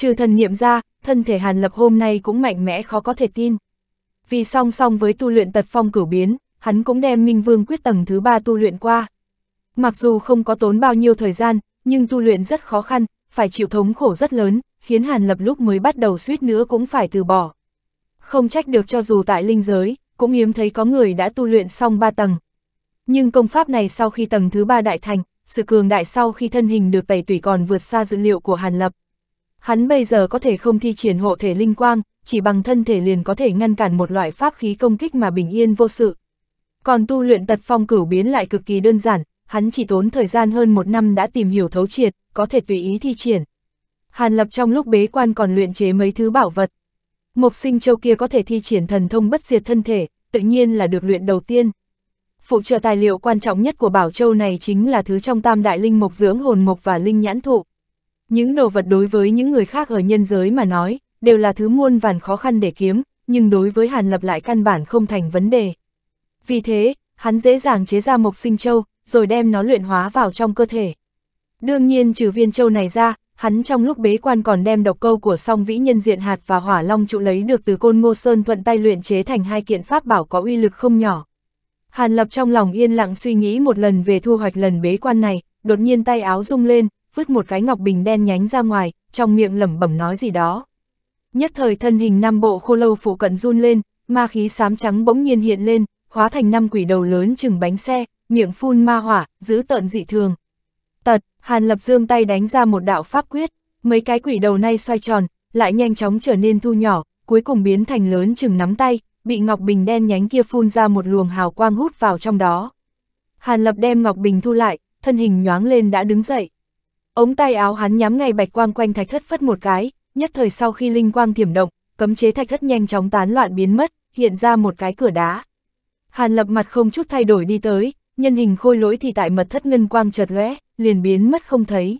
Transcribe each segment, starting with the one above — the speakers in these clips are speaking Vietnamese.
Trừ thần niệm ra, thân thể Hàn Lập hôm nay cũng mạnh mẽ khó có thể tin. Vì song song với tu luyện tật phong cửu biến, hắn cũng đem Minh Vương quyết tầng thứ ba tu luyện qua. Mặc dù không có tốn bao nhiêu thời gian, nhưng tu luyện rất khó khăn, phải chịu thống khổ rất lớn, khiến Hàn Lập lúc mới bắt đầu suýt nữa cũng phải từ bỏ. Không trách được cho dù tại linh giới, cũng hiếm thấy có người đã tu luyện xong ba tầng. Nhưng công pháp này sau khi tầng thứ ba đại thành, sự cường đại sau khi thân hình được tẩy tủy còn vượt xa dữ liệu của Hàn Lập. Hắn bây giờ có thể không thi triển hộ thể linh quang, chỉ bằng thân thể liền có thể ngăn cản một loại pháp khí công kích mà bình yên vô sự. Còn tu luyện tật phong cửu biến lại cực kỳ đơn giản, hắn chỉ tốn thời gian hơn một năm đã tìm hiểu thấu triệt, có thể tùy ý thi triển. Hàn Lập trong lúc bế quan còn luyện chế mấy thứ bảo vật. Mộc sinh châu kia có thể thi triển thần thông bất diệt thân thể, tự nhiên là được luyện đầu tiên. Phụ trợ tài liệu quan trọng nhất của bảo châu này chính là thứ trong tam đại linh mộc dưỡng hồn mộc và linh nhãn thụ. Những đồ vật đối với những người khác ở nhân giới mà nói, đều là thứ muôn vàn khó khăn để kiếm, nhưng đối với Hàn Lập lại căn bản không thành vấn đề. Vì thế, hắn dễ dàng chế ra mộc sinh châu, rồi đem nó luyện hóa vào trong cơ thể. Đương nhiên trừ viên châu này ra, hắn trong lúc bế quan còn đem độc câu của song vĩ nhân diện hạt và hỏa long trụ lấy được từ côn ngô sơn thuận tay luyện chế thành hai kiện pháp bảo có uy lực không nhỏ. Hàn Lập trong lòng yên lặng suy nghĩ một lần về thu hoạch lần bế quan này, đột nhiên tay áo rung lên, vứt một cái ngọc bình đen nhánh ra ngoài, trong miệng lẩm bẩm nói gì đó. Nhất thời thân hình năm bộ khô lâu phụ cận run lên, ma khí xám trắng bỗng nhiên hiện lên, hóa thành năm quỷ đầu lớn chừng bánh xe, miệng phun ma hỏa, giữ tợn dị thường. Tật, Hàn Lập Dương tay đánh ra một đạo pháp quyết, mấy cái quỷ đầu nay xoay tròn, lại nhanh chóng trở nên thu nhỏ, cuối cùng biến thành lớn chừng nắm tay, bị Ngọc Bình đen nhánh kia phun ra một luồng hào quang hút vào trong đó. Hàn Lập đem Ngọc Bình thu lại, thân hình nhoáng lên đã đứng dậy. Ống tay áo hắn nhắm ngay bạch quang quanh thạch thất phất một cái, nhất thời sau khi linh quang thiểm động, cấm chế thạch thất nhanh chóng tán loạn biến mất, hiện ra một cái cửa đá. Hàn lập mặt không chút thay đổi đi tới, nhân hình khôi lỗi thì tại mật thất ngân quang chợt lóe, liền biến mất không thấy.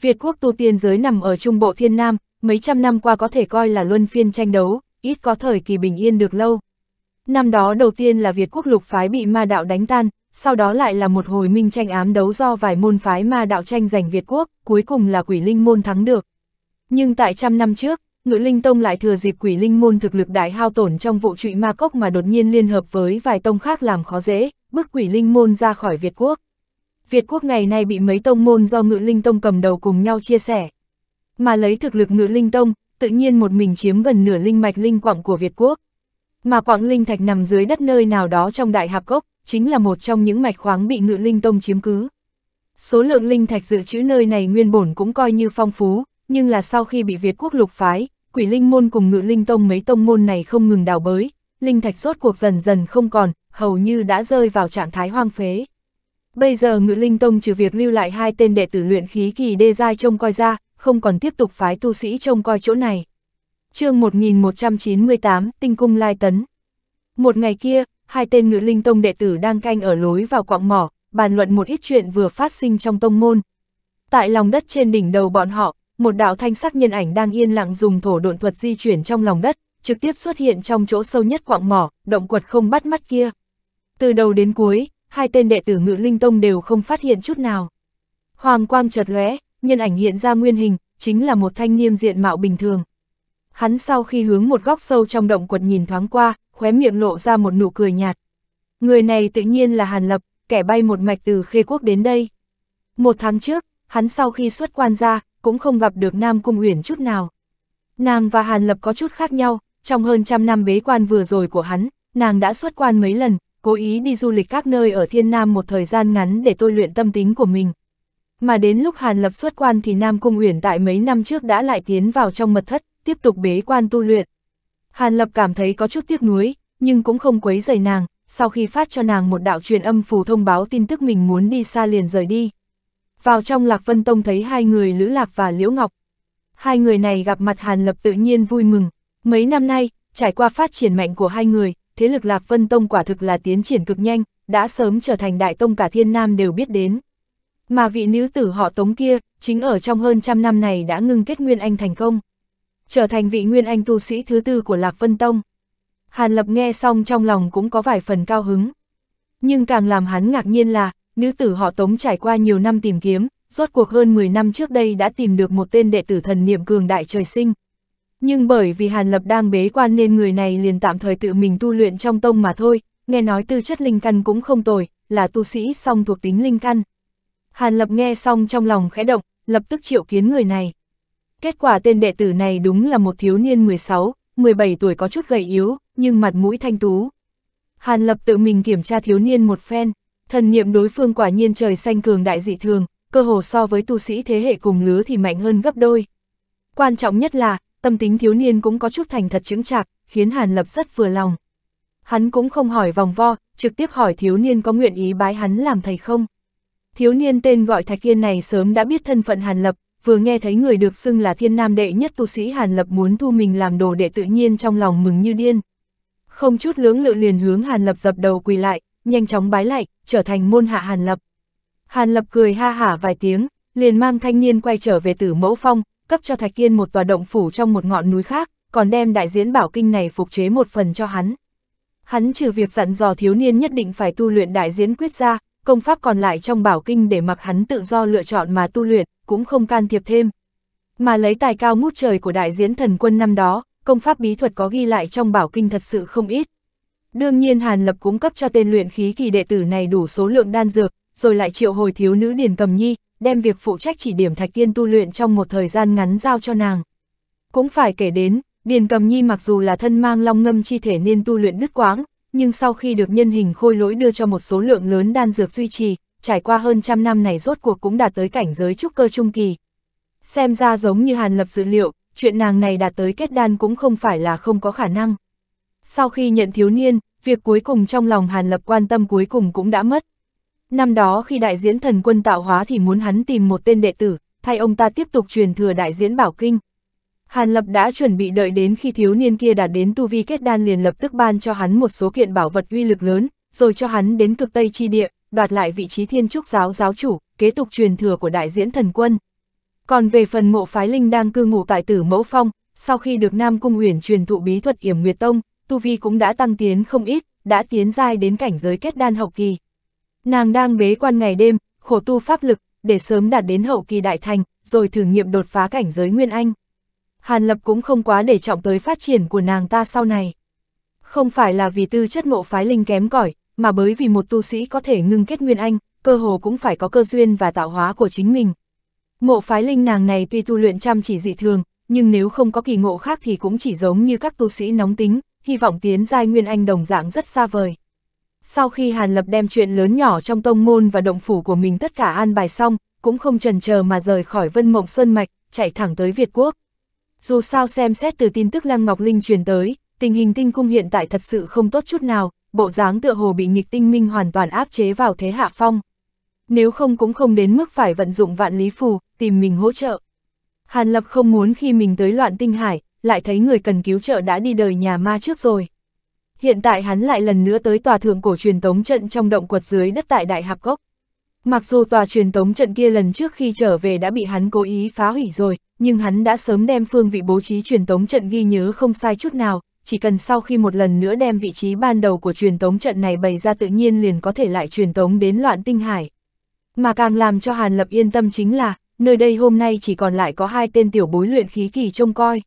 Việt quốc tu tiên giới nằm ở trung bộ thiên nam, mấy trăm năm qua có thể coi là luân phiên tranh đấu, ít có thời kỳ bình yên được lâu. Năm đó đầu tiên là Việt quốc lục phái bị ma đạo đánh tan, sau đó lại là một hồi minh tranh ám đấu do vài môn phái ma đạo tranh giành Việt Quốc, cuối cùng là quỷ linh môn thắng được. Nhưng tại trăm năm trước, ngự linh tông lại thừa dịp quỷ linh môn thực lực đại hao tổn trong vụ trụy ma cốc mà đột nhiên liên hợp với vài tông khác làm khó dễ, bức quỷ linh môn ra khỏi Việt Quốc. Việt Quốc ngày nay bị mấy tông môn do ngự linh tông cầm đầu cùng nhau chia sẻ. Mà lấy thực lực ngự linh tông, tự nhiên một mình chiếm gần nửa linh mạch linh quặng của Việt Quốc. Mà quặng linh thạch nằm dưới đất nơi nào đó trong đại hạp cốc, chính là một trong những mạch khoáng bị ngự linh tông chiếm cứ. Số lượng linh thạch dự trữ nơi này nguyên bổn cũng coi như phong phú, nhưng là sau khi bị Việt quốc lục phái, quỷ linh môn cùng ngự linh tông mấy tông môn này không ngừng đào bới, linh thạch rốt cuộc dần dần không còn, hầu như đã rơi vào trạng thái hoang phế. Bây giờ ngự linh tông trừ việc lưu lại hai tên đệ tử luyện khí kỳ đê giai trông coi ra, không còn tiếp tục phái tu sĩ trông coi chỗ này. chương 1198, Tinh Cung Lai Tấn Một ngày kia, hai tên ngự linh tông đệ tử đang canh ở lối vào quạng mỏ, bàn luận một ít chuyện vừa phát sinh trong tông môn. Tại lòng đất trên đỉnh đầu bọn họ, một đạo thanh sắc nhân ảnh đang yên lặng dùng thổ độn thuật di chuyển trong lòng đất, trực tiếp xuất hiện trong chỗ sâu nhất quạng mỏ, động quật không bắt mắt kia. Từ đầu đến cuối, hai tên đệ tử ngự linh tông đều không phát hiện chút nào. Hoàng quang chợt lóe, nhân ảnh hiện ra nguyên hình, chính là một thanh niêm diện mạo bình thường. Hắn sau khi hướng một góc sâu trong động quật nhìn thoáng qua, khóe miệng lộ ra một nụ cười nhạt. Người này tự nhiên là Hàn Lập, kẻ bay một mạch từ khê quốc đến đây. Một tháng trước, hắn sau khi xuất quan ra, cũng không gặp được Nam Cung Uyển chút nào. Nàng và Hàn Lập có chút khác nhau, trong hơn trăm năm bế quan vừa rồi của hắn, nàng đã xuất quan mấy lần, cố ý đi du lịch các nơi ở thiên nam một thời gian ngắn để tôi luyện tâm tính của mình. Mà đến lúc Hàn Lập xuất quan thì Nam Cung Uyển tại mấy năm trước đã lại tiến vào trong mật thất, tiếp tục bế quan tu luyện. Hàn Lập cảm thấy có chút tiếc nuối, nhưng cũng không quấy rầy nàng, sau khi phát cho nàng một đạo truyền âm phù thông báo tin tức mình muốn đi xa liền rời đi. Vào trong Lạc Vân Tông thấy hai người Lữ Lạc và Liễu Ngọc. Hai người này gặp mặt Hàn Lập tự nhiên vui mừng. Mấy năm nay, trải qua phát triển mạnh của hai người, thế lực Lạc Vân Tông quả thực là tiến triển cực nhanh, đã sớm trở thành đại tông cả thiên nam đều biết đến. Mà vị nữ tử họ tống kia, chính ở trong hơn trăm năm này đã ngưng kết nguyên anh thành công trở thành vị nguyên anh tu sĩ thứ tư của Lạc Vân Tông. Hàn Lập nghe xong trong lòng cũng có vài phần cao hứng. Nhưng càng làm hắn ngạc nhiên là, nữ tử họ tống trải qua nhiều năm tìm kiếm, rốt cuộc hơn 10 năm trước đây đã tìm được một tên đệ tử thần niệm cường đại trời sinh. Nhưng bởi vì Hàn Lập đang bế quan nên người này liền tạm thời tự mình tu luyện trong tông mà thôi, nghe nói tư chất linh căn cũng không tồi, là tu sĩ song thuộc tính linh căn. Hàn Lập nghe xong trong lòng khẽ động, lập tức triệu kiến người này. Kết quả tên đệ tử này đúng là một thiếu niên 16, 17 tuổi có chút gầy yếu, nhưng mặt mũi thanh tú. Hàn Lập tự mình kiểm tra thiếu niên một phen, thần niệm đối phương quả nhiên trời xanh cường đại dị thường, cơ hồ so với tu sĩ thế hệ cùng lứa thì mạnh hơn gấp đôi. Quan trọng nhất là, tâm tính thiếu niên cũng có chút thành thật chứng chạc, khiến Hàn Lập rất vừa lòng. Hắn cũng không hỏi vòng vo, trực tiếp hỏi thiếu niên có nguyện ý bái hắn làm thầy không. Thiếu niên tên gọi Thạch Kiên này sớm đã biết thân phận Hàn Lập, vừa nghe thấy người được xưng là thiên nam đệ nhất tu sĩ Hàn Lập muốn thu mình làm đồ đệ tự nhiên trong lòng mừng như điên. Không chút lưỡng lự liền hướng Hàn Lập dập đầu quỳ lại, nhanh chóng bái lại, trở thành môn hạ Hàn Lập. Hàn Lập cười ha hả vài tiếng, liền mang thanh niên quay trở về tử mẫu phong, cấp cho Thạch Kiên một tòa động phủ trong một ngọn núi khác, còn đem đại diễn bảo kinh này phục chế một phần cho hắn. Hắn trừ việc dặn dò thiếu niên nhất định phải tu luyện đại diễn quyết ra, công pháp còn lại trong bảo kinh để mặc hắn tự do lựa chọn mà tu luyện, cũng không can thiệp thêm. Mà lấy tài cao ngút trời của đại diễn thần quân năm đó, công pháp bí thuật có ghi lại trong bảo kinh thật sự không ít. Đương nhiên Hàn Lập cung cấp cho tên luyện khí kỳ đệ tử này đủ số lượng đan dược, rồi lại triệu hồi thiếu nữ Điền Cầm Nhi, đem việc phụ trách chỉ điểm Thạch Tiên tu luyện trong một thời gian ngắn giao cho nàng. Cũng phải kể đến, Điền Cầm Nhi mặc dù là thân mang long ngâm chi thể nên tu luyện đứt quãng, nhưng sau khi được nhân hình khôi lỗi đưa cho một số lượng lớn đan dược duy trì, trải qua hơn trăm năm này rốt cuộc cũng đạt tới cảnh giới trúc cơ trung kỳ. Xem ra giống như Hàn Lập dự liệu, chuyện nàng này đạt tới kết đan cũng không phải là không có khả năng. Sau khi nhận thiếu niên, việc cuối cùng trong lòng Hàn Lập quan tâm cuối cùng cũng đã mất. Năm đó khi đại diễn thần quân tạo hóa thì muốn hắn tìm một tên đệ tử, thay ông ta tiếp tục truyền thừa đại diễn bảo kinh. Hàn Lập đã chuẩn bị đợi đến khi thiếu niên kia đạt đến tu vi kết đan liền lập tức ban cho hắn một số kiện bảo vật uy lực lớn, rồi cho hắn đến cực Tây Chi Địa đoạt lại vị trí thiên trúc giáo giáo chủ, kế tục truyền thừa của đại diễn thần quân. Còn về phần mộ phái linh đang cư ngụ tại tử mẫu phong, sau khi được Nam Cung Uyển truyền thụ bí thuật yểm nguyệt tông, Tu Vi cũng đã tăng tiến không ít, đã tiến dai đến cảnh giới kết đan hậu kỳ. Nàng đang bế quan ngày đêm, khổ tu pháp lực, để sớm đạt đến hậu kỳ đại thành, rồi thử nghiệm đột phá cảnh giới Nguyên Anh. Hàn Lập cũng không quá để trọng tới phát triển của nàng ta sau này. Không phải là vì tư chất mộ phái linh kém cỏi, mà bởi vì một tu sĩ có thể ngưng kết nguyên anh, cơ hồ cũng phải có cơ duyên và tạo hóa của chính mình. Mộ phái linh nàng này tuy tu luyện chăm chỉ dị thường, nhưng nếu không có kỳ ngộ khác thì cũng chỉ giống như các tu sĩ nóng tính, hy vọng tiến giai nguyên anh đồng dạng rất xa vời. Sau khi Hàn Lập đem chuyện lớn nhỏ trong tông môn và động phủ của mình tất cả an bài xong, cũng không trần chờ mà rời khỏi Vân Mộng Sơn Mạch, chạy thẳng tới Việt Quốc. Dù sao xem xét từ tin tức Lăng Ngọc Linh truyền tới, tình hình tinh cung hiện tại thật sự không tốt chút nào, bộ dáng tựa hồ bị nghịch tinh minh hoàn toàn áp chế vào thế hạ phong. Nếu không cũng không đến mức phải vận dụng vạn lý phù, tìm mình hỗ trợ. Hàn Lập không muốn khi mình tới loạn tinh hải, lại thấy người cần cứu trợ đã đi đời nhà ma trước rồi. Hiện tại hắn lại lần nữa tới tòa thượng cổ truyền tống trận trong động quật dưới đất tại Đại Hạp Cốc. Mặc dù tòa truyền tống trận kia lần trước khi trở về đã bị hắn cố ý phá hủy rồi, nhưng hắn đã sớm đem phương vị bố trí truyền tống trận ghi nhớ không sai chút nào, chỉ cần sau khi một lần nữa đem vị trí ban đầu của truyền tống trận này bày ra tự nhiên liền có thể lại truyền tống đến loạn tinh hải. Mà càng làm cho Hàn Lập yên tâm chính là, nơi đây hôm nay chỉ còn lại có hai tên tiểu bối luyện khí kỳ trông coi.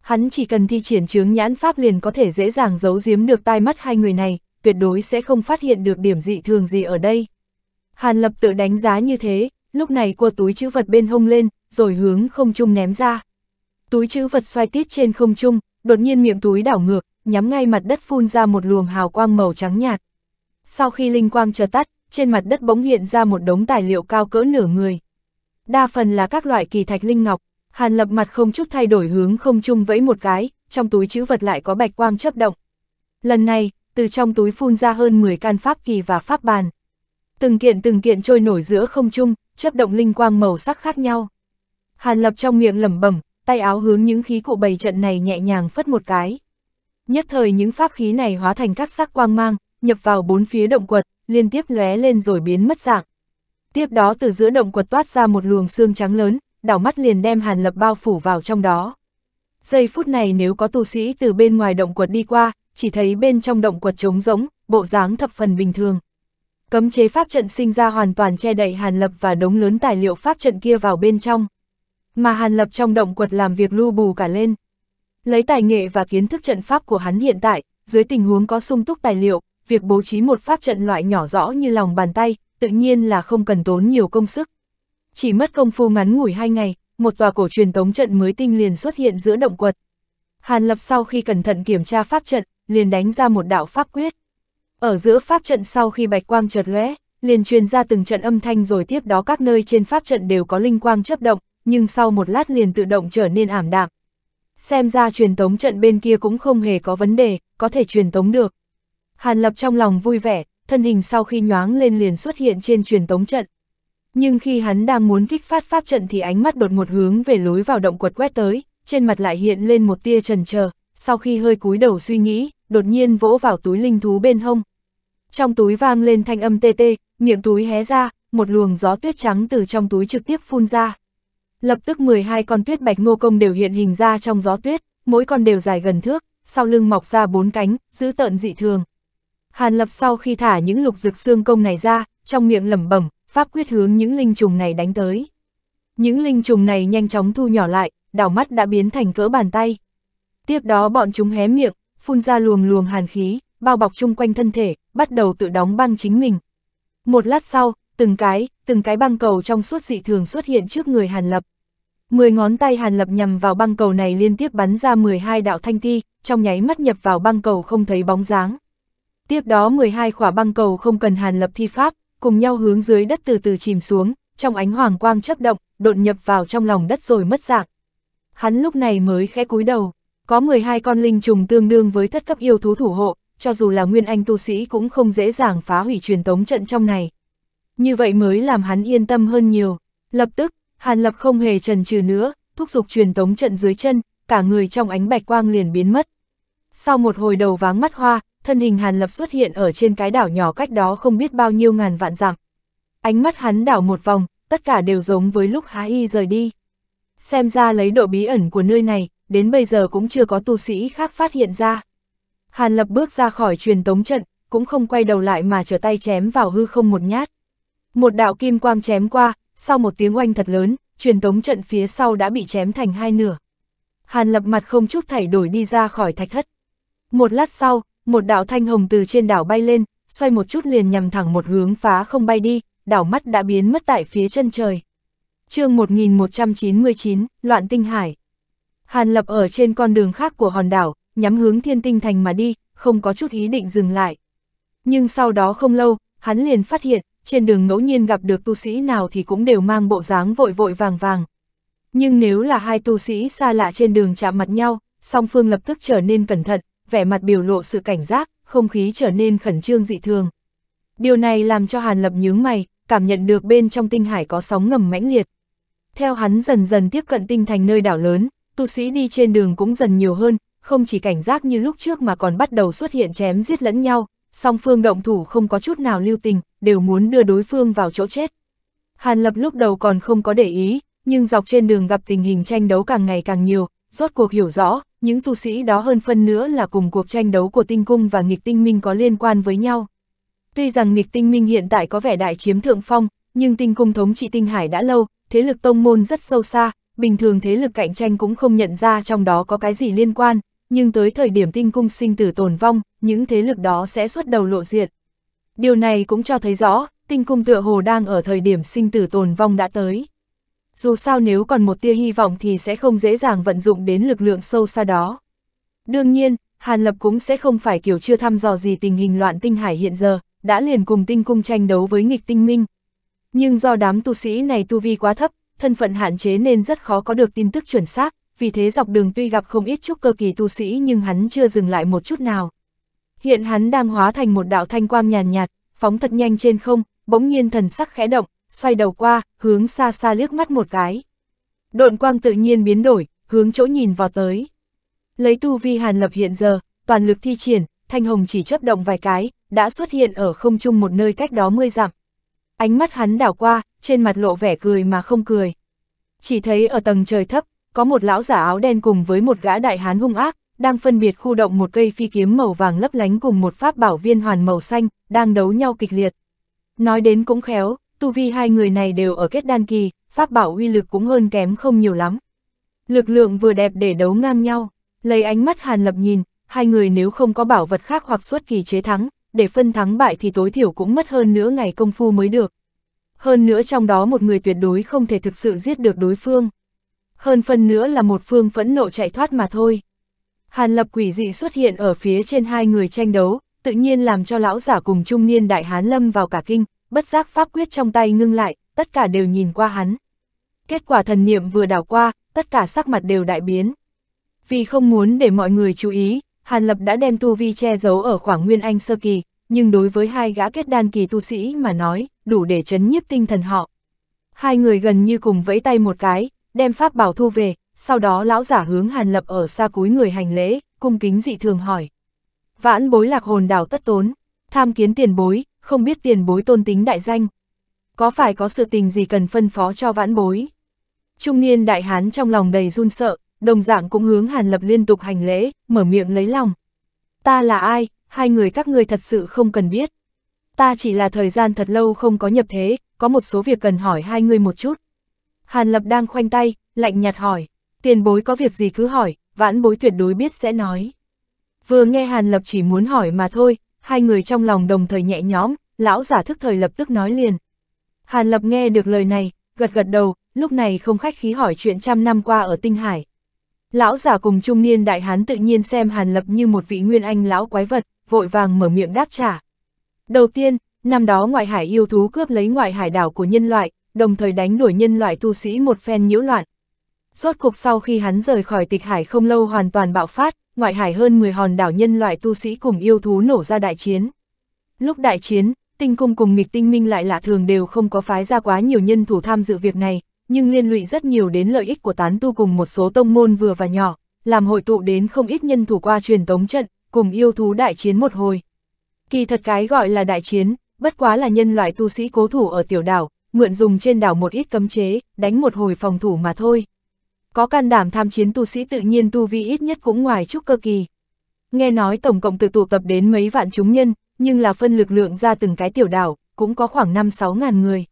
Hắn chỉ cần thi triển chướng nhãn pháp liền có thể dễ dàng giấu giếm được tai mắt hai người này, tuyệt đối sẽ không phát hiện được điểm dị thường gì ở đây. Hàn Lập tự đánh giá như thế, lúc này cua túi chữ vật bên hông lên, rồi hướng không trung ném ra. Túi chữ vật xoay tít trên không trung, đột nhiên miệng túi đảo ngược, nhắm ngay mặt đất phun ra một luồng hào quang màu trắng nhạt. Sau khi linh quang chờ tắt, trên mặt đất bỗng hiện ra một đống tài liệu cao cỡ nửa người. Đa phần là các loại kỳ thạch linh ngọc, Hàn Lập mặt không chút thay đổi hướng không chung vẫy một cái, trong túi chữ vật lại có bạch quang chấp động. Lần này, từ trong túi phun ra hơn 10 can pháp kỳ và pháp bàn. Từng kiện từng kiện trôi nổi giữa không chung, chấp động linh quang màu sắc khác nhau. Hàn Lập trong miệng lẩm bẩm, tay áo hướng những khí cụ bày trận này nhẹ nhàng phất một cái. Nhất thời những pháp khí này hóa thành các sắc quang mang, nhập vào bốn phía động quật, liên tiếp lóe lên rồi biến mất dạng. Tiếp đó từ giữa động quật toát ra một luồng xương trắng lớn, đảo mắt liền đem Hàn Lập bao phủ vào trong đó. Giây phút này nếu có tu sĩ từ bên ngoài động quật đi qua, chỉ thấy bên trong động quật trống rỗng, bộ dáng thập phần bình thường. Cấm chế pháp trận sinh ra hoàn toàn che đậy Hàn Lập và đống lớn tài liệu pháp trận kia vào bên trong mà Hàn Lập trong động quật làm việc lưu bù cả lên. Lấy tài nghệ và kiến thức trận pháp của hắn hiện tại, dưới tình huống có sung túc tài liệu, việc bố trí một pháp trận loại nhỏ rõ như lòng bàn tay, tự nhiên là không cần tốn nhiều công sức. Chỉ mất công phu ngắn ngủi hai ngày, một tòa cổ truyền tống trận mới tinh liền xuất hiện giữa động quật. Hàn Lập sau khi cẩn thận kiểm tra pháp trận, liền đánh ra một đạo pháp quyết. Ở giữa pháp trận sau khi bạch quang chợt lóe, liền truyền ra từng trận âm thanh rồi tiếp đó các nơi trên pháp trận đều có linh quang chấp động, nhưng sau một lát liền tự động trở nên ảm đạm. Xem ra truyền tống trận bên kia cũng không hề có vấn đề, có thể truyền tống được. Hàn Lập trong lòng vui vẻ, thân hình sau khi nhoáng lên liền xuất hiện trên truyền tống trận. Nhưng khi hắn đang muốn kích phát pháp trận thì ánh mắt đột ngột hướng về lối vào động quật quét tới, trên mặt lại hiện lên một tia trần chờ sau khi hơi cúi đầu suy nghĩ, đột nhiên vỗ vào túi linh thú bên hông. Trong túi vang lên thanh âm tê tê, miệng túi hé ra, một luồng gió tuyết trắng từ trong túi trực tiếp phun ra. Lập tức 12 con tuyết bạch ngô công đều hiện hình ra trong gió tuyết, mỗi con đều dài gần thước, sau lưng mọc ra bốn cánh, giữ tợn dị thường. Hàn Lập sau khi thả những lục dược xương công này ra, trong miệng lẩm bẩm, pháp quyết hướng những linh trùng này đánh tới. Những linh trùng này nhanh chóng thu nhỏ lại, đảo mắt đã biến thành cỡ bàn tay. Tiếp đó bọn chúng hé miệng, phun ra luồng luồng hàn khí, bao bọc chung quanh thân thể, bắt đầu tự đóng băng chính mình. Một lát sau, từng cái, từng cái băng cầu trong suốt dị thường xuất hiện trước người Hàn Lập. Mười ngón tay Hàn Lập nhằm vào băng cầu này liên tiếp bắn ra 12 đạo thanh ti, trong nháy mắt nhập vào băng cầu không thấy bóng dáng. Tiếp đó 12 khỏa băng cầu không cần Hàn Lập thi pháp, cùng nhau hướng dưới đất từ từ chìm xuống, trong ánh hoàng quang chấp động, đột nhập vào trong lòng đất rồi mất dạng. Hắn lúc này mới khẽ cúi đầu, có 12 con linh trùng tương đương với thất cấp yêu thú thủ hộ, cho dù là nguyên anh tu sĩ cũng không dễ dàng phá hủy truyền tống trận trong này như vậy mới làm hắn yên tâm hơn nhiều. Lập tức, Hàn Lập không hề trần trừ nữa, thúc giục truyền tống trận dưới chân, cả người trong ánh bạch quang liền biến mất. Sau một hồi đầu váng mắt hoa, thân hình Hàn Lập xuất hiện ở trên cái đảo nhỏ cách đó không biết bao nhiêu ngàn vạn dặm. Ánh mắt hắn đảo một vòng, tất cả đều giống với lúc há y rời đi. Xem ra lấy độ bí ẩn của nơi này, đến bây giờ cũng chưa có tu sĩ khác phát hiện ra. Hàn Lập bước ra khỏi truyền tống trận, cũng không quay đầu lại mà trở tay chém vào hư không một nhát một đạo kim quang chém qua, sau một tiếng oanh thật lớn, truyền tống trận phía sau đã bị chém thành hai nửa. Hàn lập mặt không chút thảy đổi đi ra khỏi thạch thất. Một lát sau, một đạo thanh hồng từ trên đảo bay lên, xoay một chút liền nhằm thẳng một hướng phá không bay đi, đảo mắt đã biến mất tại phía chân trời. chương 1199, Loạn Tinh Hải. Hàn lập ở trên con đường khác của hòn đảo, nhắm hướng thiên tinh thành mà đi, không có chút ý định dừng lại. Nhưng sau đó không lâu, hắn liền phát hiện, trên đường ngẫu nhiên gặp được tu sĩ nào thì cũng đều mang bộ dáng vội vội vàng vàng. Nhưng nếu là hai tu sĩ xa lạ trên đường chạm mặt nhau, song phương lập tức trở nên cẩn thận, vẻ mặt biểu lộ sự cảnh giác, không khí trở nên khẩn trương dị thường. Điều này làm cho Hàn Lập nhướng mày, cảm nhận được bên trong tinh hải có sóng ngầm mãnh liệt. Theo hắn dần dần tiếp cận tinh thành nơi đảo lớn, tu sĩ đi trên đường cũng dần nhiều hơn, không chỉ cảnh giác như lúc trước mà còn bắt đầu xuất hiện chém giết lẫn nhau, song phương động thủ không có chút nào lưu tình, đều muốn đưa đối phương vào chỗ chết. Hàn Lập lúc đầu còn không có để ý, nhưng dọc trên đường gặp tình hình tranh đấu càng ngày càng nhiều, rốt cuộc hiểu rõ, những tu sĩ đó hơn phân nữa là cùng cuộc tranh đấu của tinh cung và nghịch tinh minh có liên quan với nhau. Tuy rằng nghịch tinh minh hiện tại có vẻ đại chiếm thượng phong, nhưng tinh cung thống trị tinh hải đã lâu, thế lực tông môn rất sâu xa, bình thường thế lực cạnh tranh cũng không nhận ra trong đó có cái gì liên quan, nhưng tới thời điểm tinh cung sinh tử tồn vong, những thế lực đó sẽ xuất đầu lộ diện. Điều này cũng cho thấy rõ, tinh cung tựa hồ đang ở thời điểm sinh tử tồn vong đã tới. Dù sao nếu còn một tia hy vọng thì sẽ không dễ dàng vận dụng đến lực lượng sâu xa đó. Đương nhiên, Hàn Lập cũng sẽ không phải kiểu chưa thăm dò gì tình hình loạn tinh hải hiện giờ, đã liền cùng tinh cung tranh đấu với nghịch tinh minh. Nhưng do đám tu sĩ này tu vi quá thấp, thân phận hạn chế nên rất khó có được tin tức chuẩn xác, vì thế dọc đường tuy gặp không ít chút cơ kỳ tu sĩ nhưng hắn chưa dừng lại một chút nào. Hiện hắn đang hóa thành một đạo thanh quang nhàn nhạt, nhạt, phóng thật nhanh trên không, bỗng nhiên thần sắc khẽ động, xoay đầu qua, hướng xa xa liếc mắt một cái. Độn quang tự nhiên biến đổi, hướng chỗ nhìn vào tới. Lấy tu vi hàn lập hiện giờ, toàn lực thi triển, thanh hồng chỉ chấp động vài cái, đã xuất hiện ở không trung một nơi cách đó mươi dặm. Ánh mắt hắn đảo qua, trên mặt lộ vẻ cười mà không cười. Chỉ thấy ở tầng trời thấp, có một lão giả áo đen cùng với một gã đại hán hung ác, đang phân biệt khu động một cây phi kiếm màu vàng lấp lánh cùng một pháp bảo viên hoàn màu xanh, đang đấu nhau kịch liệt. Nói đến cũng khéo, tu vi hai người này đều ở kết đan kỳ, pháp bảo uy lực cũng hơn kém không nhiều lắm. Lực lượng vừa đẹp để đấu ngang nhau, lấy ánh mắt Hàn Lập nhìn, hai người nếu không có bảo vật khác hoặc xuất kỳ chế thắng, để phân thắng bại thì tối thiểu cũng mất hơn nửa ngày công phu mới được. Hơn nữa trong đó một người tuyệt đối không thể thực sự giết được đối phương hơn phần nữa là một phương phẫn nộ chạy thoát mà thôi. Hàn lập quỷ dị xuất hiện ở phía trên hai người tranh đấu, tự nhiên làm cho lão giả cùng trung niên đại hán lâm vào cả kinh, bất giác pháp quyết trong tay ngưng lại, tất cả đều nhìn qua hắn. Kết quả thần niệm vừa đảo qua, tất cả sắc mặt đều đại biến. Vì không muốn để mọi người chú ý, Hàn Lập đã đem tu vi che giấu ở khoảng Nguyên Anh sơ kỳ, nhưng đối với hai gã kết đan kỳ tu sĩ mà nói, đủ để chấn nhiếp tinh thần họ. Hai người gần như cùng vẫy tay một cái, đem pháp bảo thu về, sau đó lão giả hướng Hàn Lập ở xa cúi người hành lễ, cung kính dị thường hỏi. Vãn bối lạc hồn đảo tất tốn, tham kiến tiền bối, không biết tiền bối tôn tính đại danh. Có phải có sự tình gì cần phân phó cho vãn bối? Trung niên đại hán trong lòng đầy run sợ, đồng dạng cũng hướng Hàn Lập liên tục hành lễ, mở miệng lấy lòng. Ta là ai, hai người các người thật sự không cần biết. Ta chỉ là thời gian thật lâu không có nhập thế, có một số việc cần hỏi hai người một chút. Hàn Lập đang khoanh tay, lạnh nhạt hỏi, tiền bối có việc gì cứ hỏi, vãn bối tuyệt đối biết sẽ nói. Vừa nghe Hàn Lập chỉ muốn hỏi mà thôi, hai người trong lòng đồng thời nhẹ nhõm, lão giả thức thời lập tức nói liền. Hàn Lập nghe được lời này, gật gật đầu, lúc này không khách khí hỏi chuyện trăm năm qua ở Tinh Hải. Lão giả cùng trung niên đại hán tự nhiên xem Hàn Lập như một vị nguyên anh lão quái vật, vội vàng mở miệng đáp trả. Đầu tiên, năm đó ngoại hải yêu thú cướp lấy ngoại hải đảo của nhân loại, đồng thời đánh đuổi nhân loại tu sĩ một phen nhiễu loạn. Rốt cuộc sau khi hắn rời khỏi tịch hải không lâu hoàn toàn bạo phát, ngoại hải hơn 10 hòn đảo nhân loại tu sĩ cùng yêu thú nổ ra đại chiến. Lúc đại chiến, tinh cung cùng nghịch tinh minh lại lạ thường đều không có phái ra quá nhiều nhân thủ tham dự việc này, nhưng liên lụy rất nhiều đến lợi ích của tán tu cùng một số tông môn vừa và nhỏ, làm hội tụ đến không ít nhân thủ qua truyền tống trận, cùng yêu thú đại chiến một hồi. Kỳ thật cái gọi là đại chiến, bất quá là nhân loại tu sĩ cố thủ ở tiểu đảo, mượn dùng trên đảo một ít cấm chế, đánh một hồi phòng thủ mà thôi. Có can đảm tham chiến tu sĩ tự nhiên tu vi ít nhất cũng ngoài chút cơ kỳ. Nghe nói tổng cộng tự tụ tập đến mấy vạn chúng nhân, nhưng là phân lực lượng ra từng cái tiểu đảo, cũng có khoảng 5-6 ngàn người.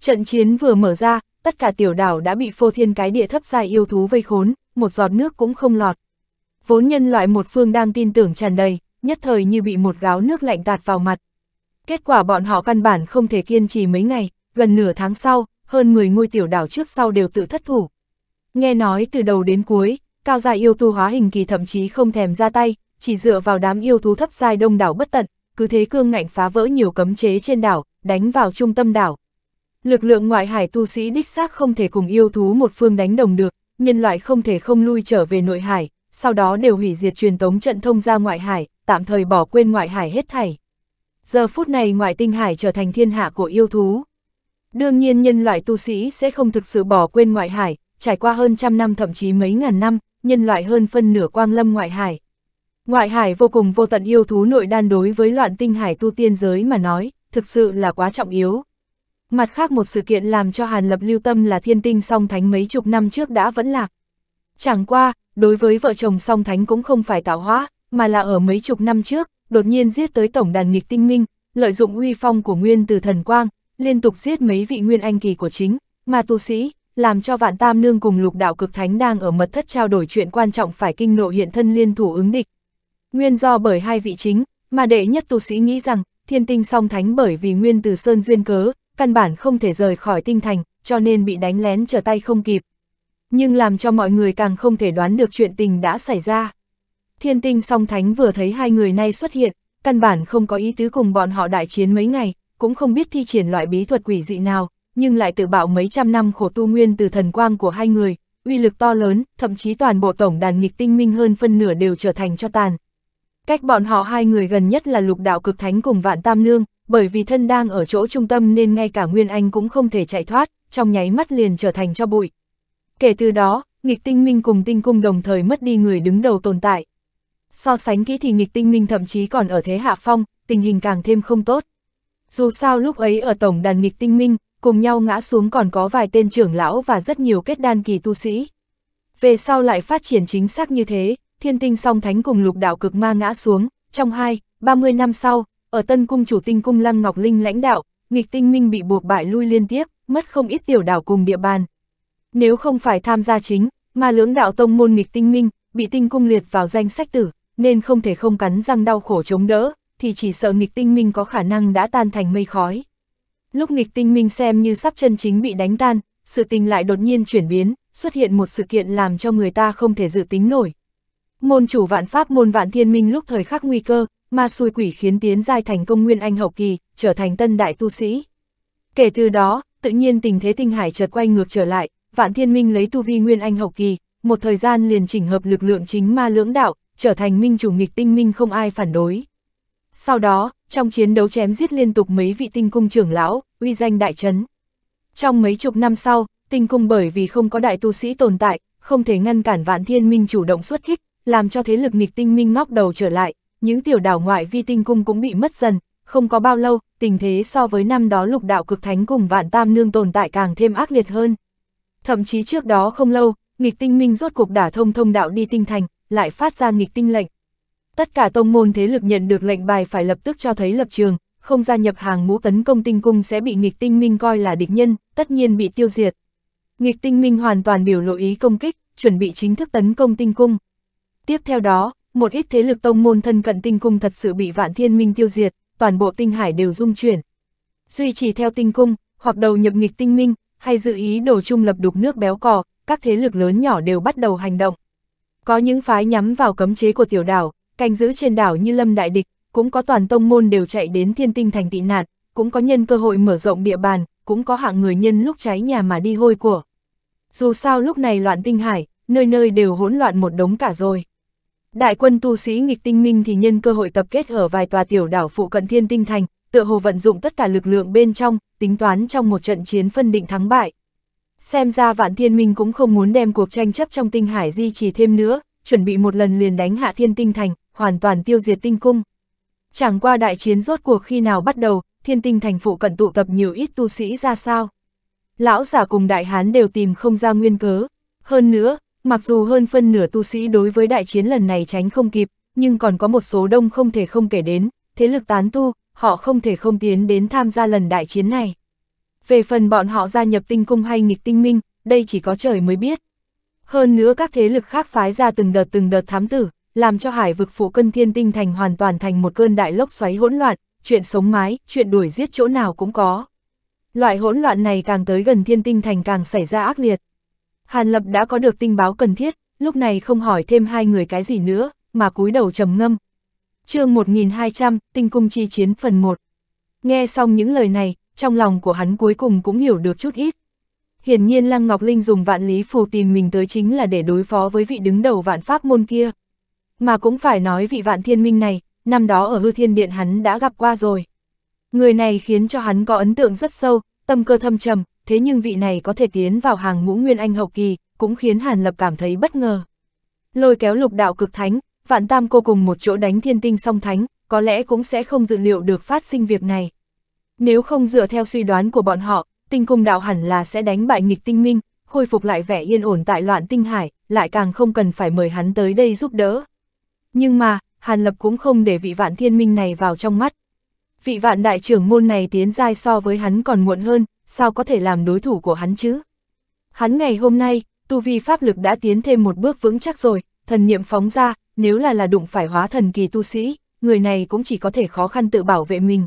Trận chiến vừa mở ra, tất cả tiểu đảo đã bị phô thiên cái địa thấp dài yêu thú vây khốn, một giọt nước cũng không lọt. Vốn nhân loại một phương đang tin tưởng tràn đầy, nhất thời như bị một gáo nước lạnh tạt vào mặt. Kết quả bọn họ căn bản không thể kiên trì mấy ngày, gần nửa tháng sau, hơn 10 ngôi tiểu đảo trước sau đều tự thất thủ. Nghe nói từ đầu đến cuối, cao gia yêu thú hóa hình kỳ thậm chí không thèm ra tay, chỉ dựa vào đám yêu thú thấp dài đông đảo bất tận, cứ thế cương ngạnh phá vỡ nhiều cấm chế trên đảo, đánh vào trung tâm đảo. Lực lượng ngoại hải tu sĩ đích xác không thể cùng yêu thú một phương đánh đồng được, nhân loại không thể không lui trở về nội hải, sau đó đều hủy diệt truyền tống trận thông ra ngoại hải, tạm thời bỏ quên ngoại hải hết thảy. Giờ phút này ngoại tinh hải trở thành thiên hạ của yêu thú. Đương nhiên nhân loại tu sĩ sẽ không thực sự bỏ quên ngoại hải, trải qua hơn trăm năm thậm chí mấy ngàn năm, nhân loại hơn phân nửa quang lâm ngoại hải. Ngoại hải vô cùng vô tận yêu thú nội đan đối với loạn tinh hải tu tiên giới mà nói, thực sự là quá trọng yếu. Mặt khác một sự kiện làm cho Hàn Lập lưu tâm là thiên tinh song thánh mấy chục năm trước đã vẫn lạc. Chẳng qua, đối với vợ chồng song thánh cũng không phải tạo hóa, mà là ở mấy chục năm trước, đột nhiên giết tới tổng đàn nghịch tinh minh, lợi dụng uy phong của nguyên từ thần quang, liên tục giết mấy vị nguyên anh kỳ của chính, mà tu sĩ, làm cho vạn tam nương cùng lục đạo cực thánh đang ở mật thất trao đổi chuyện quan trọng phải kinh nộ hiện thân liên thủ ứng địch. Nguyên do bởi hai vị chính, mà đệ nhất tu sĩ nghĩ rằng, thiên tinh song thánh bởi vì nguyên từ sơn duyên cớ, căn bản không thể rời khỏi tinh thành, cho nên bị đánh lén trở tay không kịp. Nhưng làm cho mọi người càng không thể đoán được chuyện tình đã xảy ra. Thiên tinh song thánh vừa thấy hai người nay xuất hiện, căn bản không có ý tứ cùng bọn họ đại chiến mấy ngày, cũng không biết thi triển loại bí thuật quỷ dị nào, nhưng lại tự bạo mấy trăm năm khổ tu nguyên từ thần quang của hai người, uy lực to lớn, thậm chí toàn bộ tổng đàn nghịch tinh minh hơn phân nửa đều trở thành cho tàn. Cách bọn họ hai người gần nhất là lục đạo cực thánh cùng vạn tam nương, bởi vì thân đang ở chỗ trung tâm nên ngay cả Nguyên Anh cũng không thể chạy thoát, trong nháy mắt liền trở thành cho bụi. Kể từ đó, nghịch tinh minh cùng tinh cung đồng thời mất đi người đứng đầu tồn tại. So sánh kỹ thì nghịch tinh minh thậm chí còn ở thế hạ phong, tình hình càng thêm không tốt. Dù sao lúc ấy ở tổng đàn nghịch tinh minh, cùng nhau ngã xuống còn có vài tên trưởng lão và rất nhiều kết đan kỳ tu sĩ. Về sau lại phát triển chính xác như thế, thiên tinh song thánh cùng lục đạo cực ma ngã xuống, trong hai, 30 năm sau, ở tân cung chủ tinh cung Lăng Ngọc Linh lãnh đạo, nghịch tinh minh bị buộc bại lui liên tiếp, mất không ít tiểu đảo cùng địa bàn. Nếu không phải tham gia chính, mà lưỡng đạo tông môn nghịch tinh minh, bị tinh cung liệt vào danh sách tử, nên không thể không cắn răng đau khổ chống đỡ, thì chỉ sợ nghịch tinh minh có khả năng đã tan thành mây khói. Lúc nghịch tinh minh xem như sắp chân chính bị đánh tan, sự tình lại đột nhiên chuyển biến, xuất hiện một sự kiện làm cho người ta không thể dự tính nổi. Môn chủ vạn pháp môn vạn thiên minh lúc thời khắc nguy cơ, ma xui quỷ khiến tiến giai thành công nguyên anh hậu kỳ, trở thành tân đại tu sĩ. Kể từ đó, tự nhiên tình thế tinh hải chợt quay ngược trở lại, vạn thiên minh lấy tu vi nguyên anh hậu kỳ, một thời gian liền chỉnh hợp lực lượng chính ma lưỡng đạo, trở thành minh chủ nghịch tinh minh không ai phản đối. Sau đó, trong chiến đấu chém giết liên tục mấy vị tinh cung trưởng lão, uy danh đại trấn. Trong mấy chục năm sau, tinh cung bởi vì không có đại tu sĩ tồn tại, không thể ngăn cản vạn thiên minh chủ động xuất kích, làm cho thế lực nghịch tinh minh ngóc đầu trở lại, những tiểu đảo ngoại vi tinh cung cũng bị mất dần, không có bao lâu, tình thế so với năm đó lục đạo cực thánh cùng vạn tam nương tồn tại càng thêm ác liệt hơn. Thậm chí trước đó không lâu, nghịch tinh minh rốt cuộc đả thông thông đạo đi tinh thành, lại phát ra nghịch tinh lệnh. Tất cả tông môn thế lực nhận được lệnh bài phải lập tức cho thấy lập trường, không gia nhập hàng ngũ tấn công tinh cung sẽ bị nghịch tinh minh coi là địch nhân, tất nhiên bị tiêu diệt. Nghịch tinh minh hoàn toàn biểu lộ ý công kích, chuẩn bị chính thức tấn công tinh cung. Tiếp theo đó, một ít thế lực tông môn thân cận tinh cung thật sự bị vạn thiên minh tiêu diệt, toàn bộ tinh hải đều rung chuyển. Duy trì theo tinh cung, hoặc đầu nhập nghịch tinh minh, hay dự ý đổ chung lập đục nước béo cò, các thế lực lớn nhỏ đều bắt đầu hành động. Có những phái nhắm vào cấm chế của tiểu đảo, canh giữ trên đảo như lâm đại địch, cũng có toàn tông môn đều chạy đến thiên tinh thành tị nạn, cũng có nhân cơ hội mở rộng địa bàn, cũng có hạng người nhân lúc cháy nhà mà đi hôi của. Dù sao lúc này loạn tinh hải, nơi nơi đều hỗn loạn một đống cả rồi. Đại quân tu sĩ nghịch tinh minh thì nhân cơ hội tập kết ở vài tòa tiểu đảo phụ cận thiên tinh thành, tựa hồ vận dụng tất cả lực lượng bên trong, tính toán trong một trận chiến phân định thắng bại. Xem ra vạn thiên minh cũng không muốn đem cuộc tranh chấp trong tinh hải di trì thêm nữa, chuẩn bị một lần liền đánh hạ thiên tinh thành, hoàn toàn tiêu diệt tinh cung. Chẳng qua đại chiến rốt cuộc khi nào bắt đầu, thiên tinh thành phụ cận tụ tập nhiều ít tu sĩ ra sao. Lão giả cùng đại hán đều tìm không ra nguyên cớ. Hơn nữa, mặc dù hơn phân nửa tu sĩ đối với đại chiến lần này tránh không kịp, nhưng còn có một số đông không thể không kể đến, thế lực tán tu, họ không thể không tiến đến tham gia lần đại chiến này. Về phần bọn họ gia nhập tinh cung hay nghịch tinh minh, đây chỉ có trời mới biết. Hơn nữa các thế lực khác phái ra từng đợt từng đợt thám tử, làm cho hải vực phụ cân thiên tinh thành hoàn toàn thành một cơn đại lốc xoáy hỗn loạn, chuyện sống mái, chuyện đuổi giết chỗ nào cũng có. Loại hỗn loạn này càng tới gần thiên tinh thành càng xảy ra ác liệt. Hàn Lập đã có được tin báo cần thiết, lúc này không hỏi thêm hai người cái gì nữa, mà cúi đầu trầm ngâm. chương 1200, tinh cung chi chiến phần 1. Nghe xong những lời này, trong lòng của hắn cuối cùng cũng hiểu được chút ít. Hiển nhiên Lăng Ngọc Linh dùng vạn lý phù tìm mình tới chính là để đối phó với vị đứng đầu vạn pháp môn kia. Mà cũng phải nói vị vạn thiên minh này, năm đó ở hư thiên điện hắn đã gặp qua rồi. Người này khiến cho hắn có ấn tượng rất sâu, tâm cơ thâm trầm, thế nhưng vị này có thể tiến vào hàng ngũ nguyên anh hậu kỳ, cũng khiến Hàn Lập cảm thấy bất ngờ. Lôi kéo lục đạo cực thánh, vạn tam cô cùng một chỗ đánh thiên tinh song thánh, có lẽ cũng sẽ không dự liệu được phát sinh việc này. Nếu không dựa theo suy đoán của bọn họ, tinh cung đạo hẳn là sẽ đánh bại nghịch tinh minh, khôi phục lại vẻ yên ổn tại loạn tinh hải, lại càng không cần phải mời hắn tới đây giúp đỡ. Nhưng mà, Hàn Lập cũng không để vị vạn thiên minh này vào trong mắt. Vị vạn đại trưởng môn này tiến dai so với hắn còn muộn hơn, sao có thể làm đối thủ của hắn chứ? Hắn ngày hôm nay, tu vi pháp lực đã tiến thêm một bước vững chắc rồi, thần niệm phóng ra, nếu là là đụng phải hóa thần kỳ tu sĩ, người này cũng chỉ có thể khó khăn tự bảo vệ mình.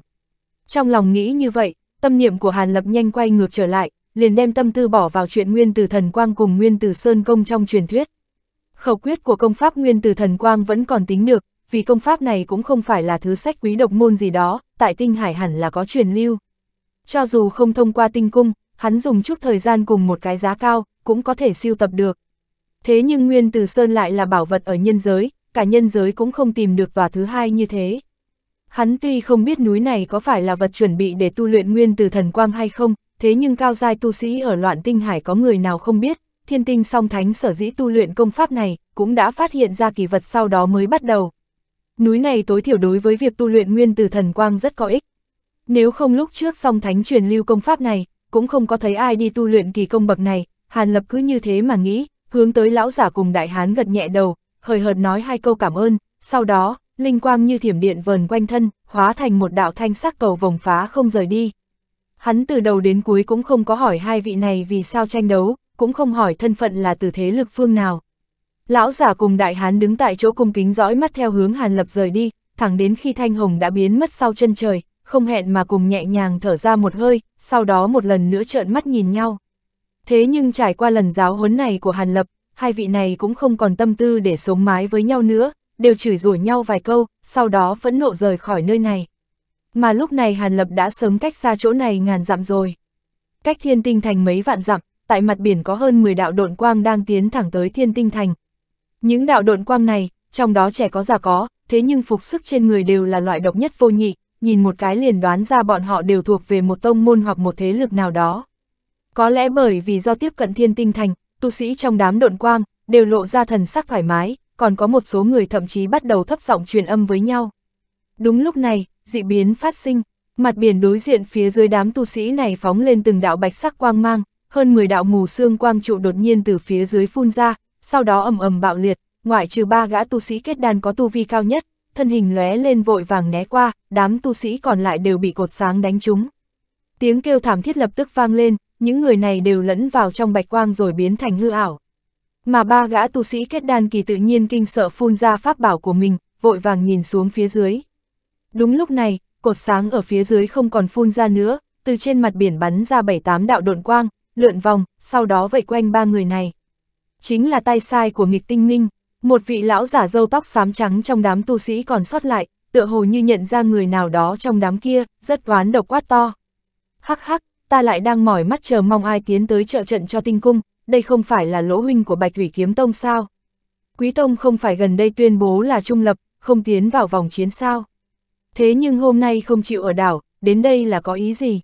Trong lòng nghĩ như vậy, tâm niệm của Hàn Lập nhanh quay ngược trở lại, liền đem tâm tư bỏ vào chuyện nguyên từ thần quang cùng nguyên từ sơn công trong truyền thuyết. Khẩu quyết của công pháp nguyên từ thần quang vẫn còn tính được, vì công pháp này cũng không phải là thứ sách quý độc môn gì đó, tại tinh hải hẳn là có truyền lưu. Cho dù không thông qua tinh cung, hắn dùng chút thời gian cùng một cái giá cao, cũng có thể siêu tập được. Thế nhưng nguyên từ sơn lại là bảo vật ở nhân giới, cả nhân giới cũng không tìm được tòa thứ hai như thế. Hắn tuy không biết núi này có phải là vật chuẩn bị để tu luyện nguyên từ thần quang hay không, thế nhưng cao giai tu sĩ ở loạn tinh hải có người nào không biết, thiên tinh song thánh sở dĩ tu luyện công pháp này, cũng đã phát hiện ra kỳ vật sau đó mới bắt đầu. Núi này tối thiểu đối với việc tu luyện nguyên từ thần quang rất có ích. Nếu không lúc trước song thánh truyền lưu công pháp này, cũng không có thấy ai đi tu luyện kỳ công bậc này, Hàn Lập cứ như thế mà nghĩ, hướng tới lão giả cùng đại hán gật nhẹ đầu, hời hợt nói hai câu cảm ơn, sau đó, linh quang như thiểm điện vờn quanh thân, hóa thành một đạo thanh sắc cầu vòng phá không rời đi. Hắn từ đầu đến cuối cũng không có hỏi hai vị này vì sao tranh đấu, cũng không hỏi thân phận là từ thế lực phương nào. Lão giả cùng đại hán đứng tại chỗ cung kính dõi mắt theo hướng Hàn Lập rời đi, thẳng đến khi Thanh Hồng đã biến mất sau chân trời, không hẹn mà cùng nhẹ nhàng thở ra một hơi, sau đó một lần nữa trợn mắt nhìn nhau. Thế nhưng trải qua lần giáo huấn này của Hàn Lập, hai vị này cũng không còn tâm tư để sống mái với nhau nữa, đều chửi rủa nhau vài câu, sau đó phẫn nộ rời khỏi nơi này. Mà lúc này Hàn Lập đã sớm cách xa chỗ này ngàn dặm rồi. Cách thiên tinh thành mấy vạn dặm, tại mặt biển có hơn 10 đạo độn quang đang tiến thẳng tới thiên tinh thành. Những đạo độn quang này, trong đó trẻ có già có, thế nhưng phục sức trên người đều là loại độc nhất vô nhị, nhìn một cái liền đoán ra bọn họ đều thuộc về một tông môn hoặc một thế lực nào đó. Có lẽ bởi vì do tiếp cận thiên tinh thành, tu sĩ trong đám độn quang, đều lộ ra thần sắc thoải mái, còn có một số người thậm chí bắt đầu thấp giọng truyền âm với nhau. Đúng lúc này, dị biến phát sinh, mặt biển đối diện phía dưới đám tu sĩ này phóng lên từng đạo bạch sắc quang mang, hơn 10 đạo mù xương quang trụ đột nhiên từ phía dưới phun ra, sau đó ầm ầm bạo liệt, ngoại trừ ba gã tu sĩ kết đan có tu vi cao nhất, thân hình lóe lên vội vàng né qua, đám tu sĩ còn lại đều bị cột sáng đánh trúng. Tiếng kêu thảm thiết lập tức vang lên, những người này đều lẫn vào trong bạch quang rồi biến thành hư ảo. Mà ba gã tu sĩ kết đan kỳ tự nhiên kinh sợ phun ra pháp bảo của mình, vội vàng nhìn xuống phía dưới. Đúng lúc này, cột sáng ở phía dưới không còn phun ra nữa, từ trên mặt biển bắn ra bảy tám đạo độn quang, lượn vòng, sau đó vây quanh ba người này. Chính là tay sai của nghịch tinh minh, một vị lão giả râu tóc xám trắng trong đám tu sĩ còn sót lại, tựa hồ như nhận ra người nào đó trong đám kia, rất oán độc quát to. Hắc hắc, ta lại đang mỏi mắt chờ mong ai tiến tới trợ trận cho tinh cung, đây không phải là lỗ huynh của Bạch Thủy Kiếm Tông sao? Quý Tông không phải gần đây tuyên bố là trung lập, không tiến vào vòng chiến sao? Thế nhưng hôm nay không chịu ở đảo, đến đây là có ý gì?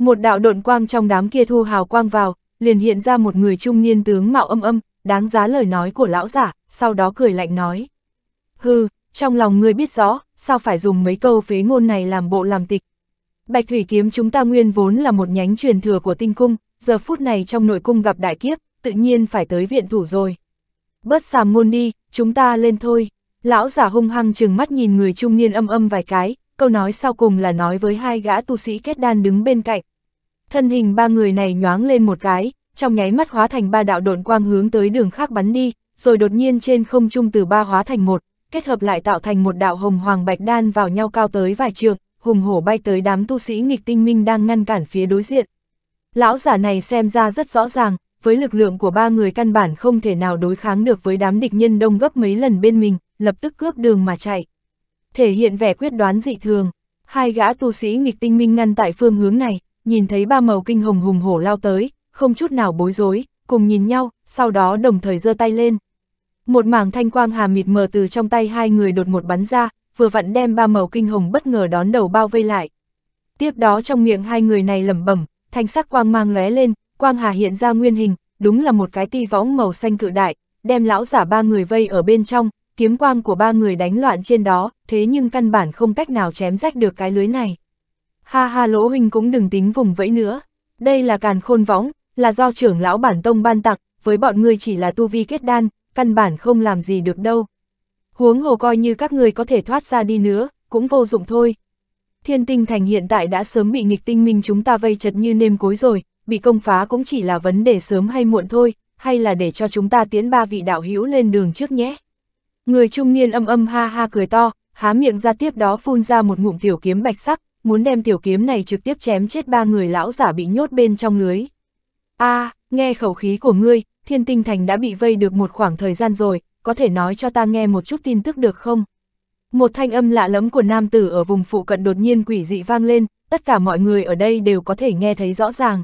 Một đạo độn quang trong đám kia thu hào quang vào, liền hiện ra một người trung niên tướng mạo âm âm, đáng giá lời nói của lão giả, sau đó cười lạnh nói. Hừ, trong lòng ngươi biết rõ, sao phải dùng mấy câu phế ngôn này làm bộ làm tịch. Bạch Thủy Kiếm chúng ta nguyên vốn là một nhánh truyền thừa của tinh cung, giờ phút này trong nội cung gặp đại kiếp, tự nhiên phải tới viện thủ rồi. Bớt xàm ngôn đi, chúng ta lên thôi. Lão giả hung hăng chừng mắt nhìn người trung niên âm âm vài cái, câu nói sau cùng là nói với hai gã tu sĩ kết đan đứng bên cạnh. Thân hình ba người này nhoáng lên một cái, trong nháy mắt hóa thành ba đạo độn quang hướng tới đường khác bắn đi, rồi đột nhiên trên không trung từ ba hóa thành một, kết hợp lại tạo thành một đạo hồng hoàng bạch đan vào nhau cao tới vài trường hùng hổ bay tới đám tu sĩ nghịch tinh minh đang ngăn cản phía đối diện. Lão giả này xem ra rất rõ ràng, với lực lượng của ba người căn bản không thể nào đối kháng được với đám địch nhân đông gấp mấy lần bên mình, lập tức cướp đường mà chạy thể hiện vẻ quyết đoán dị thường. Hai gã tu sĩ nghịch tinh minh ngăn tại phương hướng này, nhìn thấy ba màu kinh hồng hùng hổ lao tới, không chút nào bối rối, cùng nhìn nhau, sau đó đồng thời giơ tay lên. Một mảng thanh quang hà mịt mờ từ trong tay hai người đột ngột bắn ra, vừa vặn đem ba màu kinh hồng bất ngờ đón đầu bao vây lại. Tiếp đó trong miệng hai người này lẩm bẩm, thanh sắc quang mang lóe lên, quang hà hiện ra nguyên hình, đúng là một cái ti võng màu xanh cự đại, đem lão giả ba người vây ở bên trong, kiếm quang của ba người đánh loạn trên đó, thế nhưng căn bản không cách nào chém rách được cái lưới này. Ha ha lỗ huynh cũng đừng tính vùng vẫy nữa, đây là càn khôn võng, là do trưởng lão bản tông ban tặng, với bọn ngươi chỉ là tu vi kết đan, căn bản không làm gì được đâu. Huống hồ coi như các ngươi có thể thoát ra đi nữa, cũng vô dụng thôi. Thiên tinh thành hiện tại đã sớm bị nghịch tinh minh chúng ta vây chật như nêm cối rồi, bị công phá cũng chỉ là vấn đề sớm hay muộn thôi, hay là để cho chúng ta tiến ba vị đạo hữu lên đường trước nhé. Người trung niên âm âm ha ha cười to, há miệng ra tiếp đó phun ra một ngụm tiểu kiếm bạch sắc, muốn đem tiểu kiếm này trực tiếp chém chết ba người lão giả bị nhốt bên trong lưới. a à, nghe khẩu khí của ngươi, thiên tinh thành đã bị vây được một khoảng thời gian rồi, có thể nói cho ta nghe một chút tin tức được không? Một thanh âm lạ lẫm của nam tử ở vùng phụ cận đột nhiên quỷ dị vang lên, tất cả mọi người ở đây đều có thể nghe thấy rõ ràng.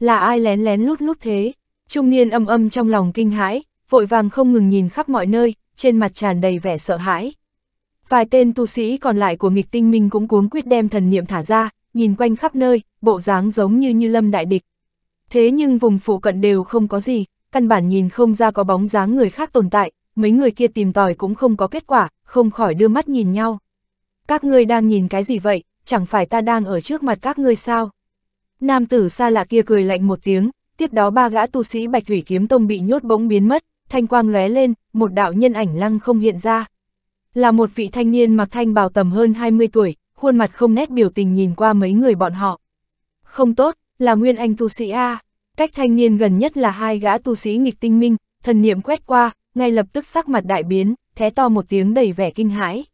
Là ai lén lén lút lút thế? Trung niên âm âm trong lòng kinh hãi, vội vàng không ngừng nhìn khắp mọi nơi, trên mặt tràn đầy vẻ sợ hãi. Vài tên tu sĩ còn lại của nghịch tinh minh cũng cuống quyết đem thần niệm thả ra, nhìn quanh khắp nơi, bộ dáng giống như như lâm đại địch. Thế nhưng vùng phụ cận đều không có gì, căn bản nhìn không ra có bóng dáng người khác tồn tại, mấy người kia tìm tòi cũng không có kết quả, không khỏi đưa mắt nhìn nhau. Các ngươi đang nhìn cái gì vậy, chẳng phải ta đang ở trước mặt các ngươi sao? Nam tử xa lạ kia cười lạnh một tiếng, tiếp đó ba gã tu sĩ Bạch Thủy Kiếm Tông bị nhốt bỗng biến mất, thanh quang lóe lên, một đạo nhân ảnh lăng không hiện ra. Là một vị thanh niên mặc thanh bào tầm hơn 20 tuổi, khuôn mặt không nét biểu tình nhìn qua mấy người bọn họ. Không tốt, là nguyên anh tu sĩ A, cách thanh niên gần nhất là hai gã tu sĩ nghịch tinh minh, thần niệm quét qua, ngay lập tức sắc mặt đại biến, thế to một tiếng đầy vẻ kinh hãi.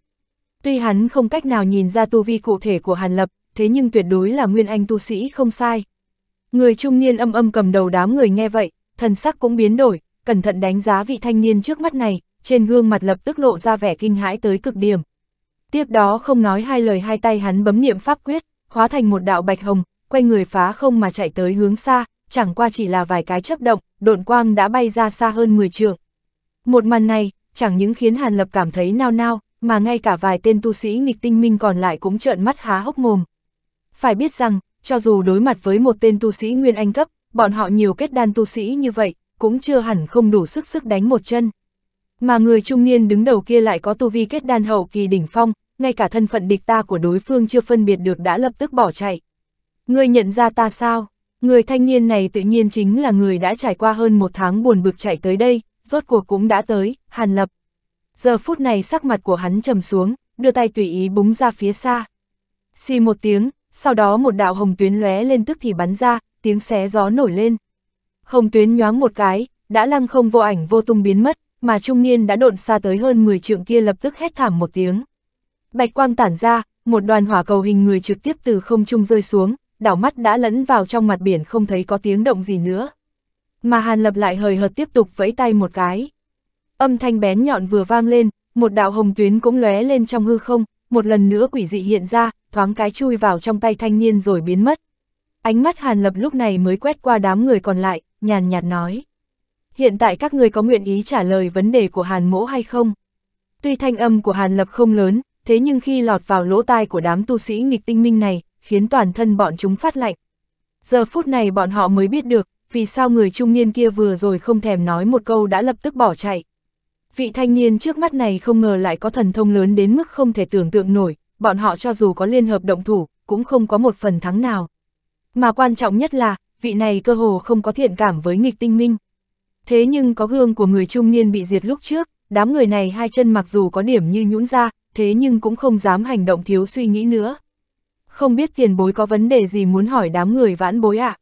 Tuy hắn không cách nào nhìn ra tu vi cụ thể của Hàn Lập, thế nhưng tuyệt đối là nguyên anh tu sĩ không sai. Người trung niên âm âm cầm đầu đám người nghe vậy, thần sắc cũng biến đổi, cẩn thận đánh giá vị thanh niên trước mắt này, trên gương mặt lập tức lộ ra vẻ kinh hãi tới cực điểm. Tiếp đó không nói hai lời hai tay hắn bấm niệm pháp quyết, hóa thành một đạo bạch hồng, quay người phá không mà chạy tới hướng xa, chẳng qua chỉ là vài cái chấp động, độn quang đã bay ra xa hơn 10 trường Một màn này, chẳng những khiến Hàn Lập cảm thấy nao nao, mà ngay cả vài tên tu sĩ nghịch tinh minh còn lại cũng trợn mắt há hốc mồm. Phải biết rằng, cho dù đối mặt với một tên tu sĩ nguyên anh cấp, bọn họ nhiều kết đan tu sĩ như vậy, cũng chưa hẳn không đủ sức sức đánh một chân. Mà người trung niên đứng đầu kia lại có tu vi kết đan hậu kỳ đỉnh phong, ngay cả thân phận địch ta của đối phương chưa phân biệt được đã lập tức bỏ chạy. Người nhận ra ta sao? Người thanh niên này tự nhiên chính là người đã trải qua hơn một tháng buồn bực chạy tới đây, rốt cuộc cũng đã tới, Hàn Lập. Giờ phút này sắc mặt của hắn trầm xuống, đưa tay tùy ý búng ra phía xa. Xì một tiếng, sau đó một đạo hồng tuyến lóe lên tức thì bắn ra, tiếng xé gió nổi lên. Hồng tuyến nhoáng một cái, đã lăng không vô ảnh vô tung biến mất, mà trung niên đã độn xa tới hơn 10 trượng kia lập tức hét thảm một tiếng. Bạch quang tản ra, một đoàn hỏa cầu hình người trực tiếp từ không trung rơi xuống, đảo mắt đã lẫn vào trong mặt biển không thấy có tiếng động gì nữa. Mà Hàn Lập lại hời hợt tiếp tục vẫy tay một cái. Âm thanh bén nhọn vừa vang lên, một đạo hồng tuyến cũng lóe lên trong hư không, một lần nữa quỷ dị hiện ra, thoáng cái chui vào trong tay thanh niên rồi biến mất. Ánh mắt Hàn Lập lúc này mới quét qua đám người còn lại, nhàn nhạt nói. Hiện tại các người có nguyện ý trả lời vấn đề của Hàn mỗ hay không? Tuy thanh âm của Hàn lập không lớn, thế nhưng khi lọt vào lỗ tai của đám tu sĩ nghịch tinh minh này, khiến toàn thân bọn chúng phát lạnh. Giờ phút này bọn họ mới biết được, vì sao người trung niên kia vừa rồi không thèm nói một câu đã lập tức bỏ chạy. Vị thanh niên trước mắt này không ngờ lại có thần thông lớn đến mức không thể tưởng tượng nổi, bọn họ cho dù có liên hợp động thủ, cũng không có một phần thắng nào. Mà quan trọng nhất là, vị này cơ hồ không có thiện cảm với nghịch tinh minh. Thế nhưng có gương của người trung niên bị diệt lúc trước, đám người này hai chân mặc dù có điểm như nhũn ra, thế nhưng cũng không dám hành động thiếu suy nghĩ nữa. Không biết tiền bối có vấn đề gì muốn hỏi đám người vãn bối ạ? À?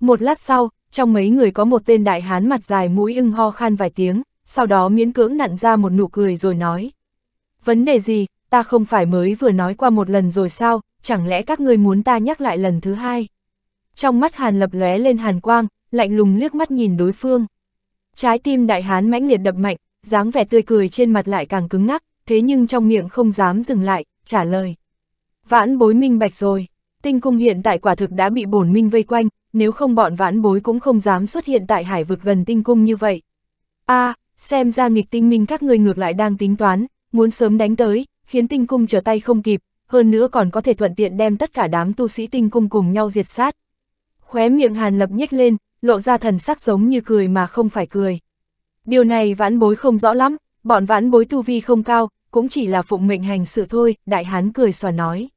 Một lát sau, trong mấy người có một tên đại hán mặt dài mũi ưng ho khan vài tiếng, sau đó miễn cưỡng nặn ra một nụ cười rồi nói. Vấn đề gì, ta không phải mới vừa nói qua một lần rồi sao, chẳng lẽ các ngươi muốn ta nhắc lại lần thứ hai? trong mắt Hàn Lập lóe lên hàn quang, lạnh lùng liếc mắt nhìn đối phương. Trái tim đại hán mãnh liệt đập mạnh, dáng vẻ tươi cười trên mặt lại càng cứng ngắc, thế nhưng trong miệng không dám dừng lại, trả lời. Vãn bối minh bạch rồi, tinh cung hiện tại quả thực đã bị bổn minh vây quanh, nếu không bọn vãn bối cũng không dám xuất hiện tại hải vực gần tinh cung như vậy. a à, xem ra nghịch tinh minh các người ngược lại đang tính toán, muốn sớm đánh tới, khiến tinh cung trở tay không kịp, hơn nữa còn có thể thuận tiện đem tất cả đám tu sĩ tinh cung cùng nhau diệt sát khóe miệng Hàn Lập nhếch lên, lộ ra thần sắc giống như cười mà không phải cười. Điều này vãn bối không rõ lắm, bọn vãn bối tu vi không cao, cũng chỉ là phụng mệnh hành sự thôi, đại hán cười xòa nói.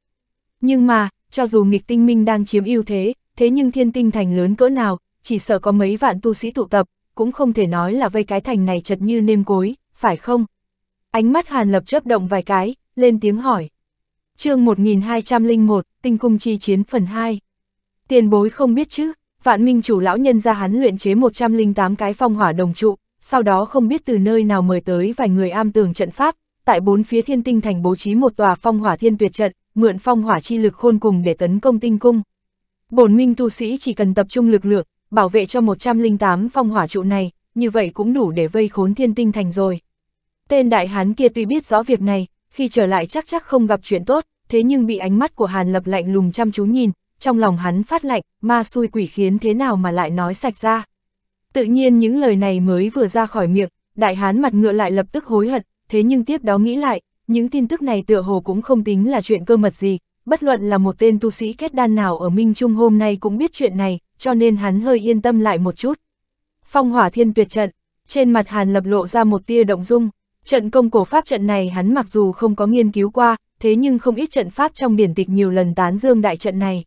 Nhưng mà, cho dù nghịch tinh minh đang chiếm ưu thế, thế nhưng thiên tinh thành lớn cỡ nào, chỉ sợ có mấy vạn tu sĩ tụ tập, cũng không thể nói là vây cái thành này chật như nêm cối, phải không? Ánh mắt Hàn Lập chớp động vài cái, lên tiếng hỏi. chương 1201, Tinh Cung Chi Chiến phần 2 Tiền bối không biết chứ, vạn minh chủ lão nhân ra hắn luyện chế 108 cái phong hỏa đồng trụ, sau đó không biết từ nơi nào mời tới vài người am tường trận pháp, tại bốn phía thiên tinh thành bố trí một tòa phong hỏa thiên tuyệt trận, mượn phong hỏa chi lực khôn cùng để tấn công tinh cung. Bổn minh tu sĩ chỉ cần tập trung lực lượng, bảo vệ cho 108 phong hỏa trụ này, như vậy cũng đủ để vây khốn thiên tinh thành rồi. Tên đại hán kia tuy biết rõ việc này, khi trở lại chắc chắc không gặp chuyện tốt, thế nhưng bị ánh mắt của Hàn Lập lạnh lùng chăm chú nhìn, trong lòng hắn phát lạnh, ma xui quỷ khiến thế nào mà lại nói sạch ra. Tự nhiên những lời này mới vừa ra khỏi miệng, đại hán mặt ngựa lại lập tức hối hận, thế nhưng tiếp đó nghĩ lại, những tin tức này tựa hồ cũng không tính là chuyện cơ mật gì, bất luận là một tên tu sĩ kết đan nào ở Minh Trung hôm nay cũng biết chuyện này, cho nên hắn hơi yên tâm lại một chút. Phong hỏa thiên tuyệt trận, trên mặt hàn lập lộ ra một tia động dung, trận công cổ pháp trận này hắn mặc dù không có nghiên cứu qua, thế nhưng không ít trận pháp trong biển tịch nhiều lần tán dương đại trận này.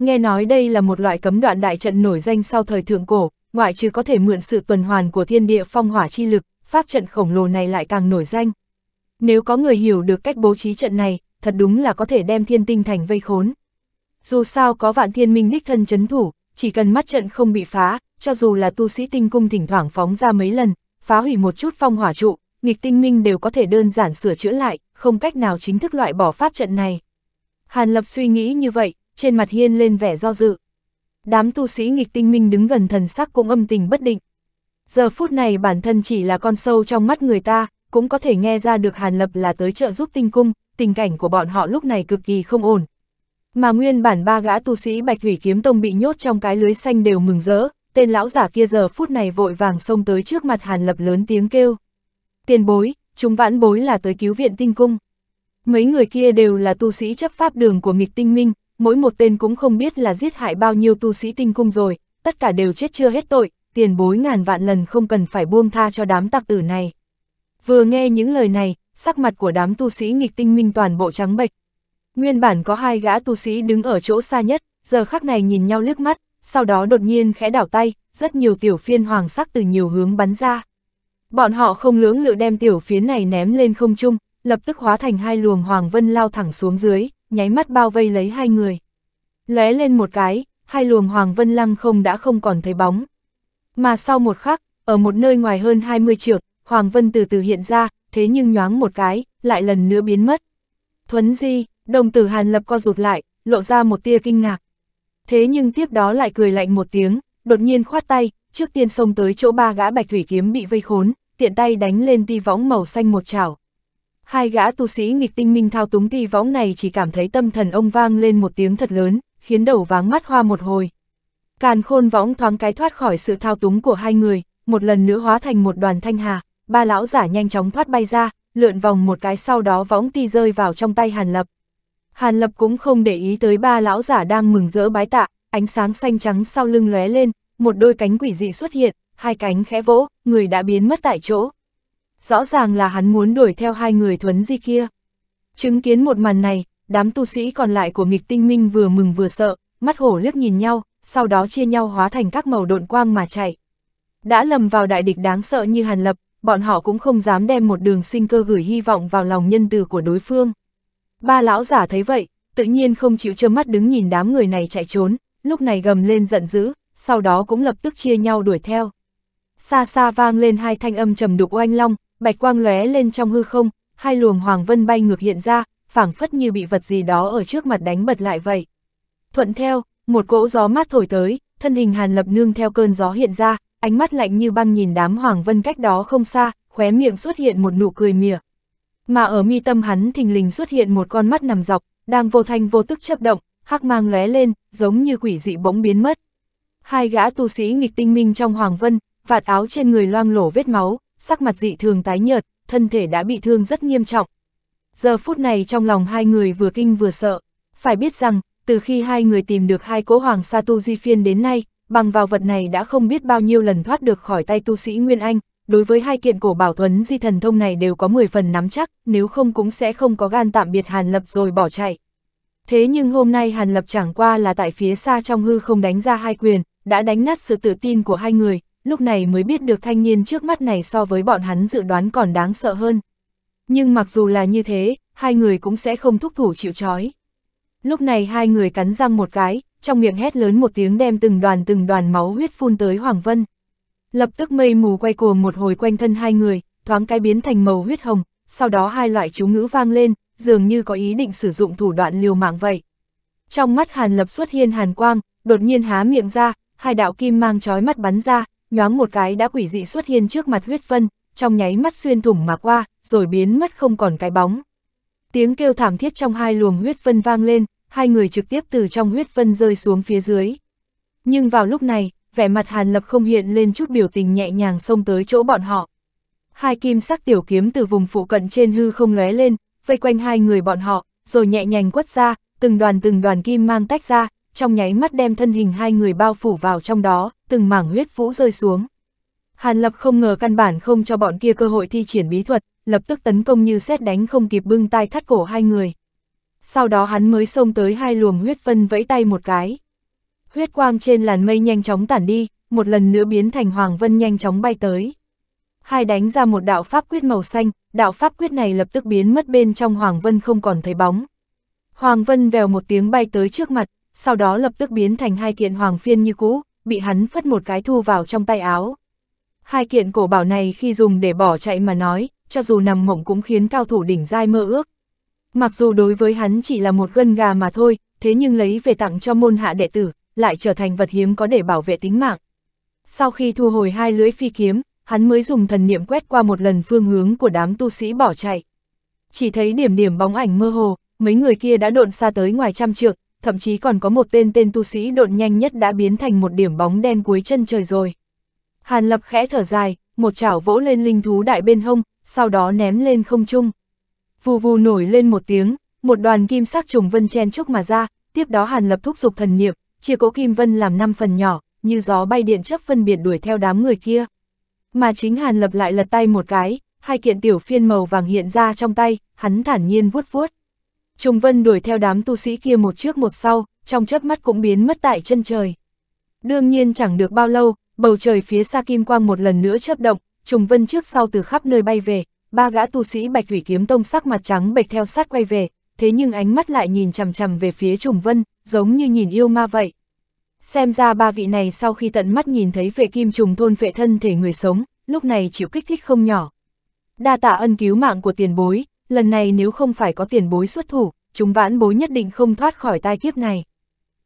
Nghe nói đây là một loại cấm đoạn đại trận nổi danh sau thời thượng cổ, ngoại trừ có thể mượn sự tuần hoàn của thiên địa phong hỏa chi lực, pháp trận khổng lồ này lại càng nổi danh. Nếu có người hiểu được cách bố trí trận này, thật đúng là có thể đem thiên tinh thành vây khốn. Dù sao có vạn thiên minh đích thân chấn thủ, chỉ cần mắt trận không bị phá, cho dù là tu sĩ tinh cung thỉnh thoảng phóng ra mấy lần, phá hủy một chút phong hỏa trụ, nghịch tinh minh đều có thể đơn giản sửa chữa lại, không cách nào chính thức loại bỏ pháp trận này. Hàn Lập suy nghĩ như vậy, trên mặt hiên lên vẻ do dự. Đám tu sĩ nghịch tinh minh đứng gần thần sắc cũng âm tình bất định. Giờ phút này bản thân chỉ là con sâu trong mắt người ta, cũng có thể nghe ra được Hàn Lập là tới trợ giúp tinh cung, tình cảnh của bọn họ lúc này cực kỳ không ổn. Mà nguyên bản ba gã tu sĩ Bạch Thủy Kiếm Tông bị nhốt trong cái lưới xanh đều mừng rỡ, tên lão giả kia giờ phút này vội vàng xông tới trước mặt Hàn Lập lớn tiếng kêu. Tiền bối, chúng vãn bối là tới cứu viện tinh cung. Mấy người kia đều là tu sĩ chấp pháp đường của nghịch tinh minh, mỗi một tên cũng không biết là giết hại bao nhiêu tu sĩ tinh cung rồi, tất cả đều chết chưa hết tội, tiền bối ngàn vạn lần không cần phải buông tha cho đám tặc tử này. Vừa nghe những lời này, sắc mặt của đám tu sĩ nghịch tinh minh toàn bộ trắng bệch. Nguyên bản có hai gã tu sĩ đứng ở chỗ xa nhất, giờ khắc này nhìn nhau liếc mắt, sau đó đột nhiên khẽ đảo tay, rất nhiều tiểu phiên hoàng sắc từ nhiều hướng bắn ra. Bọn họ không lưỡng lự đem tiểu phiến này ném lên không trung, lập tức hóa thành hai luồng hoàng vân lao thẳng xuống dưới nháy mắt bao vây lấy hai người. Lóe lên một cái, hai luồng hoàng vân lăng không đã không còn thấy bóng. Mà sau một khắc, ở một nơi ngoài hơn 20 trượng, hoàng vân từ từ hiện ra, thế nhưng nhoáng một cái, lại lần nữa biến mất. Thuấn di, đồng tử hàn lập co rụt lại, lộ ra một tia kinh ngạc. Thế nhưng tiếp đó lại cười lạnh một tiếng, đột nhiên khoát tay, trước tiên xông tới chỗ ba gã bạch thủy kiếm bị vây khốn, tiện tay đánh lên ti võng màu xanh một chảo. Hai gã tu sĩ nghịch tinh minh thao túng thi võng này chỉ cảm thấy tâm thần ông vang lên một tiếng thật lớn, khiến đầu váng mắt hoa một hồi. Càn khôn võng thoáng cái thoát khỏi sự thao túng của hai người, một lần nữa hóa thành một đoàn thanh hà, ba lão giả nhanh chóng thoát bay ra, lượn vòng một cái sau đó võng ti rơi vào trong tay Hàn Lập. Hàn Lập cũng không để ý tới ba lão giả đang mừng rỡ bái tạ, ánh sáng xanh trắng sau lưng lóe lên, một đôi cánh quỷ dị xuất hiện, hai cánh khẽ vỗ, người đã biến mất tại chỗ rõ ràng là hắn muốn đuổi theo hai người thuấn di kia. Chứng kiến một màn này, đám tu sĩ còn lại của nghịch tinh minh vừa mừng vừa sợ, mắt hổ liếc nhìn nhau, sau đó chia nhau hóa thành các màu độn quang mà chạy. Đã lầm vào đại địch đáng sợ như Hàn Lập, bọn họ cũng không dám đem một đường sinh cơ gửi hy vọng vào lòng nhân từ của đối phương. Ba lão giả thấy vậy, tự nhiên không chịu trơ mắt đứng nhìn đám người này chạy trốn, lúc này gầm lên giận dữ, sau đó cũng lập tức chia nhau đuổi theo. Xa xa vang lên hai thanh âm trầm đục oanh long, bạch quang lóe lên trong hư không, hai luồng hoàng vân bay ngược hiện ra, phảng phất như bị vật gì đó ở trước mặt đánh bật lại vậy. Thuận theo, một cỗ gió mát thổi tới, thân hình Hàn Lập Nương theo cơn gió hiện ra, ánh mắt lạnh như băng nhìn đám hoàng vân cách đó không xa, khóe miệng xuất hiện một nụ cười mỉa. Mà ở mi tâm hắn thình lình xuất hiện một con mắt nằm dọc, đang vô thanh vô tức chấp động, hắc mang lóe lên, giống như quỷ dị bỗng biến mất. Hai gã tu sĩ nghịch tinh minh trong hoàng vân, vạt áo trên người loang lổ vết máu, sắc mặt dị thường tái nhợt, thân thể đã bị thương rất nghiêm trọng. Giờ phút này trong lòng hai người vừa kinh vừa sợ, phải biết rằng, từ khi hai người tìm được hai cỗ hoàng sa tu di phiên đến nay, bằng vào vật này đã không biết bao nhiêu lần thoát được khỏi tay tu sĩ Nguyên Anh, đối với hai kiện cổ bảo thuấn di thần thông này đều có 10 phần nắm chắc, nếu không cũng sẽ không có gan tạm biệt Hàn Lập rồi bỏ chạy. Thế nhưng hôm nay Hàn Lập chẳng qua là tại phía xa trong hư không đánh ra hai quyền, đã đánh nát sự tự tin của hai người, lúc này mới biết được thanh niên trước mắt này so với bọn hắn dự đoán còn đáng sợ hơn. Nhưng mặc dù là như thế, hai người cũng sẽ không thúc thủ chịu trói. Lúc này hai người cắn răng một cái, trong miệng hét lớn một tiếng đem từng đoàn từng đoàn máu huyết phun tới Hoàng Vân. Lập tức mây mù quay cuồng một hồi quanh thân hai người, thoáng cái biến thành màu huyết hồng, sau đó hai loại chú ngữ vang lên, dường như có ý định sử dụng thủ đoạn liều mạng vậy. Trong mắt Hàn Lập xuất hiên hàn quang, đột nhiên há miệng ra, hai đạo kim mang chói mắt bắn ra, nhoáng một cái đã quỷ dị xuất hiện trước mặt huyết vân, trong nháy mắt xuyên thủng mà qua, rồi biến mất không còn cái bóng. Tiếng kêu thảm thiết trong hai luồng huyết vân vang lên, hai người trực tiếp từ trong huyết vân rơi xuống phía dưới. Nhưng vào lúc này, vẻ mặt Hàn Lập không hiện lên chút biểu tình nhẹ nhàng xông tới chỗ bọn họ. Hai kim sắc tiểu kiếm từ vùng phụ cận trên hư không lóe lên, vây quanh hai người bọn họ, rồi nhẹ nhàng quất ra, từng đoàn từng đoàn kim mang tách ra, trong nháy mắt đem thân hình hai người bao phủ vào trong đó, từng mảng huyết vũ rơi xuống. Hàn Lập không ngờ căn bản không cho bọn kia cơ hội thi triển bí thuật, lập tức tấn công như xét đánh không kịp bưng tay thắt cổ hai người. Sau đó hắn mới xông tới hai luồng huyết vân vẫy tay một cái. Huyết quang trên làn mây nhanh chóng tản đi, một lần nữa biến thành hoàng vân nhanh chóng bay tới. Hai đánh ra một đạo pháp quyết màu xanh, đạo pháp quyết này lập tức biến mất bên trong hoàng vân không còn thấy bóng. Hoàng vân vèo một tiếng bay tới trước mặt, sau đó lập tức biến thành hai kiện hoàng phiên như cũ, bị hắn phất một cái thu vào trong tay áo. Hai kiện cổ bảo này khi dùng để bỏ chạy mà nói, cho dù nằm mộng cũng khiến cao thủ đỉnh dai mơ ước. Mặc dù đối với hắn chỉ là một gân gà mà thôi, thế nhưng lấy về tặng cho môn hạ đệ tử, lại trở thành vật hiếm có để bảo vệ tính mạng. Sau khi thu hồi hai lưỡi phi kiếm, hắn mới dùng thần niệm quét qua một lần phương hướng của đám tu sĩ bỏ chạy. Chỉ thấy điểm điểm bóng ảnh mơ hồ, mấy người kia đã độn xa tới ngoài trăm trượng, thậm chí còn có một tên tên tu sĩ độn nhanh nhất đã biến thành một điểm bóng đen cuối chân trời rồi. Hàn Lập khẽ thở dài, một chảo vỗ lên linh thú đại bên hông, sau đó ném lên không trung. Vù vù nổi lên một tiếng, một đoàn kim sắc trùng vân chen chúc mà ra, tiếp đó Hàn Lập thúc giục thần niệm, chia cỗ kim vân làm năm phần nhỏ, như gió bay điện chấp phân biệt đuổi theo đám người kia. Mà chính Hàn Lập lại lật tay một cái, hai kiện tiểu phiên màu vàng hiện ra trong tay, hắn thản nhiên vuốt vuốt. Trùng Vân đuổi theo đám tu sĩ kia một trước một sau, trong chớp mắt cũng biến mất tại chân trời. Đương nhiên chẳng được bao lâu, bầu trời phía xa kim quang một lần nữa chớp động, Trùng Vân trước sau từ khắp nơi bay về, ba gã tu sĩ Bạch Thủy Kiếm Tông sắc mặt trắng bệch theo sát quay về, thế nhưng ánh mắt lại nhìn chằm chằm về phía Trùng Vân, giống như nhìn yêu ma vậy. Xem ra ba vị này sau khi tận mắt nhìn thấy vệ kim trùng thôn vệ thân thể người sống, lúc này chịu kích thích không nhỏ. Đa tạ ân cứu mạng của tiền bối, lần này nếu không phải có tiền bối xuất thủ, chúng vãn bối nhất định không thoát khỏi tai kiếp này.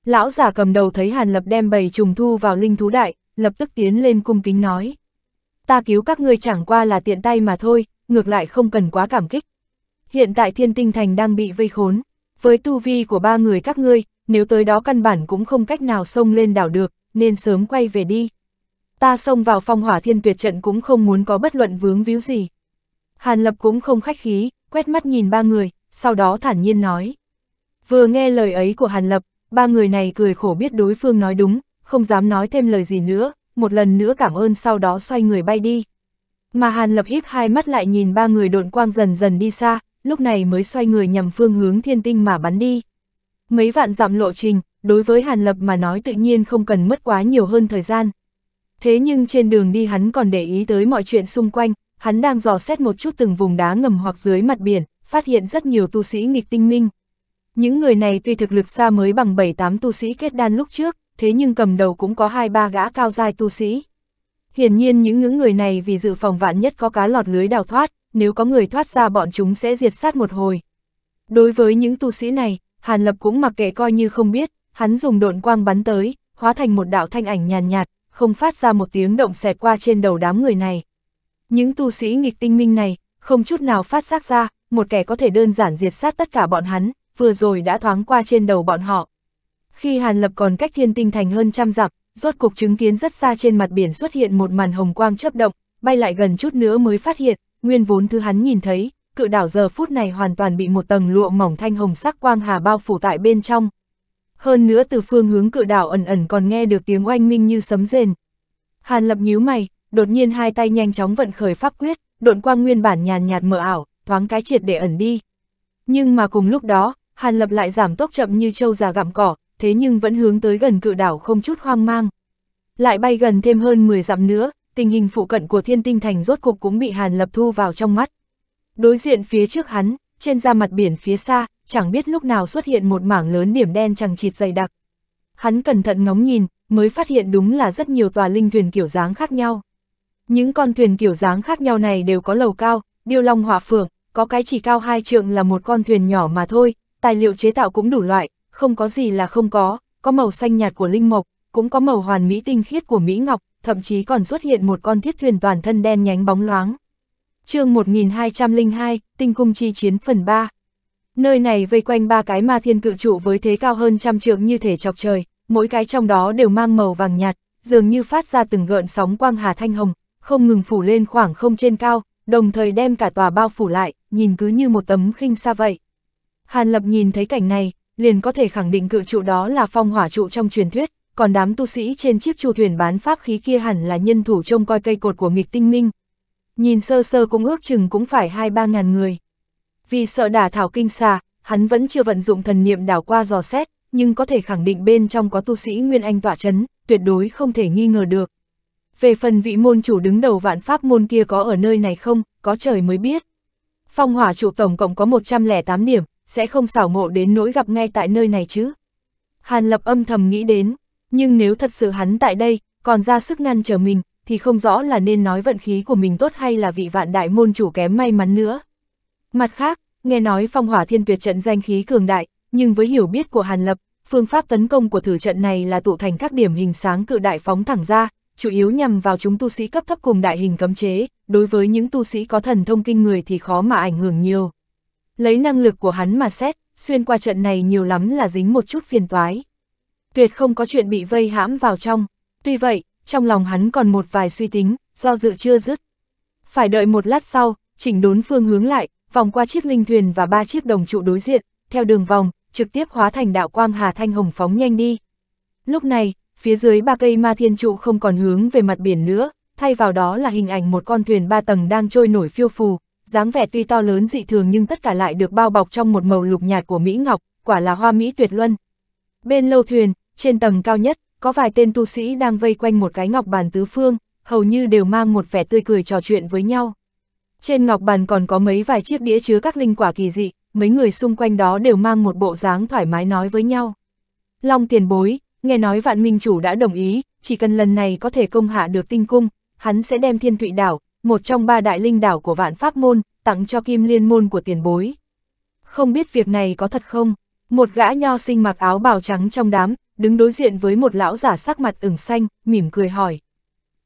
Lão giả cầm đầu thấy Hàn Lập đem bầy trùng thu vào linh thú đại, lập tức tiến lên cung kính nói. Ta cứu các ngươi chẳng qua là tiện tay mà thôi, ngược lại không cần quá cảm kích. Hiện tại thiên tinh thành đang bị vây khốn, với tu vi của ba người các ngươi, nếu tới đó căn bản cũng không cách nào xông lên đảo được, nên sớm quay về đi. Ta xông vào phong hỏa thiên tuyệt trận cũng không muốn có bất luận vướng víu gì. Hàn Lập cũng không khách khí, quét mắt nhìn ba người, sau đó thản nhiên nói. Vừa nghe lời ấy của Hàn Lập, ba người này cười khổ biết đối phương nói đúng, không dám nói thêm lời gì nữa, một lần nữa cảm ơn sau đó xoay người bay đi. Mà Hàn Lập híp hai mắt lại nhìn ba người độn quang dần dần đi xa, lúc này mới xoay người nhằm phương hướng thiên tinh mà bắn đi. Mấy vạn dặm lộ trình, đối với Hàn Lập mà nói tự nhiên không cần mất quá nhiều hơn thời gian. Thế nhưng trên đường đi hắn còn để ý tới mọi chuyện xung quanh, hắn đang dò xét một chút từng vùng đá ngầm hoặc dưới mặt biển, phát hiện rất nhiều tu sĩ nghịch tinh minh. Những người này tuy thực lực xa mới bằng 7-8 tu sĩ kết đan lúc trước, thế nhưng cầm đầu cũng có 2-3 gã cao giai tu sĩ. Hiển nhiên những ngưỡng người này vì dự phòng vạn nhất có cá lọt lưới đào thoát, nếu có người thoát ra bọn chúng sẽ diệt sát một hồi. Đối với những tu sĩ này, Hàn Lập cũng mặc kệ coi như không biết, hắn dùng độn quang bắn tới, hóa thành một đạo thanh ảnh nhàn nhạt, nhạt, không phát ra một tiếng động xẹt qua trên đầu đám người này. Những tu sĩ nghịch tinh minh này, không chút nào phát giác ra, một kẻ có thể đơn giản diệt sát tất cả bọn hắn, vừa rồi đã thoáng qua trên đầu bọn họ. Khi Hàn Lập còn cách thiên tinh thành hơn trăm dặm, rốt cục chứng kiến rất xa trên mặt biển xuất hiện một màn hồng quang chớp động, bay lại gần chút nữa mới phát hiện, nguyên vốn thứ hắn nhìn thấy, cự đảo giờ phút này hoàn toàn bị một tầng lụa mỏng thanh hồng sắc quang hà bao phủ tại bên trong. Hơn nữa từ phương hướng cự đảo ẩn ẩn còn nghe được tiếng oanh minh như sấm rền. Hàn Lập nhíu mày, đột nhiên hai tay nhanh chóng vận khởi pháp quyết, độn quang nguyên bản nhàn nhạt mờ ảo, thoáng cái triệt để ẩn đi. Nhưng mà cùng lúc đó, Hàn Lập lại giảm tốc chậm như trâu già gặm cỏ, thế nhưng vẫn hướng tới gần cự đảo không chút hoang mang. Lại bay gần thêm hơn 10 dặm nữa, tình hình phụ cận của thiên tinh thành rốt cục cũng bị Hàn Lập thu vào trong mắt. Đối diện phía trước hắn, trên da mặt biển phía xa, chẳng biết lúc nào xuất hiện một mảng lớn điểm đen chẳng chịt dày đặc. Hắn cẩn thận ngóng nhìn, mới phát hiện đúng là rất nhiều tòa linh thuyền kiểu dáng khác nhau. Những con thuyền kiểu dáng khác nhau này đều có lầu cao, điêu long hỏa phượng, có cái chỉ cao hai trượng là một con thuyền nhỏ mà thôi, tài liệu chế tạo cũng đủ loại, không có gì là không có, có màu xanh nhạt của linh mộc, cũng có màu hoàn mỹ tinh khiết của mỹ ngọc, thậm chí còn xuất hiện một con thiết thuyền toàn thân đen nhánh bóng loáng. Chương 1202, Tinh cung chi chiến phần 3. Nơi này vây quanh ba cái ma thiên cự trụ với thế cao hơn trăm trượng như thể chọc trời, mỗi cái trong đó đều mang màu vàng nhạt, dường như phát ra từng gợn sóng quang hà thanh hồng, không ngừng phủ lên khoảng không trên cao, đồng thời đem cả tòa bao phủ lại, nhìn cứ như một tấm khinh xa vậy. Hàn Lập nhìn thấy cảnh này, liền có thể khẳng định cự trụ đó là phong hỏa trụ trong truyền thuyết, còn đám tu sĩ trên chiếc chu thuyền bán pháp khí kia hẳn là nhân thủ trông coi cây cột của nghịch tinh minh. Nhìn sơ sơ cũng ước chừng cũng phải hai ba ngàn người. Vì sợ đả thảo kinh xa, hắn vẫn chưa vận dụng thần niệm đảo qua dò xét, nhưng có thể khẳng định bên trong có tu sĩ Nguyên Anh tỏa chấn, tuyệt đối không thể nghi ngờ được. Về phần vị môn chủ đứng đầu vạn pháp môn kia có ở nơi này không, có trời mới biết. Phong hỏa chủ tổng cộng có 108 điểm, sẽ không xảo ngộ đến nỗi gặp ngay tại nơi này chứ. Hàn lập âm thầm nghĩ đến, nhưng nếu thật sự hắn tại đây, còn ra sức ngăn trở mình, thì không rõ là nên nói vận khí của mình tốt hay là vị vạn đại môn chủ kém may mắn nữa. Mặt khác, nghe nói phong hỏa thiên tuyệt trận danh khí cường đại, nhưng với hiểu biết của Hàn Lập, phương pháp tấn công của thử trận này là tụ thành các điểm hình sáng cự đại phóng thẳng ra, chủ yếu nhằm vào chúng tu sĩ cấp thấp cùng đại hình cấm chế, đối với những tu sĩ có thần thông kinh người thì khó mà ảnh hưởng nhiều. Lấy năng lực của hắn mà xét, xuyên qua trận này nhiều lắm là dính một chút phiền toái. Tuyệt không có chuyện bị vây hãm vào trong, tuy vậy, trong lòng hắn còn một vài suy tính, do dự chưa dứt. Phải đợi một lát sau, chỉnh đốn phương hướng lại, vòng qua chiếc linh thuyền và ba chiếc đồng trụ đối diện, theo đường vòng, trực tiếp hóa thành đạo quang hà thanh hồng phóng nhanh đi. Lúc này, phía dưới ba cây ma thiên trụ không còn hướng về mặt biển nữa, thay vào đó là hình ảnh một con thuyền ba tầng đang trôi nổi phiêu phù, dáng vẻ tuy to lớn dị thường nhưng tất cả lại được bao bọc trong một màu lục nhạt của Mỹ Ngọc, quả là hoa Mỹ tuyệt luân. Bên lâu thuyền, trên tầng cao nhất, có vài tên tu sĩ đang vây quanh một cái ngọc bàn tứ phương, hầu như đều mang một vẻ tươi cười trò chuyện với nhau. Trên ngọc bàn còn có mấy vài chiếc đĩa chứa các linh quả kỳ dị, mấy người xung quanh đó đều mang một bộ dáng thoải mái nói với nhau. Long tiền bối, Nghe nói vạn minh chủ đã đồng ý, chỉ cần lần này có thể công hạ được tinh cung, hắn sẽ đem thiên thụy đảo, một trong ba đại linh đảo của vạn pháp môn, tặng cho kim liên môn của tiền bối. Không biết việc này có thật không? Một gã nho sinh mặc áo bào trắng trong đám, đứng đối diện với một lão giả sắc mặt ửng xanh, mỉm cười hỏi.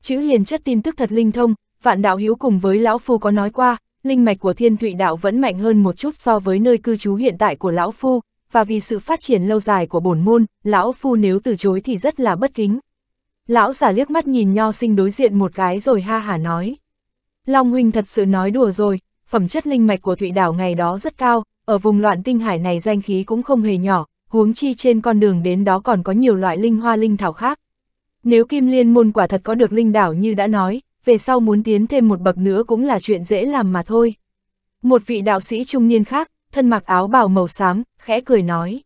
Chữ hiền chất tin tức thật linh thông, vạn đạo hiếu cùng với lão phu có nói qua, linh mạch của thiên thụy đảo vẫn mạnh hơn một chút so với nơi cư trú hiện tại của lão phu, và vì sự phát triển lâu dài của bổn môn, lão phu nếu từ chối thì rất là bất kính. Lão giả liếc mắt nhìn nho sinh đối diện một cái rồi ha hả nói. Long huynh thật sự nói đùa rồi, phẩm chất linh mạch của thụy đảo ngày đó rất cao, ở vùng loạn tinh hải này danh khí cũng không hề nhỏ, huống chi trên con đường đến đó còn có nhiều loại linh hoa linh thảo khác. Nếu kim liên môn quả thật có được linh đảo như đã nói, về sau muốn tiến thêm một bậc nữa cũng là chuyện dễ làm mà thôi. Một vị đạo sĩ trung niên khác, thân mặc áo bào màu xám, khẽ cười nói.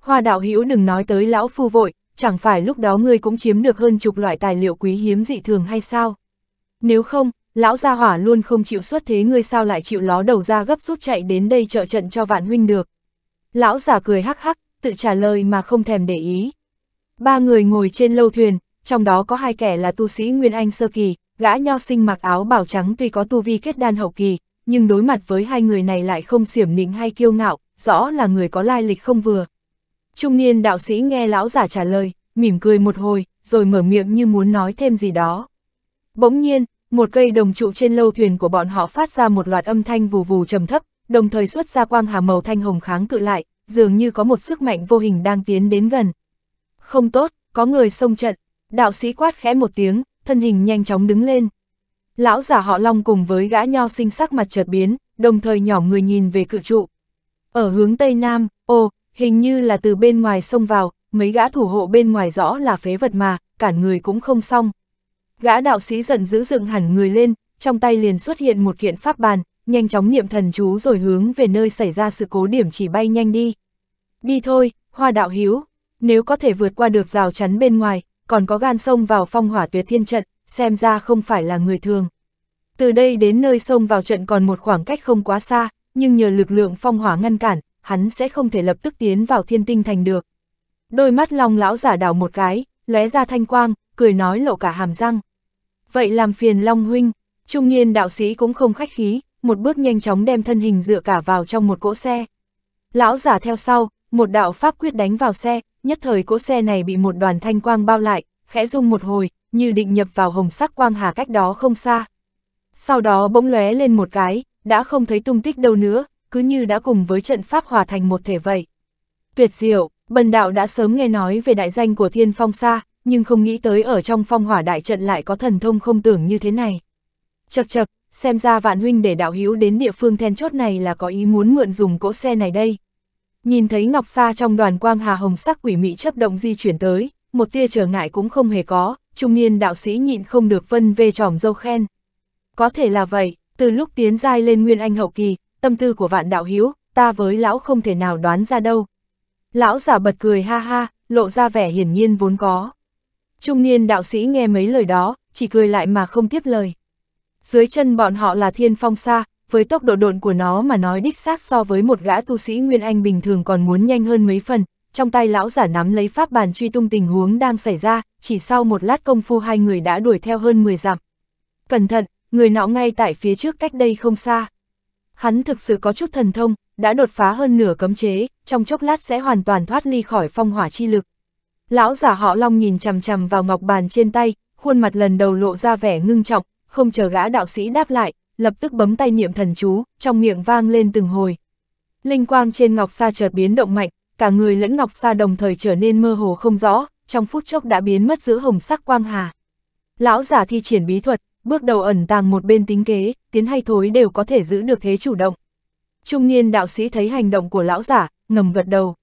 Hoa đạo hữu đừng nói tới lão phu vội, chẳng phải lúc đó ngươi cũng chiếm được hơn chục loại tài liệu quý hiếm dị thường hay sao? Nếu không, lão gia hỏa luôn không chịu xuất thế ngươi sao lại chịu ló đầu ra gấp rút chạy đến đây trợ trận cho vạn huynh được. Lão giả cười hắc hắc, tự trả lời mà không thèm để ý. Ba người ngồi trên lâu thuyền, trong đó có hai kẻ là tu sĩ Nguyên Anh Sơ Kỳ, gã nho sinh mặc áo bảo trắng tuy có tu vi kết đan hậu kỳ, nhưng đối mặt với hai người này lại không xiểm nịnh hay kiêu ngạo, rõ là người có lai lịch không vừa. Trung niên đạo sĩ nghe lão giả trả lời, mỉm cười một hồi, rồi mở miệng như muốn nói thêm gì đó. Bỗng nhiên, một cây đồng trụ trên lâu thuyền của bọn họ phát ra một loạt âm thanh vù vù trầm thấp, đồng thời xuất ra quang hà màu thanh hồng kháng cự lại, dường như có một sức mạnh vô hình đang tiến đến gần. Không tốt, có người xông trận, đạo sĩ quát khẽ một tiếng, thân hình nhanh chóng đứng lên. Lão giả họ long cùng với gã nho sinh sắc mặt chợt biến, đồng thời nhỏ người nhìn về cự trụ, ở hướng Tây Nam, ô, hình như là từ bên ngoài xông vào, mấy gã thủ hộ bên ngoài rõ là phế vật mà, cản người cũng không xong. Gã đạo sĩ giận dữ dựng hẳn người lên, trong tay liền xuất hiện một kiện pháp bàn, nhanh chóng niệm thần chú rồi hướng về nơi xảy ra sự cố điểm chỉ bay nhanh đi. Đi thôi, hoa đạo hiếu, nếu có thể vượt qua được rào chắn bên ngoài, còn có gan xông vào phong hỏa tuyệt thiên trận, xem ra không phải là người thường. Từ đây đến nơi xông vào trận còn một khoảng cách không quá xa, nhưng nhờ lực lượng phong hỏa ngăn cản, hắn sẽ không thể lập tức tiến vào thiên tinh thành được. Đôi mắt long lão giả đảo một cái, lóe ra thanh quang, cười nói lộ cả hàm răng. Vậy làm phiền long huynh, trung niên đạo sĩ cũng không khách khí, một bước nhanh chóng đem thân hình dựa cả vào trong một cỗ xe. Lão giả theo sau, một đạo pháp quyết đánh vào xe, nhất thời cỗ xe này bị một đoàn thanh quang bao lại, khẽ rung một hồi, như định nhập vào hồng sắc quang hà cách đó không xa. Sau đó bỗng lóe lên một cái, đã không thấy tung tích đâu nữa, cứ như đã cùng với trận pháp hòa thành một thể vậy. Tuyệt diệu, bần đạo đã sớm nghe nói về đại danh của thiên phong xa, nhưng không nghĩ tới ở trong phong hỏa đại trận lại có thần thông không tưởng như thế này. Chật chật, xem ra vạn huynh để đạo hiếu đến địa phương then chốt này là có ý muốn mượn dùng cỗ xe này đây. Nhìn thấy Ngọc Sa trong đoàn quang hà hồng sắc quỷ mị chấp động di chuyển tới, một tia trở ngại cũng không hề có, trung niên đạo sĩ nhịn không được vân về tròm dâu khen. Có thể là vậy, từ lúc tiến giai lên Nguyên Anh hậu kỳ, tâm tư của vạn đạo hiếu, ta với lão không thể nào đoán ra đâu. Lão giả bật cười ha ha, lộ ra vẻ hiển nhiên vốn có. Trung niên đạo sĩ nghe mấy lời đó, chỉ cười lại mà không tiếp lời. Dưới chân bọn họ là thiên phong xa, với tốc độ độn của nó mà nói đích xác so với một gã tu sĩ Nguyên Anh bình thường còn muốn nhanh hơn mấy phần, trong tay lão giả nắm lấy pháp bàn truy tung tình huống đang xảy ra, chỉ sau một lát công phu hai người đã đuổi theo hơn 10 dặm. Cẩn thận, người nọ ngay tại phía trước cách đây không xa. Hắn thực sự có chút thần thông, đã đột phá hơn nửa cấm chế, trong chốc lát sẽ hoàn toàn thoát ly khỏi phong hỏa chi lực. Lão giả họ Long nhìn chằm chằm vào ngọc bàn trên tay, khuôn mặt lần đầu lộ ra vẻ ngưng trọng, không chờ gã đạo sĩ đáp lại, lập tức bấm tay niệm thần chú, trong miệng vang lên từng hồi. Linh quang trên ngọc sa chợt biến động mạnh, cả người lẫn ngọc sa đồng thời trở nên mơ hồ không rõ, trong phút chốc đã biến mất giữa hồng sắc quang hà. Lão giả thi triển bí thuật, bước đầu ẩn tàng một bên tính kế, tiến hay thối đều có thể giữ được thế chủ động. Trung niên đạo sĩ thấy hành động của lão giả, ngầm gật đầu.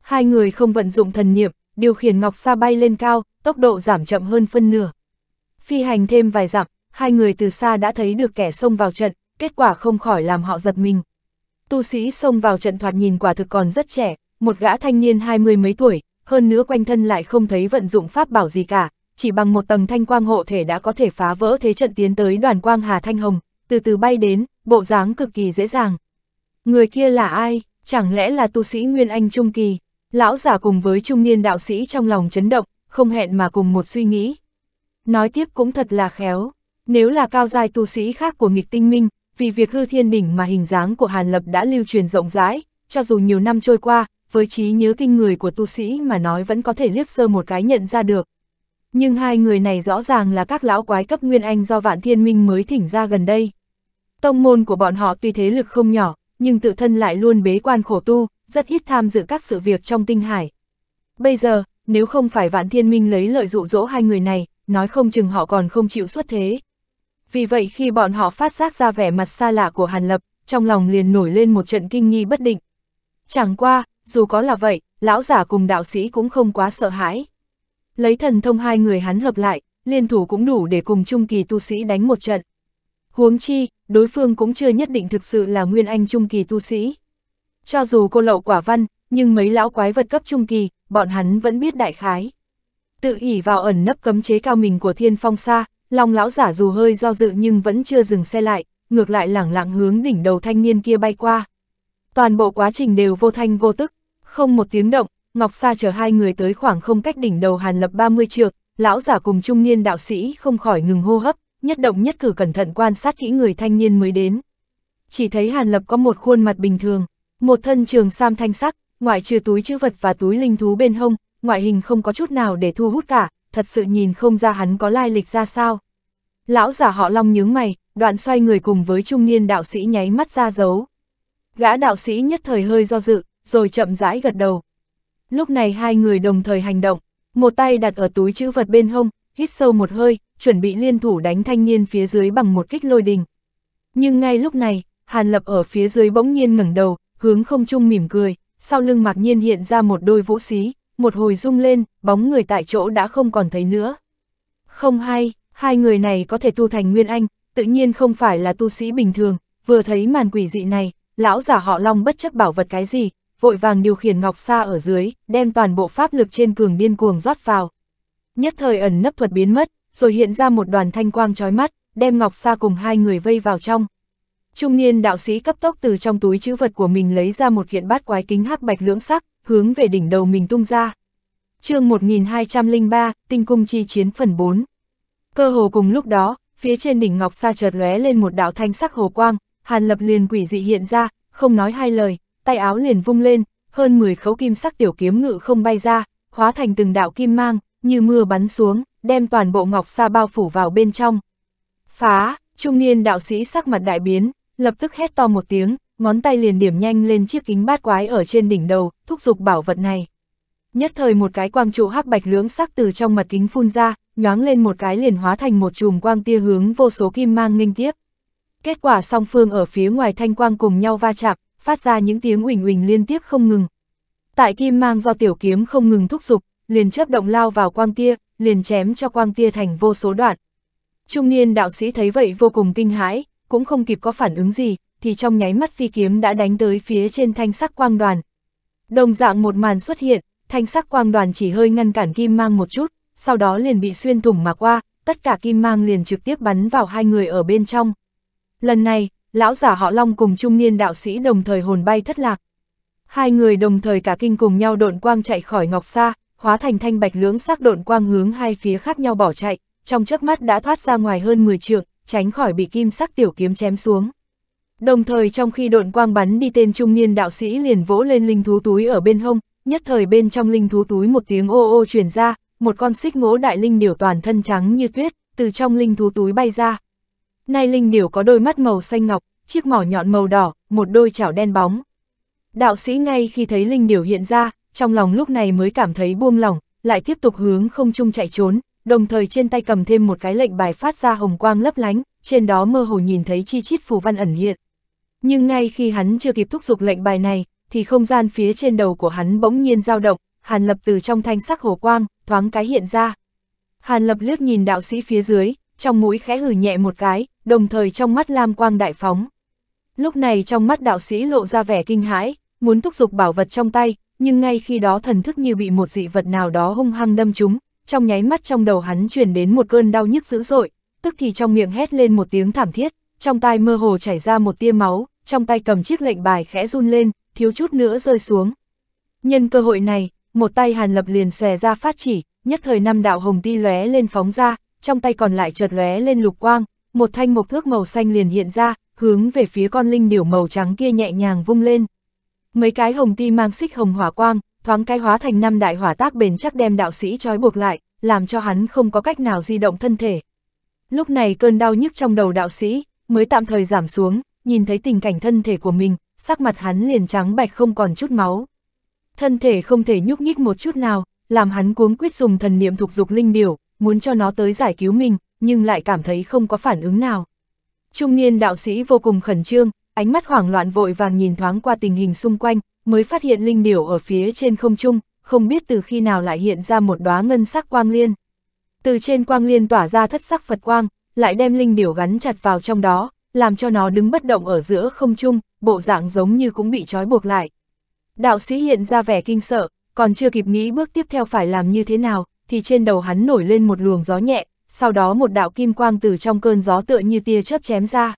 Hai người không vận dụng thần niệm, điều khiển ngọc xa bay lên cao, tốc độ giảm chậm hơn phân nửa. Phi hành thêm vài dặm, hai người từ xa đã thấy được kẻ xông vào trận, kết quả không khỏi làm họ giật mình. Tu sĩ xông vào trận thoạt nhìn quả thực còn rất trẻ, một gã thanh niên hai mươi mấy tuổi, hơn nữa quanh thân lại không thấy vận dụng pháp bảo gì cả, chỉ bằng một tầng thanh quang hộ thể đã có thể phá vỡ thế trận tiến tới đoàn quang Hà Thanh Hồng, từ từ bay đến, bộ dáng cực kỳ dễ dàng. Người kia là ai? Chẳng lẽ là tu sĩ Nguyên Anh Trung Kỳ? Lão giả cùng với trung niên đạo sĩ trong lòng chấn động, không hẹn mà cùng một suy nghĩ. Nói tiếp cũng thật là khéo, nếu là cao giai tu sĩ khác của nghịch tinh minh, vì việc hư thiên đỉnh mà hình dáng của Hàn Lập đã lưu truyền rộng rãi, cho dù nhiều năm trôi qua, với trí nhớ kinh người của tu sĩ mà nói vẫn có thể liếc sơ một cái nhận ra được. Nhưng hai người này rõ ràng là các lão quái cấp Nguyên Anh do Vạn Thiên Minh mới thỉnh ra gần đây. Tông môn của bọn họ tuy thế lực không nhỏ, nhưng tự thân lại luôn bế quan khổ tu, rất ít tham dự các sự việc trong tinh hải. Bây giờ, nếu không phải Vạn Thiên Minh lấy lợi dụ dỗ hai người này, nói không chừng họ còn không chịu xuất thế. Vì vậy khi bọn họ phát giác ra vẻ mặt xa lạ của Hàn Lập, trong lòng liền nổi lên một trận kinh nghi bất định. Chẳng qua, dù có là vậy, lão giả cùng đạo sĩ cũng không quá sợ hãi. Lấy thần thông hai người hắn hợp lại, liên thủ cũng đủ để cùng trung kỳ tu sĩ đánh một trận. Huống chi, đối phương cũng chưa nhất định thực sự là nguyên anh trung kỳ tu sĩ. Cho dù cô lậu quả văn, nhưng mấy lão quái vật cấp trung kỳ, bọn hắn vẫn biết đại khái. Tự ỉ vào ẩn nấp cấm chế cao mình của thiên phong xa, lòng lão giả dù hơi do dự nhưng vẫn chưa dừng xe lại, ngược lại lẳng lặng hướng đỉnh đầu thanh niên kia bay qua. Toàn bộ quá trình đều vô thanh vô tức, không một tiếng động, Ngọc Sa chờ hai người tới khoảng không cách đỉnh đầu Hàn Lập 30 trượng, lão giả cùng trung niên đạo sĩ không khỏi ngừng hô hấp, nhất động nhất cử cẩn thận quan sát kỹ người thanh niên mới đến. Chỉ thấy Hàn Lập có một khuôn mặt bình thường, một thân trường sam thanh sắc, ngoại trừ túi chữ vật và túi linh thú bên hông, ngoại hình không có chút nào để thu hút cả, thật sự nhìn không ra hắn có lai lịch ra sao. Lão giả họ long nhướng mày, đoạn xoay người cùng với trung niên đạo sĩ nháy mắt ra dấu. Gã đạo sĩ nhất thời hơi do dự, rồi chậm rãi gật đầu, Lúc này hai người đồng thời hành động, một tay đặt ở túi chữ vật bên hông, hít sâu một hơi, chuẩn bị liên thủ đánh thanh niên phía dưới bằng một kích lôi đình. Nhưng ngay lúc này, Hàn Lập ở phía dưới bỗng nhiên ngẩng đầu, hướng không trung mỉm cười, sau lưng mạc nhiên hiện ra một đôi vũ xí, một hồi rung lên, bóng người tại chỗ đã không còn thấy nữa. Không hay, hai người này có thể tu thành Nguyên Anh, tự nhiên không phải là tu sĩ bình thường, vừa thấy màn quỷ dị này, lão giả họ Long bất chấp bảo vật cái gì, vội vàng điều khiển Ngọc Sa ở dưới, đem toàn bộ pháp lực trên cường điên cuồng rót vào. Nhất thời ẩn nấp thuật biến mất, rồi hiện ra một đoàn thanh quang chói mắt, đem Ngọc Sa cùng hai người vây vào trong. Trung niên đạo sĩ cấp tốc từ trong túi chữ vật của mình lấy ra một kiện bát quái kính hắc bạch lưỡng sắc, hướng về đỉnh đầu mình tung ra. chương 1203, Tinh Cung Chi Chiến phần 4 Cơ hồ cùng lúc đó, phía trên đỉnh Ngọc Sa chợt lóe lên một đạo thanh sắc hồ quang, Hàn Lập liền quỷ dị hiện ra, không nói hai lời, tay áo liền vung lên, hơn 10 khấu kim sắc tiểu kiếm ngự không bay ra, hóa thành từng đạo kim mang, như mưa bắn xuống, đem toàn bộ ngọc sa bao phủ vào bên trong. Phá, trung niên đạo sĩ sắc mặt đại biến, lập tức hét to một tiếng, ngón tay liền điểm nhanh lên chiếc kính bát quái ở trên đỉnh đầu, thúc giục bảo vật này. Nhất thời một cái quang trụ hắc bạch lưỡng sắc từ trong mặt kính phun ra, nhoáng lên một cái liền hóa thành một chùm quang tia hướng vô số kim mang nghênh tiếp. Kết quả song phương ở phía ngoài thanh quang cùng nhau va chạm, phát ra những tiếng uỳnh uỳnh liên tiếp không ngừng. Tại kim mang do tiểu kiếm không ngừng thúc giục, liền chớp động lao vào quang tia, liền chém cho quang tia thành vô số đoạn. Trung niên đạo sĩ thấy vậy vô cùng kinh hãi, cũng không kịp có phản ứng gì, thì trong nháy mắt phi kiếm đã đánh tới phía trên thanh sắc quang đoàn. Đồng dạng một màn xuất hiện, thanh sắc quang đoàn chỉ hơi ngăn cản kim mang một chút, sau đó liền bị xuyên thủng mà qua, tất cả kim mang liền trực tiếp bắn vào hai người ở bên trong. Lần này, lão giả họ Long cùng trung niên đạo sĩ đồng thời hồn bay thất lạc. Hai người đồng thời cả kinh cùng nhau độn quang chạy khỏi Ngọc Sa, hóa thành thanh bạch lưỡng sắc độn quang hướng hai phía khác nhau bỏ chạy, trong chớp mắt đã thoát ra ngoài hơn 10 trượng, tránh khỏi bị kim sắc tiểu kiếm chém xuống. Đồng thời trong khi độn quang bắn đi tên trung niên đạo sĩ liền vỗ lên linh thú túi ở bên hông, nhất thời bên trong linh thú túi một tiếng ô ô truyền ra, một con xích ngỗ đại linh điểu toàn thân trắng như tuyết, từ trong linh thú túi bay ra, Nai linh điểu có đôi mắt màu xanh ngọc, chiếc mỏ nhọn màu đỏ, một đôi chảo đen bóng. Đạo sĩ ngay khi thấy linh điểu hiện ra, trong lòng lúc này mới cảm thấy buông lỏng, lại tiếp tục hướng không trung chạy trốn, đồng thời trên tay cầm thêm một cái lệnh bài phát ra hồng quang lấp lánh, trên đó mơ hồ nhìn thấy chi chít phù văn ẩn hiện. Nhưng ngay khi hắn chưa kịp thúc giục lệnh bài này, thì không gian phía trên đầu của hắn bỗng nhiên dao động, Hàn Lập từ trong thanh sắc hồ quang, thoáng cái hiện ra. Hàn Lập liếc nhìn đạo sĩ phía dưới, trong mũi khẽ hử nhẹ một cái, đồng thời trong mắt lam quang đại phóng. Lúc này trong mắt đạo sĩ lộ ra vẻ kinh hãi, muốn thúc giục bảo vật trong tay, nhưng ngay khi đó thần thức như bị một dị vật nào đó hung hăng đâm trúng, trong nháy mắt trong đầu hắn truyền đến một cơn đau nhức dữ dội, tức thì trong miệng hét lên một tiếng thảm thiết, trong tai mơ hồ chảy ra một tia máu, trong tay cầm chiếc lệnh bài khẽ run lên, thiếu chút nữa rơi xuống. Nhân cơ hội này, một tay Hàn Lập liền xòe ra phát chỉ, nhất thời năm đạo hồng ti lóe lên phóng ra, trong tay còn lại chợt lóe lên lục quang, một thanh mộc thước màu xanh liền hiện ra, hướng về phía con linh điểu màu trắng kia nhẹ nhàng vung lên. Mấy cái hồng ti mang xích hồng hỏa quang, thoáng cái hóa thành năm đại hỏa tác bền chắc đem đạo sĩ trói buộc lại, làm cho hắn không có cách nào di động thân thể. Lúc này cơn đau nhức trong đầu đạo sĩ mới tạm thời giảm xuống, nhìn thấy tình cảnh thân thể của mình, sắc mặt hắn liền trắng bạch không còn chút máu. Thân thể không thể nhúc nhích một chút nào, làm hắn cuống quyết dùng thần niệm thuộc dục linh điểu muốn cho nó tới giải cứu mình, nhưng lại cảm thấy không có phản ứng nào. Trung niên đạo sĩ vô cùng khẩn trương, ánh mắt hoảng loạn vội vàng nhìn thoáng qua tình hình xung quanh, mới phát hiện linh điểu ở phía trên không trung, không biết từ khi nào lại hiện ra một đóa ngân sắc quang liên. Từ trên quang liên tỏa ra thất sắc Phật quang, lại đem linh điểu gắn chặt vào trong đó, làm cho nó đứng bất động ở giữa không trung, bộ dạng giống như cũng bị trói buộc lại. Đạo sĩ hiện ra vẻ kinh sợ, còn chưa kịp nghĩ bước tiếp theo phải làm như thế nào, thì trên đầu hắn nổi lên một luồng gió nhẹ, sau đó một đạo kim quang từ trong cơn gió tựa như tia chớp chém ra.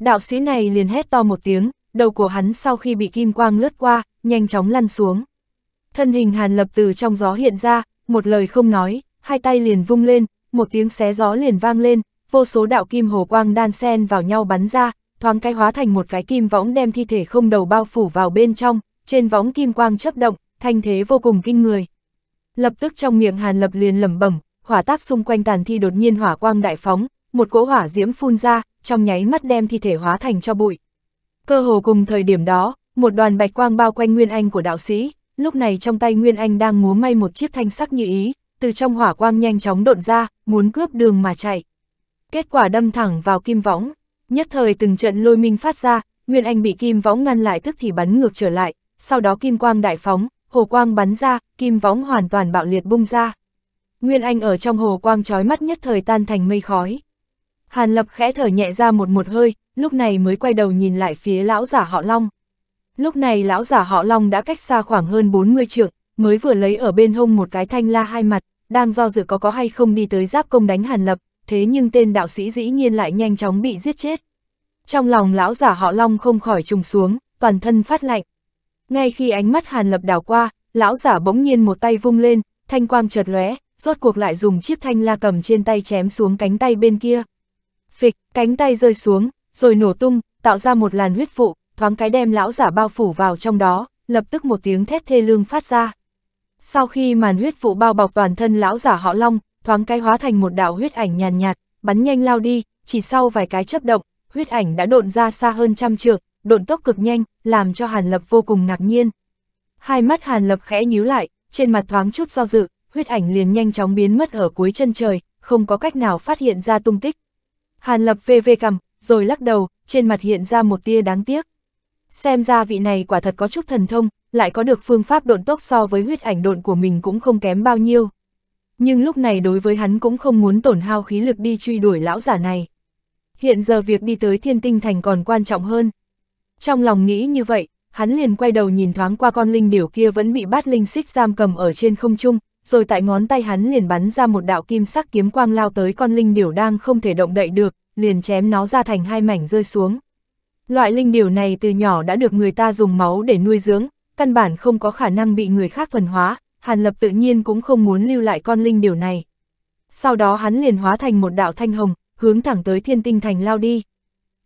Đạo sĩ này liền hét to một tiếng, đầu của hắn sau khi bị kim quang lướt qua, nhanh chóng lăn xuống. Thân hình Hàn Lập từ trong gió hiện ra, một lời không nói, hai tay liền vung lên, một tiếng xé gió liền vang lên, vô số đạo kim hồ quang đan xen vào nhau bắn ra, thoáng cái hóa thành một cái kim võng đem thi thể không đầu bao phủ vào bên trong, trên võng kim quang chấp động, thanh thế vô cùng kinh người, Lập tức trong miệng Hàn Lập liền lẩm bẩm, hỏa tác xung quanh tàn thi đột nhiên hỏa quang đại phóng, một cỗ hỏa diễm phun ra, trong nháy mắt đem thi thể hóa thành cho bụi. Cơ hồ cùng thời điểm đó, một đoàn bạch quang bao quanh Nguyên Anh của đạo sĩ, lúc này trong tay Nguyên Anh đang múa may một chiếc thanh sắc như ý, từ trong hỏa quang nhanh chóng độn ra, muốn cướp đường mà chạy. Kết quả đâm thẳng vào kim võng, nhất thời từng trận lôi minh phát ra, Nguyên Anh bị kim võng ngăn lại tức thì bắn ngược trở lại, sau đó kim quang đại phóng, hồ quang bắn ra, kim võng hoàn toàn bạo liệt bung ra. Nguyên Anh ở trong hồ quang trói mắt nhất thời tan thành mây khói. Hàn Lập khẽ thở nhẹ ra một một hơi, lúc này mới quay đầu nhìn lại phía lão giả họ Long. Lúc này lão giả họ Long đã cách xa khoảng hơn 40 trượng, mới vừa lấy ở bên hông một cái thanh la hai mặt, đang do dự có có hay không đi tới giáp công đánh Hàn Lập, thế nhưng tên đạo sĩ dĩ nhiên lại nhanh chóng bị giết chết. Trong lòng lão giả họ Long không khỏi trùng xuống, toàn thân phát lạnh, ngay khi ánh mắt Hàn Lập đảo qua, lão giả bỗng nhiên một tay vung lên, thanh quang chợt lóe, rốt cuộc lại dùng chiếc thanh la cầm trên tay chém xuống cánh tay bên kia. Phịch, cánh tay rơi xuống, rồi nổ tung, tạo ra một làn huyết vụ, thoáng cái đem lão giả bao phủ vào trong đó, lập tức một tiếng thét thê lương phát ra. Sau khi màn huyết vụ bao bọc toàn thân lão giả họ Long, thoáng cái hóa thành một đạo huyết ảnh nhàn nhạt, nhạt, bắn nhanh lao đi, chỉ sau vài cái chớp động, huyết ảnh đã độn ra xa hơn trăm trượng, độn tốc cực nhanh, làm cho Hàn Lập vô cùng ngạc nhiên. Hai mắt Hàn Lập khẽ nhíu lại, trên mặt thoáng chút do dự, huyết ảnh liền nhanh chóng biến mất ở cuối chân trời, không có cách nào phát hiện ra tung tích. Hàn Lập vê vê cầm, rồi lắc đầu, trên mặt hiện ra một tia đáng tiếc. Xem ra vị này quả thật có chút thần thông, lại có được phương pháp độn tốc so với huyết ảnh độn của mình cũng không kém bao nhiêu. Nhưng lúc này đối với hắn cũng không muốn tổn hao khí lực đi truy đuổi lão giả này. Hiện giờ việc đi tới thiên tinh thành còn quan trọng hơn. Trong lòng nghĩ như vậy, hắn liền quay đầu nhìn thoáng qua con linh điểu kia vẫn bị bát linh xích giam cầm ở trên không trung, rồi tại ngón tay hắn liền bắn ra một đạo kim sắc kiếm quang lao tới con linh điểu đang không thể động đậy được, liền chém nó ra thành hai mảnh rơi xuống. Loại linh điểu này từ nhỏ đã được người ta dùng máu để nuôi dưỡng, căn bản không có khả năng bị người khác phần hóa, Hàn Lập tự nhiên cũng không muốn lưu lại con linh điểu này. Sau đó hắn liền hóa thành một đạo thanh hồng, hướng thẳng tới thiên tinh thành lao đi.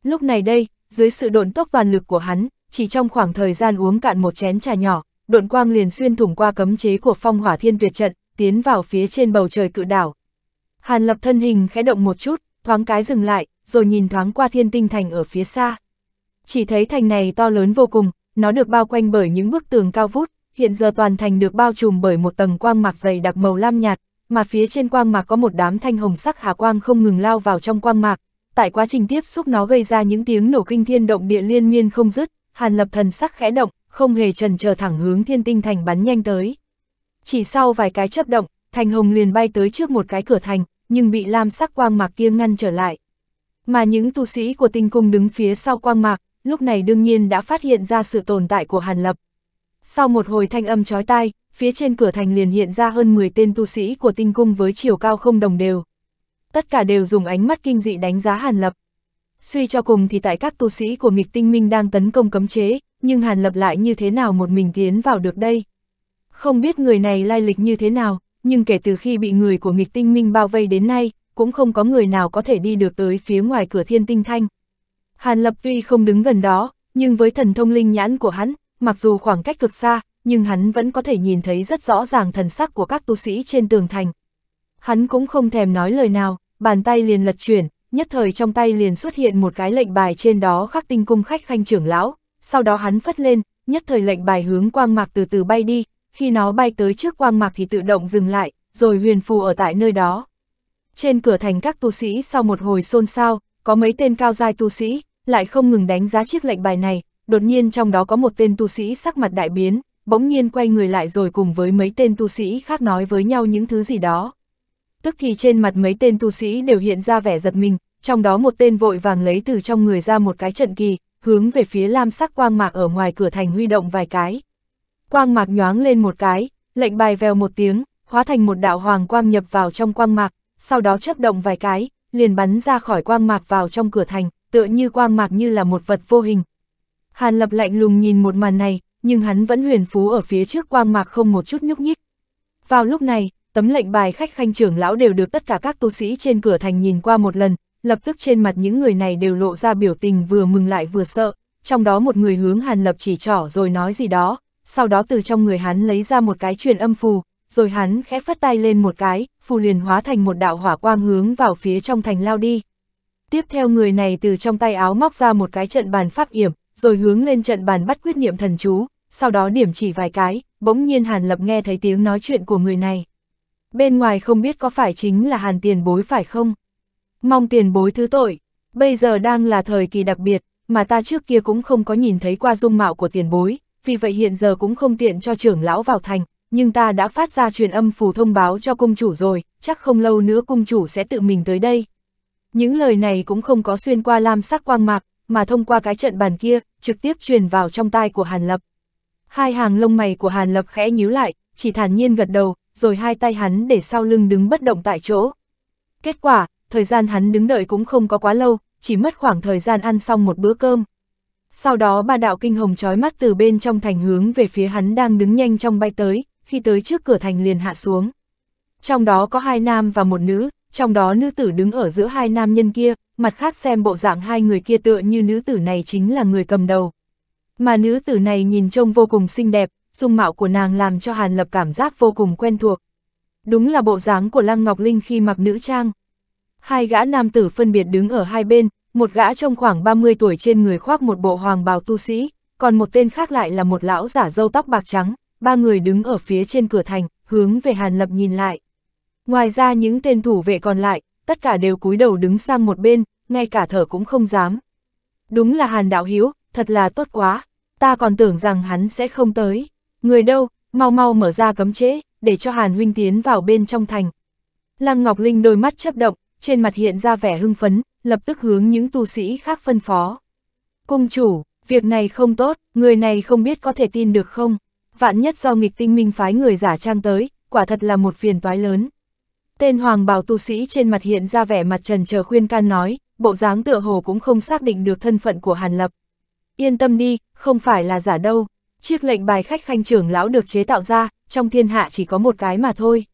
Lúc này đây, dưới sự độn tốc toàn lực của hắn, chỉ trong khoảng thời gian uống cạn một chén trà nhỏ, độn quang liền xuyên thủng qua cấm chế của phong hỏa thiên tuyệt trận, tiến vào phía trên bầu trời cự đảo. Hàn lập thân hình khẽ động một chút, thoáng cái dừng lại, rồi nhìn thoáng qua thiên tinh thành ở phía xa. Chỉ thấy thành này to lớn vô cùng, nó được bao quanh bởi những bức tường cao vút, hiện giờ toàn thành được bao trùm bởi một tầng quang mạc dày đặc màu lam nhạt, mà phía trên quang mạc có một đám thanh hồng sắc hà quang không ngừng lao vào trong quang mạc, tại quá trình tiếp xúc nó gây ra những tiếng nổ kinh thiên động địa liên miên không dứt, Hàn Lập thần sắc khẽ động, không hề trần chờ thẳng hướng thiên tinh thành bắn nhanh tới. Chỉ sau vài cái chấp động, thành hồng liền bay tới trước một cái cửa thành, nhưng bị lam sắc quang mạc kia ngăn trở lại. Mà những tu sĩ của tinh cung đứng phía sau quang mạc, lúc này đương nhiên đã phát hiện ra sự tồn tại của Hàn Lập. Sau một hồi thanh âm chói tai, phía trên cửa thành liền hiện ra hơn 10 tên tu sĩ của tinh cung với chiều cao không đồng đều tất cả đều dùng ánh mắt kinh dị đánh giá Hàn Lập. Suy cho cùng thì tại các tu sĩ của nghịch tinh minh đang tấn công cấm chế, nhưng Hàn Lập lại như thế nào một mình tiến vào được đây? Không biết người này lai lịch như thế nào, nhưng kể từ khi bị người của nghịch tinh minh bao vây đến nay, cũng không có người nào có thể đi được tới phía ngoài cửa thiên tinh thanh. Hàn Lập tuy không đứng gần đó, nhưng với thần thông linh nhãn của hắn, mặc dù khoảng cách cực xa, nhưng hắn vẫn có thể nhìn thấy rất rõ ràng thần sắc của các tu sĩ trên tường thành. Hắn cũng không thèm nói lời nào, bàn tay liền lật chuyển, nhất thời trong tay liền xuất hiện một cái lệnh bài trên đó khắc tinh cung khách khanh trưởng lão, sau đó hắn phất lên, nhất thời lệnh bài hướng quang mạc từ từ bay đi, khi nó bay tới trước quang mạc thì tự động dừng lại, rồi huyền phù ở tại nơi đó. Trên cửa thành các tu sĩ sau một hồi xôn xao, có mấy tên cao giai tu sĩ, lại không ngừng đánh giá chiếc lệnh bài này, đột nhiên trong đó có một tên tu sĩ sắc mặt đại biến, bỗng nhiên quay người lại rồi cùng với mấy tên tu sĩ khác nói với nhau những thứ gì đó tức thì trên mặt mấy tên tu sĩ đều hiện ra vẻ giật mình, trong đó một tên vội vàng lấy từ trong người ra một cái trận kỳ, hướng về phía lam sắc quang mạc ở ngoài cửa thành huy động vài cái. Quang mạc nhoáng lên một cái, lệnh bài vèo một tiếng, hóa thành một đạo hoàng quang nhập vào trong quang mạc, sau đó chấp động vài cái, liền bắn ra khỏi quang mạc vào trong cửa thành, tựa như quang mạc như là một vật vô hình. Hàn lập lạnh lùng nhìn một màn này, nhưng hắn vẫn huyền phú ở phía trước quang mạc không một chút nhúc nhích. Vào lúc này, tấm lệnh bài khách khanh trưởng lão đều được tất cả các tu sĩ trên cửa thành nhìn qua một lần, lập tức trên mặt những người này đều lộ ra biểu tình vừa mừng lại vừa sợ, trong đó một người hướng Hàn Lập chỉ trỏ rồi nói gì đó, sau đó từ trong người hắn lấy ra một cái truyền âm phù, rồi hắn khẽ phất tay lên một cái, phù liền hóa thành một đạo hỏa quang hướng vào phía trong thành lao đi. Tiếp theo người này từ trong tay áo móc ra một cái trận bàn pháp yểm, rồi hướng lên trận bàn bắt quyết niệm thần chú, sau đó điểm chỉ vài cái, bỗng nhiên Hàn Lập nghe thấy tiếng nói chuyện của người này bên ngoài không biết có phải chính là hàn tiền bối phải không? Mong tiền bối thứ tội, bây giờ đang là thời kỳ đặc biệt, mà ta trước kia cũng không có nhìn thấy qua dung mạo của tiền bối, vì vậy hiện giờ cũng không tiện cho trưởng lão vào thành, nhưng ta đã phát ra truyền âm phù thông báo cho cung chủ rồi, chắc không lâu nữa cung chủ sẽ tự mình tới đây. Những lời này cũng không có xuyên qua lam sắc quang mạc, mà thông qua cái trận bàn kia, trực tiếp truyền vào trong tai của Hàn Lập. Hai hàng lông mày của Hàn Lập khẽ nhíu lại, chỉ thản nhiên gật đầu, rồi hai tay hắn để sau lưng đứng bất động tại chỗ. Kết quả, thời gian hắn đứng đợi cũng không có quá lâu, chỉ mất khoảng thời gian ăn xong một bữa cơm. Sau đó ba đạo kinh hồng trói mắt từ bên trong thành hướng về phía hắn đang đứng nhanh trong bay tới, khi tới trước cửa thành liền hạ xuống. Trong đó có hai nam và một nữ, trong đó nữ tử đứng ở giữa hai nam nhân kia, mặt khác xem bộ dạng hai người kia tựa như nữ tử này chính là người cầm đầu. Mà nữ tử này nhìn trông vô cùng xinh đẹp, dung mạo của nàng làm cho Hàn Lập cảm giác vô cùng quen thuộc. Đúng là bộ dáng của Lăng Ngọc Linh khi mặc nữ trang. Hai gã nam tử phân biệt đứng ở hai bên, một gã trong khoảng 30 tuổi trên người khoác một bộ hoàng bào tu sĩ, còn một tên khác lại là một lão giả râu tóc bạc trắng, ba người đứng ở phía trên cửa thành, hướng về Hàn Lập nhìn lại. Ngoài ra những tên thủ vệ còn lại, tất cả đều cúi đầu đứng sang một bên, ngay cả thở cũng không dám. Đúng là Hàn Đạo Hiếu, thật là tốt quá, ta còn tưởng rằng hắn sẽ không tới. Người đâu, mau mau mở ra cấm chế, để cho Hàn Huynh tiến vào bên trong thành. Lăng Ngọc Linh đôi mắt chấp động, trên mặt hiện ra vẻ hưng phấn, lập tức hướng những tu sĩ khác phân phó. Cung chủ, việc này không tốt, người này không biết có thể tin được không? Vạn nhất do nghịch tinh minh phái người giả trang tới, quả thật là một phiền toái lớn. Tên hoàng Bảo tu sĩ trên mặt hiện ra vẻ mặt trần chờ khuyên can nói, bộ dáng tựa hồ cũng không xác định được thân phận của Hàn Lập. Yên tâm đi, không phải là giả đâu. Chiếc lệnh bài khách khanh trưởng lão được chế tạo ra, trong thiên hạ chỉ có một cái mà thôi.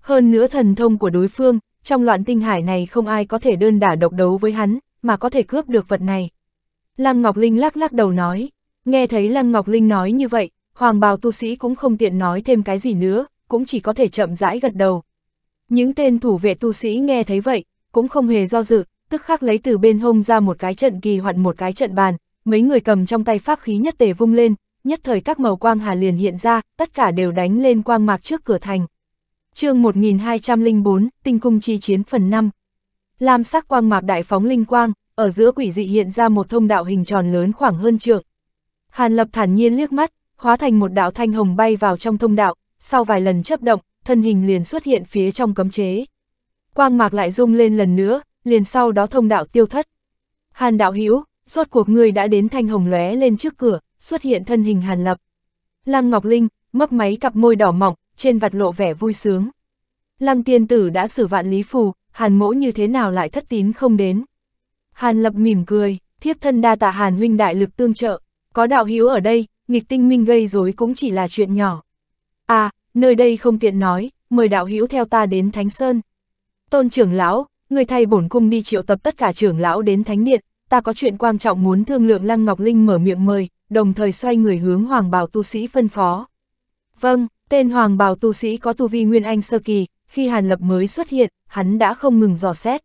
Hơn nữa thần thông của đối phương, trong loạn tinh hải này không ai có thể đơn đả độc đấu với hắn, mà có thể cướp được vật này. Lăng Ngọc Linh lắc lắc đầu nói, nghe thấy Lăng Ngọc Linh nói như vậy, hoàng bào tu sĩ cũng không tiện nói thêm cái gì nữa, cũng chỉ có thể chậm rãi gật đầu. Những tên thủ vệ tu sĩ nghe thấy vậy, cũng không hề do dự, tức khắc lấy từ bên hông ra một cái trận kỳ hoặc một cái trận bàn, mấy người cầm trong tay pháp khí nhất tề vung lên, nhất thời các màu quang hà liền hiện ra, tất cả đều đánh lên quang mạc trước cửa thành. chương 1204, Tinh Cung Chi Chiến phần 5 Lam sắc quang mạc đại phóng linh quang, ở giữa quỷ dị hiện ra một thông đạo hình tròn lớn khoảng hơn trượng. Hàn Lập thản nhiên liếc mắt, hóa thành một đạo thanh hồng bay vào trong thông đạo, sau vài lần chấp động, thân hình liền xuất hiện phía trong cấm chế. Quang mạc lại rung lên lần nữa, liền sau đó thông đạo tiêu thất. Hàn đạo hữu rốt cuộc ngươi đã đến thanh hồng lóe lên trước cửa, xuất hiện thân hình Hàn Lập. Lăng Ngọc Linh, mấp máy cặp môi đỏ mọng, trên vặt lộ vẻ vui sướng. Lăng tiên tử đã xử vạn lý phù, Hàn mỗ như thế nào lại thất tín không đến. Hàn Lập mỉm cười, thiếp thân đa tạ Hàn huynh đại lực tương trợ, có đạo hiếu ở đây, nghịch tinh minh gây rối cũng chỉ là chuyện nhỏ. À, nơi đây không tiện nói, mời đạo Hiếu theo ta đến Thánh Sơn. Tôn trưởng lão, người thay bổn cung đi triệu tập tất cả trưởng lão đến Thánh Điện, ta có chuyện quan trọng muốn thương lượng Lăng Ngọc Linh mở miệng mời, đồng thời xoay người hướng hoàng bào tu sĩ phân phó. Vâng, tên hoàng bào tu sĩ có tu vi Nguyên Anh Sơ Kỳ, khi Hàn Lập mới xuất hiện, hắn đã không ngừng dò xét.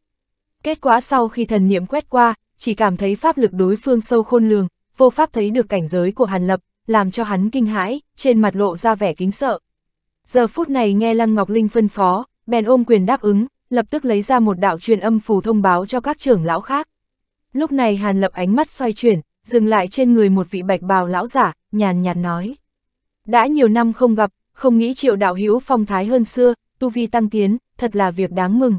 Kết quả sau khi thần niệm quét qua, chỉ cảm thấy pháp lực đối phương sâu khôn lường, vô pháp thấy được cảnh giới của Hàn Lập, làm cho hắn kinh hãi, trên mặt lộ ra vẻ kính sợ. Giờ phút này nghe Lăng Ngọc Linh phân phó, bèn ôm quyền đáp ứng, lập tức lấy ra một đạo truyền âm phù thông báo cho các trưởng lão khác. Lúc này Hàn Lập ánh mắt xoay chuyển, dừng lại trên người một vị bạch bào lão giả, nhàn nhạt nói. Đã nhiều năm không gặp, không nghĩ triệu đạo hữu phong thái hơn xưa, tu vi tăng tiến, thật là việc đáng mừng.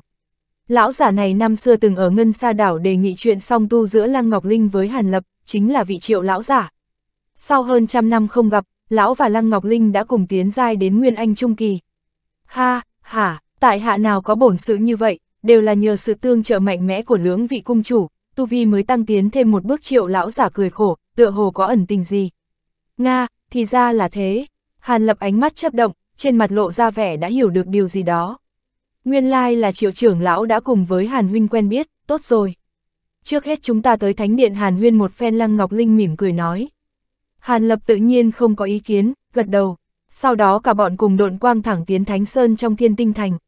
Lão giả này năm xưa từng ở Ngân Sa Đảo đề nghị chuyện song tu giữa Lăng Ngọc Linh với Hàn Lập, chính là vị triệu lão giả. Sau hơn trăm năm không gặp, lão và Lăng Ngọc Linh đã cùng tiến giai đến Nguyên Anh Trung Kỳ. Ha, hả, tại hạ nào có bổn sự như vậy, đều là nhờ sự tương trợ mạnh mẽ của lưỡng vị cung chủ, tu vi mới tăng tiến thêm một bước triệu lão giả cười khổ, tựa hồ có ẩn tình gì. Nga, thì ra là thế. Hàn lập ánh mắt chấp động, trên mặt lộ ra vẻ đã hiểu được điều gì đó. Nguyên lai là triệu trưởng lão đã cùng với Hàn Huynh quen biết, tốt rồi. Trước hết chúng ta tới thánh điện Hàn Huyên một phen Lăng Ngọc Linh mỉm cười nói. Hàn Lập tự nhiên không có ý kiến, gật đầu. Sau đó cả bọn cùng độn quang thẳng tiến Thánh Sơn trong thiên tinh thành.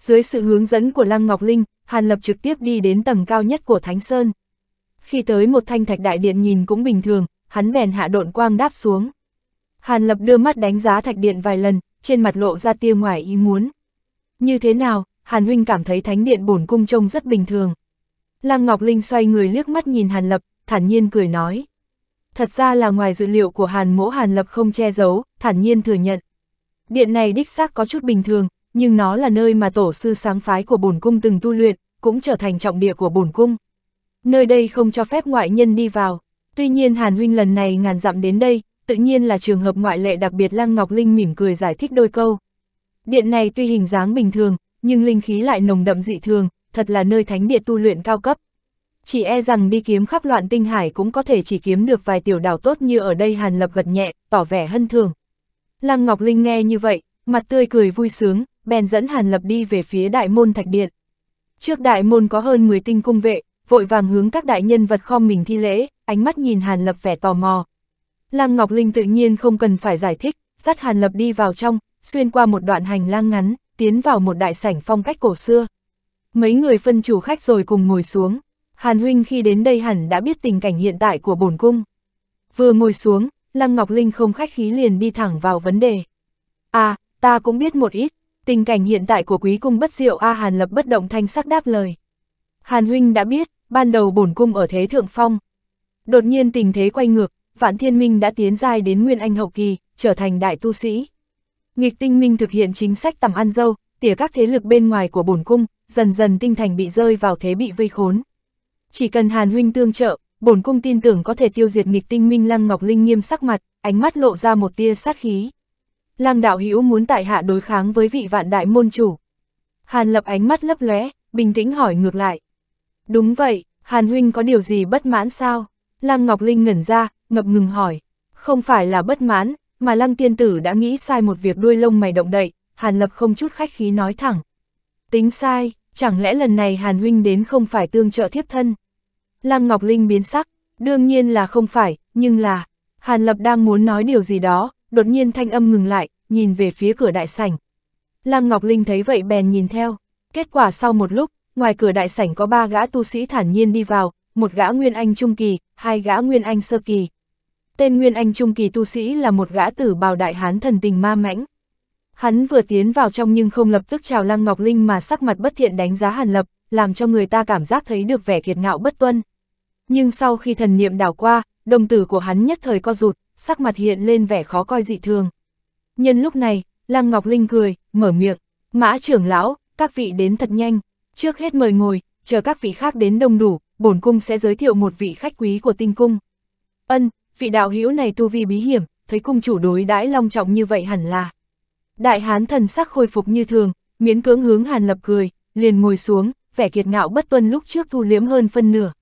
Dưới sự hướng dẫn của Lăng Ngọc Linh, Hàn Lập trực tiếp đi đến tầng cao nhất của Thánh Sơn. Khi tới một thanh thạch đại điện nhìn cũng bình thường, hắn bèn hạ độn quang đáp xuống. Hàn Lập đưa mắt đánh giá thạch điện vài lần, trên mặt lộ ra tia ngoài ý muốn. Như thế nào, Hàn Huynh cảm thấy thánh điện bổn cung trông rất bình thường. Lăng Ngọc Linh xoay người liếc mắt nhìn Hàn Lập, thản nhiên cười nói. Thật ra là ngoài dự liệu của Hàn mỗ Hàn Lập không che giấu, thản nhiên thừa nhận. Điện này đích xác có chút bình thường, nhưng nó là nơi mà tổ sư sáng phái của bổn cung từng tu luyện, cũng trở thành trọng địa của bổn cung. Nơi đây không cho phép ngoại nhân đi vào, tuy nhiên Hàn Huynh lần này ngàn dặm đến đây, tự nhiên là trường hợp ngoại lệ đặc biệt Lăng Ngọc Linh mỉm cười giải thích đôi câu. Điện này tuy hình dáng bình thường, nhưng linh khí lại nồng đậm dị thường, thật là nơi thánh địa tu luyện cao cấp. Chỉ e rằng đi kiếm khắp loạn tinh hải cũng có thể chỉ kiếm được vài tiểu đảo tốt như ở đây Hàn Lập gật nhẹ, tỏ vẻ hân thường. Lăng Ngọc Linh nghe như vậy, mặt tươi cười vui sướng, bèn dẫn Hàn Lập đi về phía đại môn thạch điện. Trước đại môn có hơn 10 tinh cung vệ, vội vàng hướng các đại nhân vật khom mình thi lễ, ánh mắt nhìn Hàn Lập vẻ tò mò. Lăng Ngọc Linh tự nhiên không cần phải giải thích, dắt Hàn Lập đi vào trong, xuyên qua một đoạn hành lang ngắn, tiến vào một đại sảnh phong cách cổ xưa. Mấy người phân chủ khách rồi cùng ngồi xuống, Hàn Huynh khi đến đây hẳn đã biết tình cảnh hiện tại của bổn cung. Vừa ngồi xuống, Lăng Ngọc Linh không khách khí liền đi thẳng vào vấn đề. À, ta cũng biết một ít, Tình cảnh hiện tại của quý cung bất diệu A Hàn lập bất động thanh sắc đáp lời. Hàn huynh đã biết, ban đầu bổn cung ở thế thượng phong. Đột nhiên tình thế quay ngược, Vạn Thiên Minh đã tiến giai đến Nguyên Anh hậu kỳ, trở thành đại tu sĩ. Nghịch Tinh Minh thực hiện chính sách tầm ăn dâu, tỉa các thế lực bên ngoài của bổn cung, dần dần tinh thành bị rơi vào thế bị vây khốn. Chỉ cần Hàn huynh tương trợ, bổn cung tin tưởng có thể tiêu diệt Nghịch Tinh Minh Lăng Ngọc Linh nghiêm sắc mặt, ánh mắt lộ ra một tia sát khí. Lăng đạo hữu muốn tại hạ đối kháng với vị vạn đại môn chủ. Hàn lập ánh mắt lấp lóe, bình tĩnh hỏi ngược lại. Đúng vậy, Hàn huynh có điều gì bất mãn sao? Lăng Ngọc Linh ngẩn ra, ngập ngừng hỏi. Không phải là bất mãn, mà Lăng tiên tử đã nghĩ sai một việc đuôi lông mày động đậy, Hàn lập không chút khách khí nói thẳng. Tính sai, chẳng lẽ lần này Hàn huynh đến không phải tương trợ thiếp thân? Lăng Ngọc Linh biến sắc, đương nhiên là không phải, nhưng là, Hàn Lập đang muốn nói điều gì đó, đột nhiên thanh âm ngừng lại, nhìn về phía cửa đại sảnh. Lăng Ngọc Linh thấy vậy bèn nhìn theo, kết quả sau một lúc, ngoài cửa đại sảnh có ba gã tu sĩ thản nhiên đi vào, một gã Nguyên Anh Trung Kỳ, hai gã Nguyên Anh Sơ Kỳ. Tên Nguyên Anh Trung Kỳ tu sĩ là một gã tử bào đại hán thần tình ma mãnh. Hắn vừa tiến vào trong nhưng không lập tức chào Lăng Ngọc Linh mà sắc mặt bất thiện đánh giá Hàn Lập, làm cho người ta cảm giác thấy được vẻ kiệt ngạo bất tuân. Nhưng sau khi thần niệm đảo qua, đồng tử của hắn nhất thời co rụt, sắc mặt hiện lên vẻ khó coi dị thường. Nhân lúc này, Lăng Ngọc Linh cười, mở miệng, mã trưởng lão, các vị đến thật nhanh, trước hết mời ngồi, chờ các vị khác đến đông đủ, bổn cung sẽ giới thiệu một vị khách quý của tinh cung. Ân, vị đạo hữu này tu vi bí hiểm, thấy cung chủ đối đãi long trọng như vậy hẳn là. Đại hán thần sắc khôi phục như thường, miễn cưỡng hướng Hàn Lập cười, liền ngồi xuống, vẻ kiệt ngạo bất tuân lúc trước thu liếm hơn phân nửa.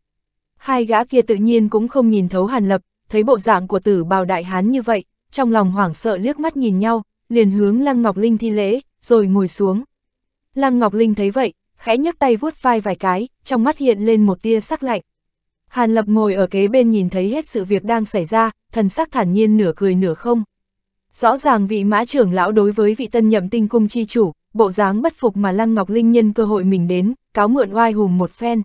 Hai gã kia tự nhiên cũng không nhìn thấu Hàn Lập, thấy bộ dạng của tử bào đại hán như vậy, trong lòng hoảng sợ liếc mắt nhìn nhau, liền hướng Lăng Ngọc Linh thi lễ, rồi ngồi xuống. Lăng Ngọc Linh thấy vậy, khẽ nhấc tay vuốt vai vài cái, trong mắt hiện lên một tia sắc lạnh. Hàn Lập ngồi ở kế bên nhìn thấy hết sự việc đang xảy ra, thần sắc thản nhiên nửa cười nửa không. Rõ ràng vị mã trưởng lão đối với vị tân nhậm tinh cung chi chủ, bộ dáng bất phục mà Lăng Ngọc Linh nhân cơ hội mình đến, cáo mượn oai hùng một phen.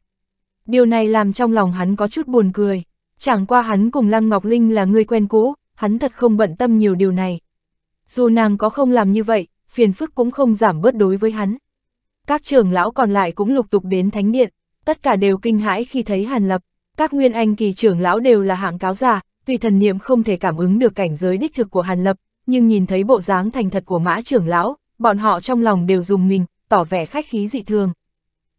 Điều này làm trong lòng hắn có chút buồn cười. Chẳng qua hắn cùng Lăng Ngọc Linh là người quen cũ, hắn thật không bận tâm nhiều điều này. Dù nàng có không làm như vậy, phiền phức cũng không giảm bớt đối với hắn. Các trưởng lão còn lại cũng lục tục đến thánh điện, tất cả đều kinh hãi khi thấy Hàn Lập. Các nguyên anh kỳ trưởng lão đều là hạng cáo già, tuy thần niệm không thể cảm ứng được cảnh giới đích thực của Hàn Lập, nhưng nhìn thấy bộ dáng thành thật của mã trưởng lão, bọn họ trong lòng đều dùng mình, tỏ vẻ khách khí dị thường.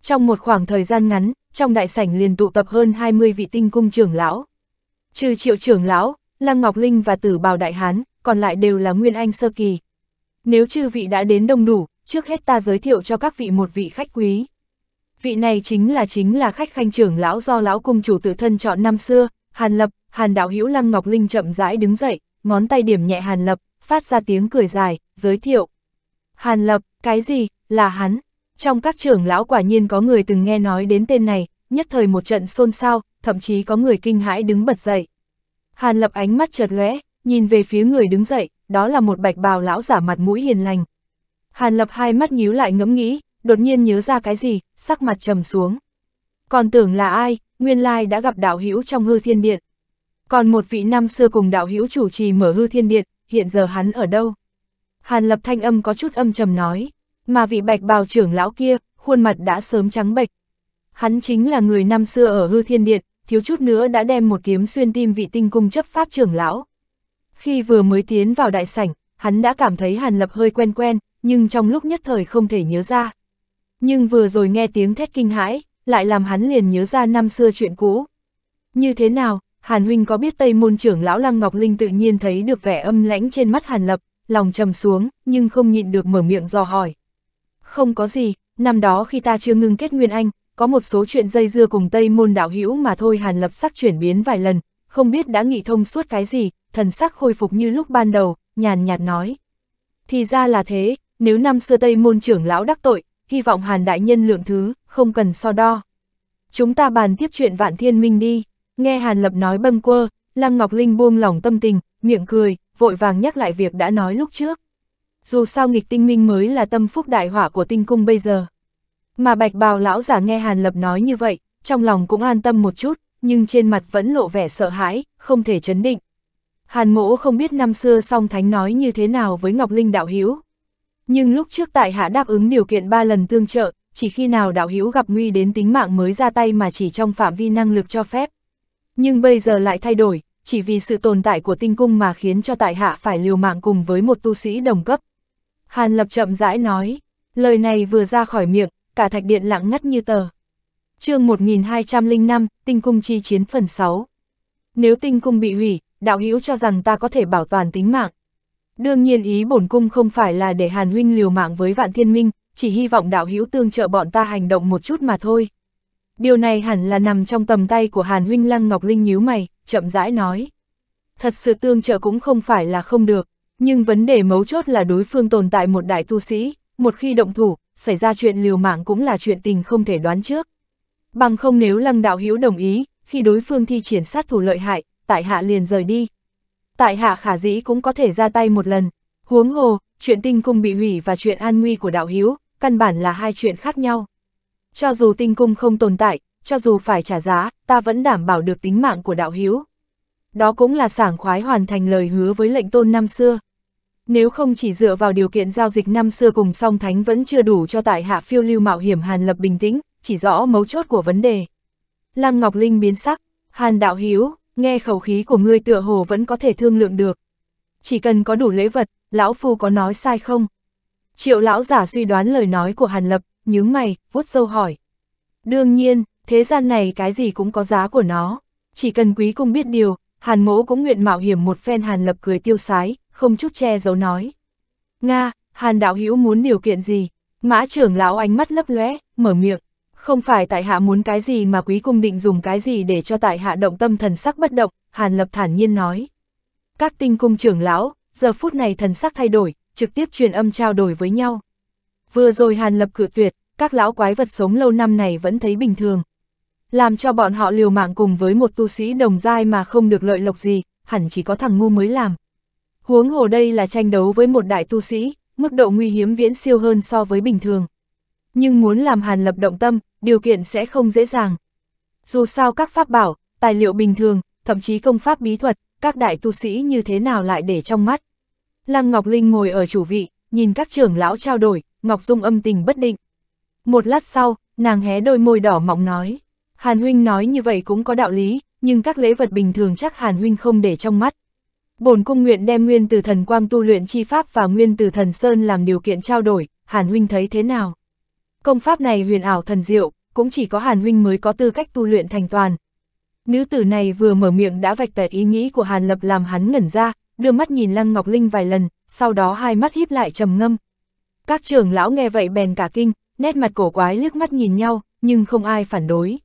Trong một khoảng thời gian ngắn, trong đại sảnh liền tụ tập hơn 20 vị tinh cung trưởng lão. Trừ triệu trưởng lão, Lăng Ngọc Linh và tử bào đại hán, còn lại đều là nguyên anh sơ kỳ. Nếu chư vị đã đến đông đủ, trước hết ta giới thiệu cho các vị một vị khách quý. Vị này chính là chính là khách khanh trưởng lão do lão cung chủ tự thân chọn năm xưa, Hàn Lập, Hàn đạo hữu Lăng Ngọc Linh chậm rãi đứng dậy, ngón tay điểm nhẹ Hàn Lập, phát ra tiếng cười dài, giới thiệu. Hàn Lập, cái gì, là hắn? Trong các trưởng lão quả nhiên có người từng nghe nói đến tên này, nhất thời một trận xôn xao, thậm chí có người kinh hãi đứng bật dậy. Hàn lập ánh mắt chợt lóe, nhìn về phía người đứng dậy, đó là một bạch bào lão giả mặt mũi hiền lành. Hàn lập hai mắt nhíu lại ngẫm nghĩ, đột nhiên nhớ ra cái gì, sắc mặt trầm xuống. Còn tưởng là ai, nguyên lai đã gặp đạo hữu trong hư thiên điện. Còn một vị năm xưa cùng đạo hữu chủ trì mở hư thiên điện, hiện giờ hắn ở đâu? Hàn lập thanh âm có chút âm trầm nói, mà vị bạch bào trưởng lão kia, khuôn mặt đã sớm trắng bệch. Hắn chính là người năm xưa ở hư thiên điện, thiếu chút nữa đã đem một kiếm xuyên tim vị tinh cung chấp pháp trưởng lão. Khi vừa mới tiến vào đại sảnh, hắn đã cảm thấy Hàn Lập hơi quen quen, nhưng trong lúc nhất thời không thể nhớ ra. Nhưng vừa rồi nghe tiếng thét kinh hãi, lại làm hắn liền nhớ ra năm xưa chuyện cũ. Như thế nào, Hàn Huynh có biết Tây Môn trưởng lão Lăng Ngọc Linh tự nhiên thấy được vẻ âm lãnh trên mắt Hàn Lập, lòng trầm xuống, nhưng không nhịn được mở miệng dò hỏi. Không có gì, năm đó khi ta chưa ngưng kết Nguyên Anh, có một số chuyện dây dưa cùng Tây môn đạo hữu mà thôi Hàn Lập sắc chuyển biến vài lần, không biết đã nghĩ thông suốt cái gì, thần sắc khôi phục như lúc ban đầu, nhàn nhạt nói. Thì ra là thế, nếu năm xưa Tây môn trưởng lão đắc tội, hy vọng Hàn đại nhân lượng thứ, không cần so đo. Chúng ta bàn tiếp chuyện vạn thiên minh đi, nghe Hàn Lập nói bâng quơ, Lăng Ngọc Linh buông lòng tâm tình, miệng cười, vội vàng nhắc lại việc đã nói lúc trước. Dù sao nghịch tinh minh mới là tâm phúc đại hỏa của tinh cung bây giờ. Mà bạch bào lão giả nghe Hàn Lập nói như vậy, trong lòng cũng an tâm một chút, nhưng trên mặt vẫn lộ vẻ sợ hãi, không thể chấn định. Hàn mỗ không biết năm xưa song thánh nói như thế nào với Ngọc Linh đạo hiếu. Nhưng lúc trước tại hạ đáp ứng điều kiện ba lần tương trợ, chỉ khi nào đạo hiếu gặp nguy đến tính mạng mới ra tay mà chỉ trong phạm vi năng lực cho phép. Nhưng bây giờ lại thay đổi, chỉ vì sự tồn tại của tinh cung mà khiến cho tại hạ phải liều mạng cùng với một tu sĩ đồng cấp. Hàn lập chậm rãi nói, lời này vừa ra khỏi miệng, cả thạch điện lặng ngắt như tờ. chương 1205, tinh cung chi chiến phần 6. Nếu tinh cung bị hủy, đạo hữu cho rằng ta có thể bảo toàn tính mạng. Đương nhiên ý bổn cung không phải là để Hàn Huynh liều mạng với vạn thiên minh, chỉ hy vọng đạo hữu tương trợ bọn ta hành động một chút mà thôi. Điều này hẳn là nằm trong tầm tay của Hàn Huynh Lăng Ngọc Linh nhíu mày, chậm rãi nói. Thật sự tương trợ cũng không phải là không được, nhưng vấn đề mấu chốt là đối phương tồn tại một đại tu sĩ, một khi động thủ, xảy ra chuyện liều mạng cũng là chuyện tình không thể đoán trước. Bằng không nếu Lăng Đạo Hiếu đồng ý, khi đối phương thi triển sát thủ lợi hại, tại hạ liền rời đi. Tại hạ khả dĩ cũng có thể ra tay một lần, huống hồ, chuyện tinh cung bị hủy và chuyện an nguy của đạo hiếu, căn bản là hai chuyện khác nhau. Cho dù tinh cung không tồn tại, cho dù phải trả giá, ta vẫn đảm bảo được tính mạng của đạo hiếu. Đó cũng là sảng khoái hoàn thành lời hứa với lệnh tôn năm xưa. Nếu không chỉ dựa vào điều kiện giao dịch năm xưa cùng song thánh vẫn chưa đủ cho tại hạ phiêu lưu mạo hiểm Hàn Lập bình tĩnh, chỉ rõ mấu chốt của vấn đề. Lăng Ngọc Linh biến sắc, Hàn Đạo Hiếu, nghe khẩu khí của ngươi tựa hồ vẫn có thể thương lượng được. Chỉ cần có đủ lễ vật, lão phu có nói sai không? Triệu lão giả suy đoán lời nói của Hàn Lập, nhướng mày, vuốt sâu hỏi. Đương nhiên, thế gian này cái gì cũng có giá của nó. Chỉ cần quý cung biết điều, Hàn mỗ cũng nguyện mạo hiểm một phen Hàn Lập cười tiêu sái, không chút che giấu nói. Nga, Hàn đạo hữu muốn điều kiện gì? Mã trưởng lão ánh mắt lấp lóe, mở miệng. Không phải tại hạ muốn cái gì mà quý cung định dùng cái gì để cho tại hạ động tâm thần sắc bất động, Hàn lập thản nhiên nói. Các tinh cung trưởng lão, giờ phút này thần sắc thay đổi, trực tiếp truyền âm trao đổi với nhau. Vừa rồi Hàn lập cự tuyệt, các lão quái vật sống lâu năm này vẫn thấy bình thường. Làm cho bọn họ liều mạng cùng với một tu sĩ đồng giai mà không được lợi lộc gì, hẳn chỉ có thằng ngu mới làm. Huống hồ đây là tranh đấu với một đại tu sĩ, mức độ nguy hiểm viễn siêu hơn so với bình thường. Nhưng muốn làm hàn lập động tâm, điều kiện sẽ không dễ dàng. Dù sao các pháp bảo, tài liệu bình thường, thậm chí công pháp bí thuật, các đại tu sĩ như thế nào lại để trong mắt. Lăng Ngọc Linh ngồi ở chủ vị, nhìn các trưởng lão trao đổi, Ngọc Dung âm tình bất định. Một lát sau, nàng hé đôi môi đỏ mọng nói. Hàn Huynh nói như vậy cũng có đạo lý, nhưng các lễ vật bình thường chắc Hàn Huynh không để trong mắt. Bổn cung nguyện đem nguyên từ thần quang tu luyện chi pháp và nguyên từ thần sơn làm điều kiện trao đổi, Hàn huynh thấy thế nào? Công pháp này huyền ảo thần diệu, cũng chỉ có Hàn huynh mới có tư cách tu luyện thành toàn. Nữ tử này vừa mở miệng đã vạch toẹt ý nghĩ của Hàn Lập làm hắn ngẩn ra, đưa mắt nhìn Lăng Ngọc Linh vài lần, sau đó hai mắt híp lại trầm ngâm. Các trưởng lão nghe vậy bèn cả kinh, nét mặt cổ quái liếc mắt nhìn nhau, nhưng không ai phản đối.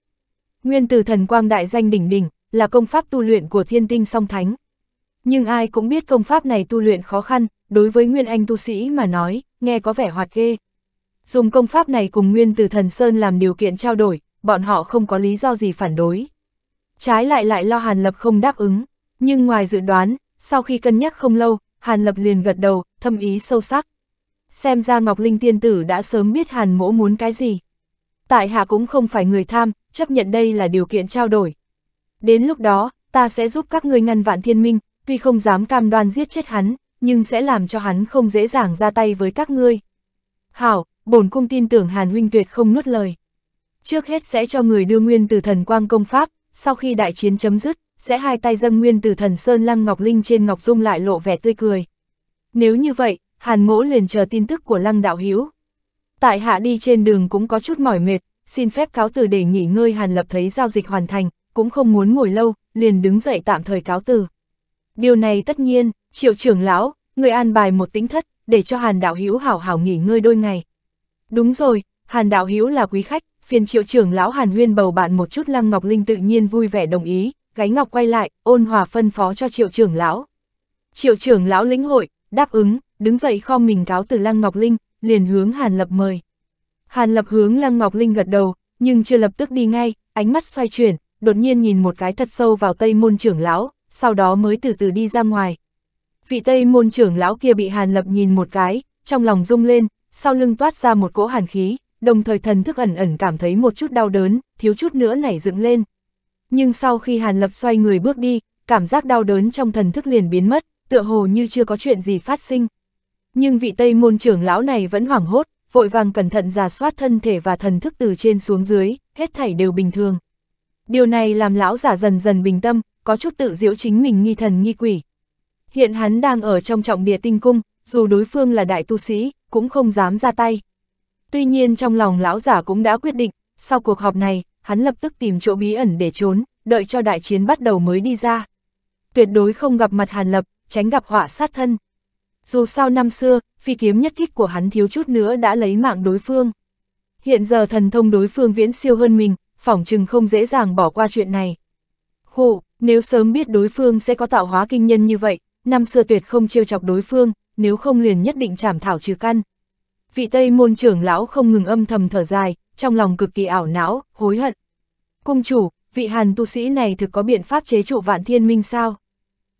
Nguyên từ thần quang đại danh đỉnh đỉnh, là công pháp tu luyện của thiên tinh song thánh, nhưng ai cũng biết công pháp này tu luyện khó khăn, đối với Nguyên Anh tu sĩ mà nói, nghe có vẻ hoạt ghê. Dùng công pháp này cùng Nguyên Từ Thần Sơn làm điều kiện trao đổi, bọn họ không có lý do gì phản đối. Trái lại lại lo Hàn Lập không đáp ứng, nhưng ngoài dự đoán, sau khi cân nhắc không lâu, Hàn Lập liền gật đầu, thâm ý sâu sắc. Xem ra Ngọc Linh Tiên Tử đã sớm biết Hàn Mỗ muốn cái gì. Tại hạ cũng không phải người tham, chấp nhận đây là điều kiện trao đổi. Đến lúc đó, ta sẽ giúp các ngươi ngăn vạn thiên minh, tuy không dám cam đoan giết chết hắn, nhưng sẽ làm cho hắn không dễ dàng ra tay với các ngươi. Hảo, bổn cung tin tưởng Hàn huynh tuyệt không nuốt lời. Trước hết sẽ cho người đưa nguyên từ thần quang công pháp, sau khi đại chiến chấm dứt, sẽ hai tay dâng nguyên từ thần Sơn Lăng Ngọc Linh trên Ngọc Dung lại lộ vẻ tươi cười. Nếu như vậy, Hàn mỗ liền chờ tin tức của Lăng Đạo Hiếu. Tại hạ đi trên đường cũng có chút mỏi mệt, xin phép cáo từ để nghỉ ngơi Hàn lập thấy giao dịch hoàn thành, cũng không muốn ngồi lâu, liền đứng dậy tạm thời cáo từ. Điều này tất nhiên, triệu trưởng lão, người an bài một tính thất, để cho hàn đạo hữu hảo hảo nghỉ ngơi đôi ngày. Đúng rồi, hàn đạo hữu là quý khách, phiền triệu trưởng lão hàn huyên bầu bạn một chút Lăng Ngọc Linh tự nhiên vui vẻ đồng ý, gáy ngọc quay lại, ôn hòa phân phó cho triệu trưởng lão. Triệu trưởng lão lĩnh hội, đáp ứng, đứng dậy kho mình cáo từ Lăng Ngọc Linh, liền hướng hàn lập mời. Hàn lập hướng Lăng Ngọc Linh gật đầu, nhưng chưa lập tức đi ngay, ánh mắt xoay chuyển, đột nhiên nhìn một cái thật sâu vào tây môn trưởng lão, sau đó mới từ từ đi ra ngoài. Vị Tây môn trưởng lão kia bị Hàn Lập nhìn một cái, trong lòng rung lên, sau lưng toát ra một cỗ hàn khí, đồng thời thần thức ẩn ẩn cảm thấy một chút đau đớn, thiếu chút nữa nảy dựng lên. Nhưng sau khi Hàn Lập xoay người bước đi, cảm giác đau đớn trong thần thức liền biến mất, tựa hồ như chưa có chuyện gì phát sinh. Nhưng vị Tây môn trưởng lão này vẫn hoảng hốt, vội vàng cẩn thận giả soát thân thể và thần thức từ trên xuống dưới, hết thảy đều bình thường. Điều này làm lão giả dần dần bình tâm, có chút tự diễu chính mình nghi thần nghi quỷ. Hiện hắn đang ở trong trọng địa tinh cung, dù đối phương là đại tu sĩ, cũng không dám ra tay. Tuy nhiên trong lòng lão giả cũng đã quyết định, sau cuộc họp này, hắn lập tức tìm chỗ bí ẩn để trốn, đợi cho đại chiến bắt đầu mới đi ra. Tuyệt đối không gặp mặt Hàn Lập, tránh gặp họa sát thân. Dù sao năm xưa, phi kiếm nhất kích của hắn thiếu chút nữa đã lấy mạng đối phương. Hiện giờ thần thông đối phương viễn siêu hơn mình, phỏng chừng không dễ dàng bỏ qua chuyện này. Khổ, nếu sớm biết đối phương sẽ có tạo hóa kinh nhân như vậy, năm xưa tuyệt không trêu chọc đối phương, nếu không liền nhất định chảm thảo trừ căn. Vị Tây môn trưởng lão không ngừng âm thầm thở dài, trong lòng cực kỳ ảo não, hối hận. Cung chủ, vị hàn tu sĩ này thực có biện pháp chế trụ vạn thiên minh sao?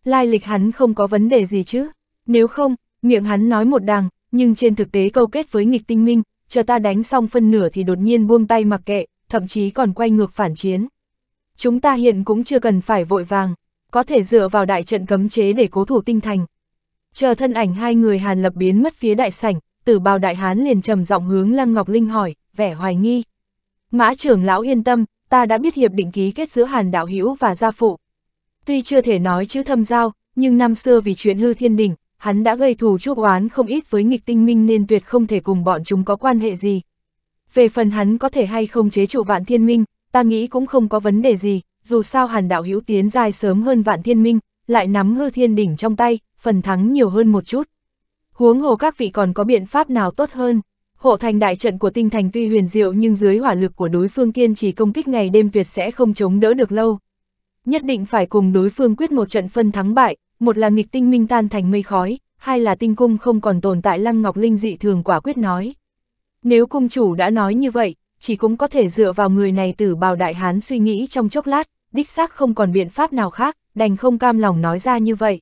Lai lịch hắn không có vấn đề gì chứ? Nếu không, miệng hắn nói một đằng, nhưng trên thực tế câu kết với nghịch tinh minh, chờ ta đánh xong phân nửa thì đột nhiên buông tay mặc kệ, thậm chí còn quay ngược phản chiến chúng ta hiện cũng chưa cần phải vội vàng, có thể dựa vào đại trận cấm chế để cố thủ tinh thành. Chờ thân ảnh hai người Hàn Lập biến mất phía đại sảnh, tử bào đại hán liền trầm giọng hướng Lăng Ngọc Linh hỏi, vẻ hoài nghi. Mã trưởng lão yên tâm, ta đã biết hiệp định ký kết giữa Hàn Đạo Hữu và gia phụ. Tuy chưa thể nói chữ thâm giao, nhưng năm xưa vì chuyện hư thiên đỉnh, hắn đã gây thù chuốc oán không ít với nghịch tinh minh nên tuyệt không thể cùng bọn chúng có quan hệ gì. Về phần hắn có thể hay không chế trụ vạn thiên minh, ta nghĩ cũng không có vấn đề gì, dù sao hàn đạo hữu tiến dài sớm hơn vạn thiên minh, lại nắm hư thiên đỉnh trong tay, phần thắng nhiều hơn một chút. Huống hồ các vị còn có biện pháp nào tốt hơn? Hộ thành đại trận của tinh thành tuy huyền diệu nhưng dưới hỏa lực của đối phương kiên trì công kích ngày đêm tuyệt sẽ không chống đỡ được lâu. Nhất định phải cùng đối phương quyết một trận phân thắng bại, một là nghịch tinh minh tan thành mây khói, hai là tinh cung không còn tồn tại lăng ngọc linh dị thường quả quyết nói. Nếu cung chủ đã nói như vậy, chỉ cũng có thể dựa vào người này tử bào đại hán suy nghĩ trong chốc lát, đích xác không còn biện pháp nào khác, đành không cam lòng nói ra như vậy.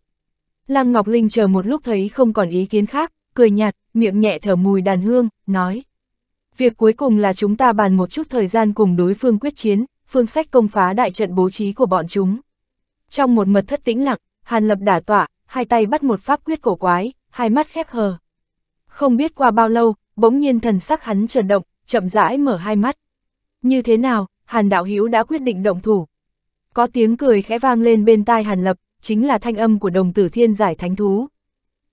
Lăng Ngọc Linh chờ một lúc thấy không còn ý kiến khác, cười nhạt, miệng nhẹ thở mùi đàn hương, nói. Việc cuối cùng là chúng ta bàn một chút thời gian cùng đối phương quyết chiến, phương sách công phá đại trận bố trí của bọn chúng. Trong một mật thất tĩnh lặng, Hàn Lập đả tỏa, hai tay bắt một pháp quyết cổ quái, hai mắt khép hờ. Không biết qua bao lâu, bỗng nhiên thần sắc hắn chợt động, chậm rãi mở hai mắt. Như thế nào, Hàn Đạo Hữu đã quyết định động thủ. Có tiếng cười khẽ vang lên bên tai Hàn Lập, chính là thanh âm của đồng tử thiên giải thánh thú.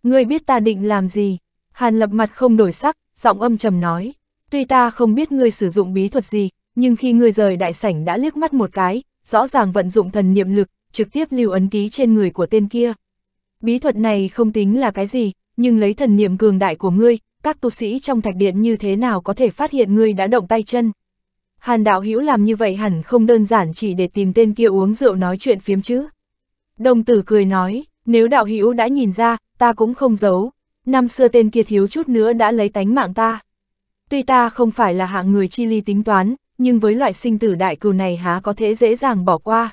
Ngươi biết ta định làm gì? Hàn Lập mặt không đổi sắc, giọng âm trầm nói. Tuy ta không biết ngươi sử dụng bí thuật gì, nhưng khi ngươi rời đại sảnh đã liếc mắt một cái, rõ ràng vận dụng thần niệm lực, trực tiếp lưu ấn ký trên người của tên kia. Bí thuật này không tính là cái gì, nhưng lấy thần niệm cường đại của ngươi, các tu sĩ trong thạch điện như thế nào có thể phát hiện ngươi đã động tay chân. Hàn đạo hữu làm như vậy hẳn không đơn giản chỉ để tìm tên kia uống rượu nói chuyện phiếm chứ. Đồng tử cười nói, nếu đạo hữu đã nhìn ra, ta cũng không giấu, năm xưa tên kia thiếu chút nữa đã lấy tánh mạng ta. Tuy ta không phải là hạng người chi ly tính toán, nhưng với loại sinh tử đại cừu này há có thể dễ dàng bỏ qua.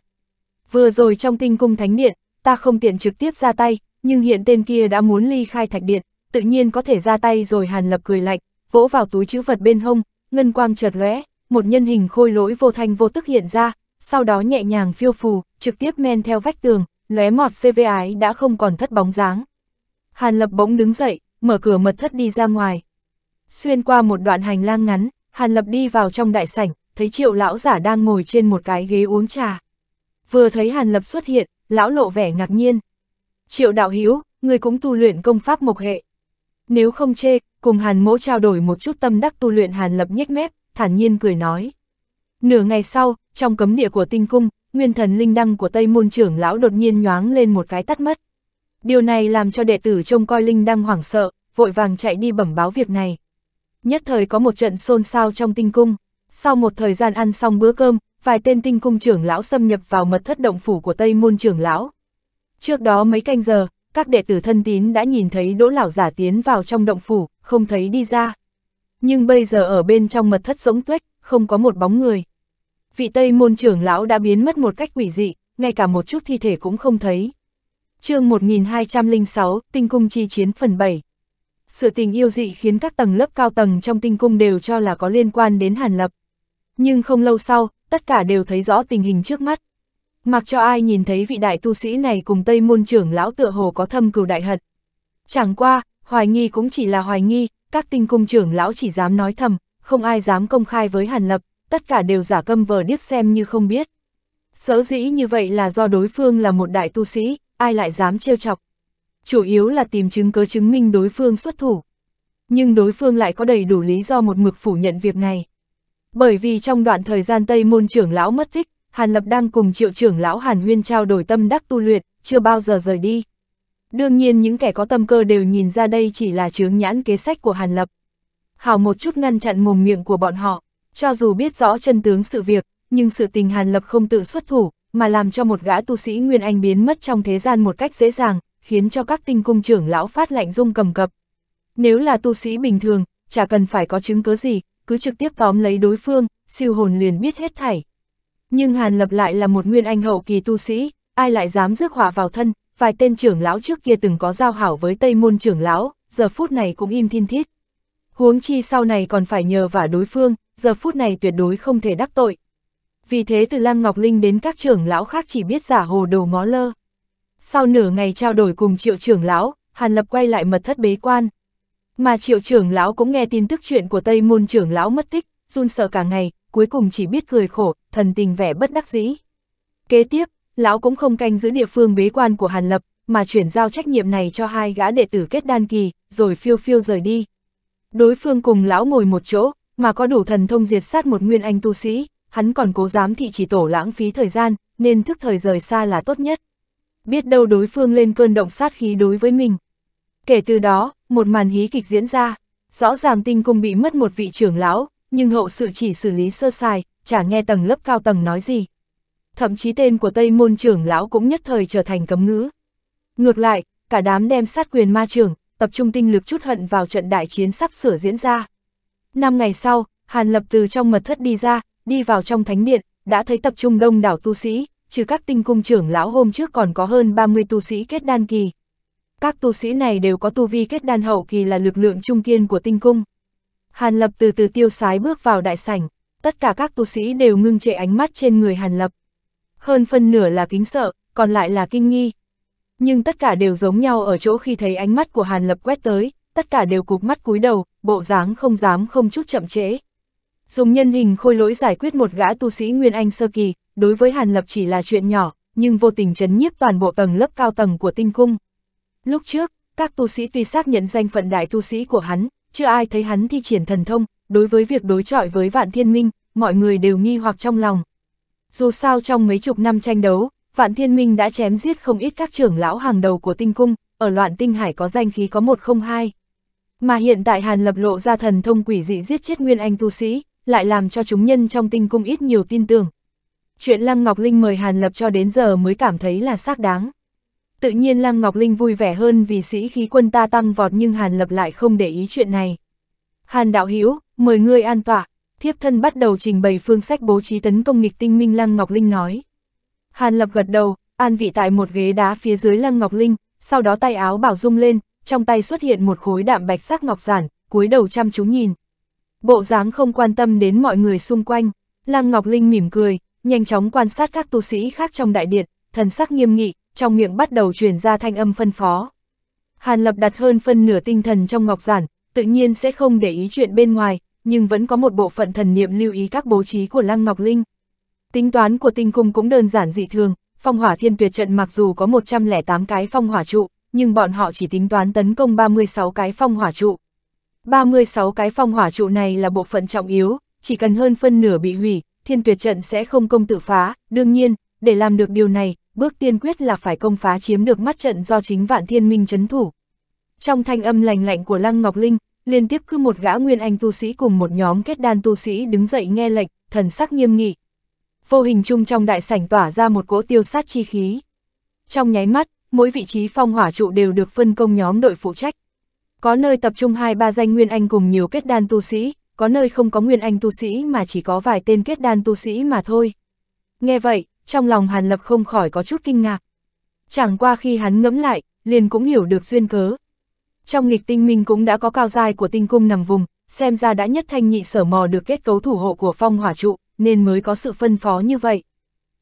Vừa rồi trong tinh cung thánh điện, ta không tiện trực tiếp ra tay, nhưng hiện tên kia đã muốn ly khai thạch điện, tự nhiên có thể ra tay rồi Hàn Lập cười lạnh, vỗ vào túi chữ vật bên hông, ngân quang chợt lóe, một nhân hình khôi lỗi vô thanh vô tức hiện ra, sau đó nhẹ nhàng phiêu phù, trực tiếp men theo vách tường, lóe mọt CV ái đã không còn thất bóng dáng. Hàn Lập bỗng đứng dậy, mở cửa mật thất đi ra ngoài. Xuyên qua một đoạn hành lang ngắn, Hàn Lập đi vào trong đại sảnh, thấy triệu lão giả đang ngồi trên một cái ghế uống trà. Vừa thấy Hàn Lập xuất hiện, lão lộ vẻ ngạc nhiên. Triệu đạo hiếu, người cũng tu luyện công pháp mộc hệ. Nếu không chê, cùng Hàn Mỗ trao đổi một chút tâm đắc tu luyện Hàn Lập nhếch mép, thản nhiên cười nói. Nửa ngày sau, trong cấm địa của tinh cung, nguyên thần linh đăng của Tây Môn trưởng lão đột nhiên nhoáng lên một cái tắt mất. Điều này làm cho đệ tử trông coi linh đăng hoảng sợ, vội vàng chạy đi bẩm báo việc này. Nhất thời có một trận xôn xao trong tinh cung. Sau một thời gian ăn xong bữa cơm, vài tên tinh cung trưởng lão xâm nhập vào mật thất động phủ của Tây Môn trưởng lão. Trước đó mấy canh giờ, các đệ tử thân tín đã nhìn thấy đỗ lão giả tiến vào trong động phủ, không thấy đi ra. Nhưng bây giờ ở bên trong mật thất giống tuếch, không có một bóng người. Vị Tây môn trưởng lão đã biến mất một cách quỷ dị, ngay cả một chút thi thể cũng không thấy. chương 1206, Tinh Cung Chi Chiến phần 7 Sự tình yêu dị khiến các tầng lớp cao tầng trong tinh cung đều cho là có liên quan đến Hàn Lập. Nhưng không lâu sau, tất cả đều thấy rõ tình hình trước mắt. Mặc cho ai nhìn thấy vị đại tu sĩ này cùng Tây Môn trưởng lão tựa hồ có thâm cừu đại hận. Chẳng qua, hoài nghi cũng chỉ là hoài nghi, các tinh cung trưởng lão chỉ dám nói thầm, không ai dám công khai với Hàn Lập, tất cả đều giả câm vờ điếc xem như không biết. Sở dĩ như vậy là do đối phương là một đại tu sĩ, ai lại dám trêu chọc. Chủ yếu là tìm chứng cớ chứng minh đối phương xuất thủ. Nhưng đối phương lại có đầy đủ lý do một mực phủ nhận việc này. Bởi vì trong đoạn thời gian Tây Môn trưởng lão mất tích, Hàn Lập đang cùng triệu trưởng lão Hàn Huyên trao đổi tâm đắc tu luyện, chưa bao giờ rời đi. Đương nhiên những kẻ có tâm cơ đều nhìn ra đây chỉ là chướng nhãn kế sách của Hàn Lập. Hảo một chút ngăn chặn mồm miệng của bọn họ, cho dù biết rõ chân tướng sự việc, nhưng sự tình Hàn Lập không tự xuất thủ, mà làm cho một gã tu sĩ Nguyên Anh biến mất trong thế gian một cách dễ dàng, khiến cho các tinh cung trưởng lão phát lạnh rung cầm cập. Nếu là tu sĩ bình thường, chả cần phải có chứng cứ gì, cứ trực tiếp tóm lấy đối phương, siêu hồn liền biết hết thảy, nhưng Hàn Lập lại là một nguyên anh hậu kỳ tu sĩ, ai lại dám rước họa vào thân, vài tên trưởng lão trước kia từng có giao hảo với Tây Môn trưởng lão, giờ phút này cũng im thiên thiết. Huống chi sau này còn phải nhờ vả đối phương, giờ phút này tuyệt đối không thể đắc tội. Vì thế từ Lăng Ngọc Linh đến các trưởng lão khác chỉ biết giả hồ đồ ngó lơ. Sau nửa ngày trao đổi cùng triệu trưởng lão, Hàn Lập quay lại mật thất bế quan. Mà triệu trưởng lão cũng nghe tin tức chuyện của Tây Môn trưởng lão mất tích, run sợ cả ngày, cuối cùng chỉ biết cười khổ, thần tình vẻ bất đắc dĩ. Kế tiếp, lão cũng không canh giữ địa phương bế quan của Hàn Lập, mà chuyển giao trách nhiệm này cho hai gã đệ tử kết đan kỳ, rồi phiêu phiêu rời đi. Đối phương cùng lão ngồi một chỗ, mà có đủ thần thông diệt sát một nguyên anh tu sĩ, hắn còn cố dám thị chỉ tổ lãng phí thời gian, nên thức thời rời xa là tốt nhất. Biết đâu đối phương lên cơn động sát khí đối với mình. Kể từ đó, một màn hí kịch diễn ra, rõ ràng tinh cung bị mất một vị trưởng lão, nhưng hậu sự chỉ xử lý sơ sài, chả nghe tầng lớp cao tầng nói gì. Thậm chí tên của Tây môn trưởng lão cũng nhất thời trở thành cấm ngữ. Ngược lại, cả đám đem sát quyền ma trưởng, tập trung tinh lực chút hận vào trận đại chiến sắp sửa diễn ra. Năm ngày sau, Hàn Lập từ trong mật thất đi ra, đi vào trong thánh điện, đã thấy tập trung đông đảo tu sĩ, trừ các tinh cung trưởng lão hôm trước còn có hơn 30 tu sĩ kết đan kỳ. Các tu sĩ này đều có tu vi kết đan hậu kỳ là lực lượng trung kiên của tinh cung. Hàn Lập từ từ tiêu sái bước vào đại sảnh, tất cả các tu sĩ đều ngưng trệ ánh mắt trên người Hàn Lập. Hơn phân nửa là kính sợ, còn lại là kinh nghi. Nhưng tất cả đều giống nhau ở chỗ khi thấy ánh mắt của Hàn Lập quét tới, tất cả đều cúi mắt cúi đầu, bộ dáng không dám không chút chậm trễ. Dùng nhân hình khôi lỗi giải quyết một gã tu sĩ Nguyên Anh sơ kỳ, đối với Hàn Lập chỉ là chuyện nhỏ, nhưng vô tình chấn nhiếp toàn bộ tầng lớp cao tầng của tinh cung. Lúc trước, các tu sĩ tuy xác nhận danh phận đại tu sĩ của hắn, chưa ai thấy hắn thi triển thần thông, đối với việc đối chọi với Vạn Thiên Minh, mọi người đều nghi hoặc trong lòng. Dù sao trong mấy chục năm tranh đấu, Vạn Thiên Minh đã chém giết không ít các trưởng lão hàng đầu của tinh cung, ở loạn tinh hải có danh khí có một không hai. Mà hiện tại Hàn lập lộ ra thần thông quỷ dị giết chết Nguyên Anh tu sĩ, lại làm cho chúng nhân trong tinh cung ít nhiều tin tưởng. Chuyện Lăng Ngọc Linh mời Hàn lập cho đến giờ mới cảm thấy là xác đáng. Tự nhiên Lăng Ngọc Linh vui vẻ hơn vì sĩ khí quân ta tăng vọt nhưng Hàn Lập lại không để ý chuyện này. Hàn Đạo hiếu mời ngươi an tọa, thiếp thân bắt đầu trình bày phương sách bố trí tấn công nghịch tinh minh Lăng Ngọc Linh nói. Hàn Lập gật đầu, an vị tại một ghế đá phía dưới Lăng Ngọc Linh, sau đó tay áo bảo rung lên, trong tay xuất hiện một khối đạm bạch sắc ngọc giản, cúi đầu chăm chú nhìn. Bộ dáng không quan tâm đến mọi người xung quanh, Lăng Ngọc Linh mỉm cười, nhanh chóng quan sát các tu sĩ khác trong đại điện, thần sắc nghiêm nghị, trong miệng bắt đầu truyền ra thanh âm phân phó. Hàn Lập đặt hơn phân nửa tinh thần trong ngọc giản, tự nhiên sẽ không để ý chuyện bên ngoài, nhưng vẫn có một bộ phận thần niệm lưu ý các bố trí của Lăng Ngọc Linh. Tính toán của tinh cung cũng đơn giản dị thường, phong hỏa thiên tuyệt trận mặc dù có 108 cái phong hỏa trụ, nhưng bọn họ chỉ tính toán tấn công 36 cái phong hỏa trụ. 36 cái phong hỏa trụ này là bộ phận trọng yếu, chỉ cần hơn phân nửa bị hủy, thiên tuyệt trận sẽ không công tự phá, đương nhiên, để làm được điều này, bước tiên quyết là phải công phá chiếm được mắt trận do chính vạn thiên minh chấn thủ. Trong thanh âm lành lạnh của Lăng Ngọc Linh, liên tiếp cứ một gã nguyên anh tu sĩ cùng một nhóm kết đan tu sĩ đứng dậy nghe lệnh, thần sắc nghiêm nghị. Vô hình chung trong đại sảnh tỏa ra một cỗ tiêu sát chi khí. Trong nháy mắt, mỗi vị trí phong hỏa trụ đều được phân công nhóm đội phụ trách. Có nơi tập trung hai ba danh nguyên anh cùng nhiều kết đan tu sĩ, có nơi không có nguyên anh tu sĩ mà chỉ có vài tên kết đan tu sĩ mà thôi. Nghe vậy, trong lòng Hàn Lập không khỏi có chút kinh ngạc. Chẳng qua khi hắn ngẫm lại, liền cũng hiểu được duyên cớ. Trong nghịch tinh minh cũng đã có cao dài của tinh cung nằm vùng, xem ra đã nhất thanh nhị sở mò được kết cấu thủ hộ của phong hỏa trụ, nên mới có sự phân phó như vậy.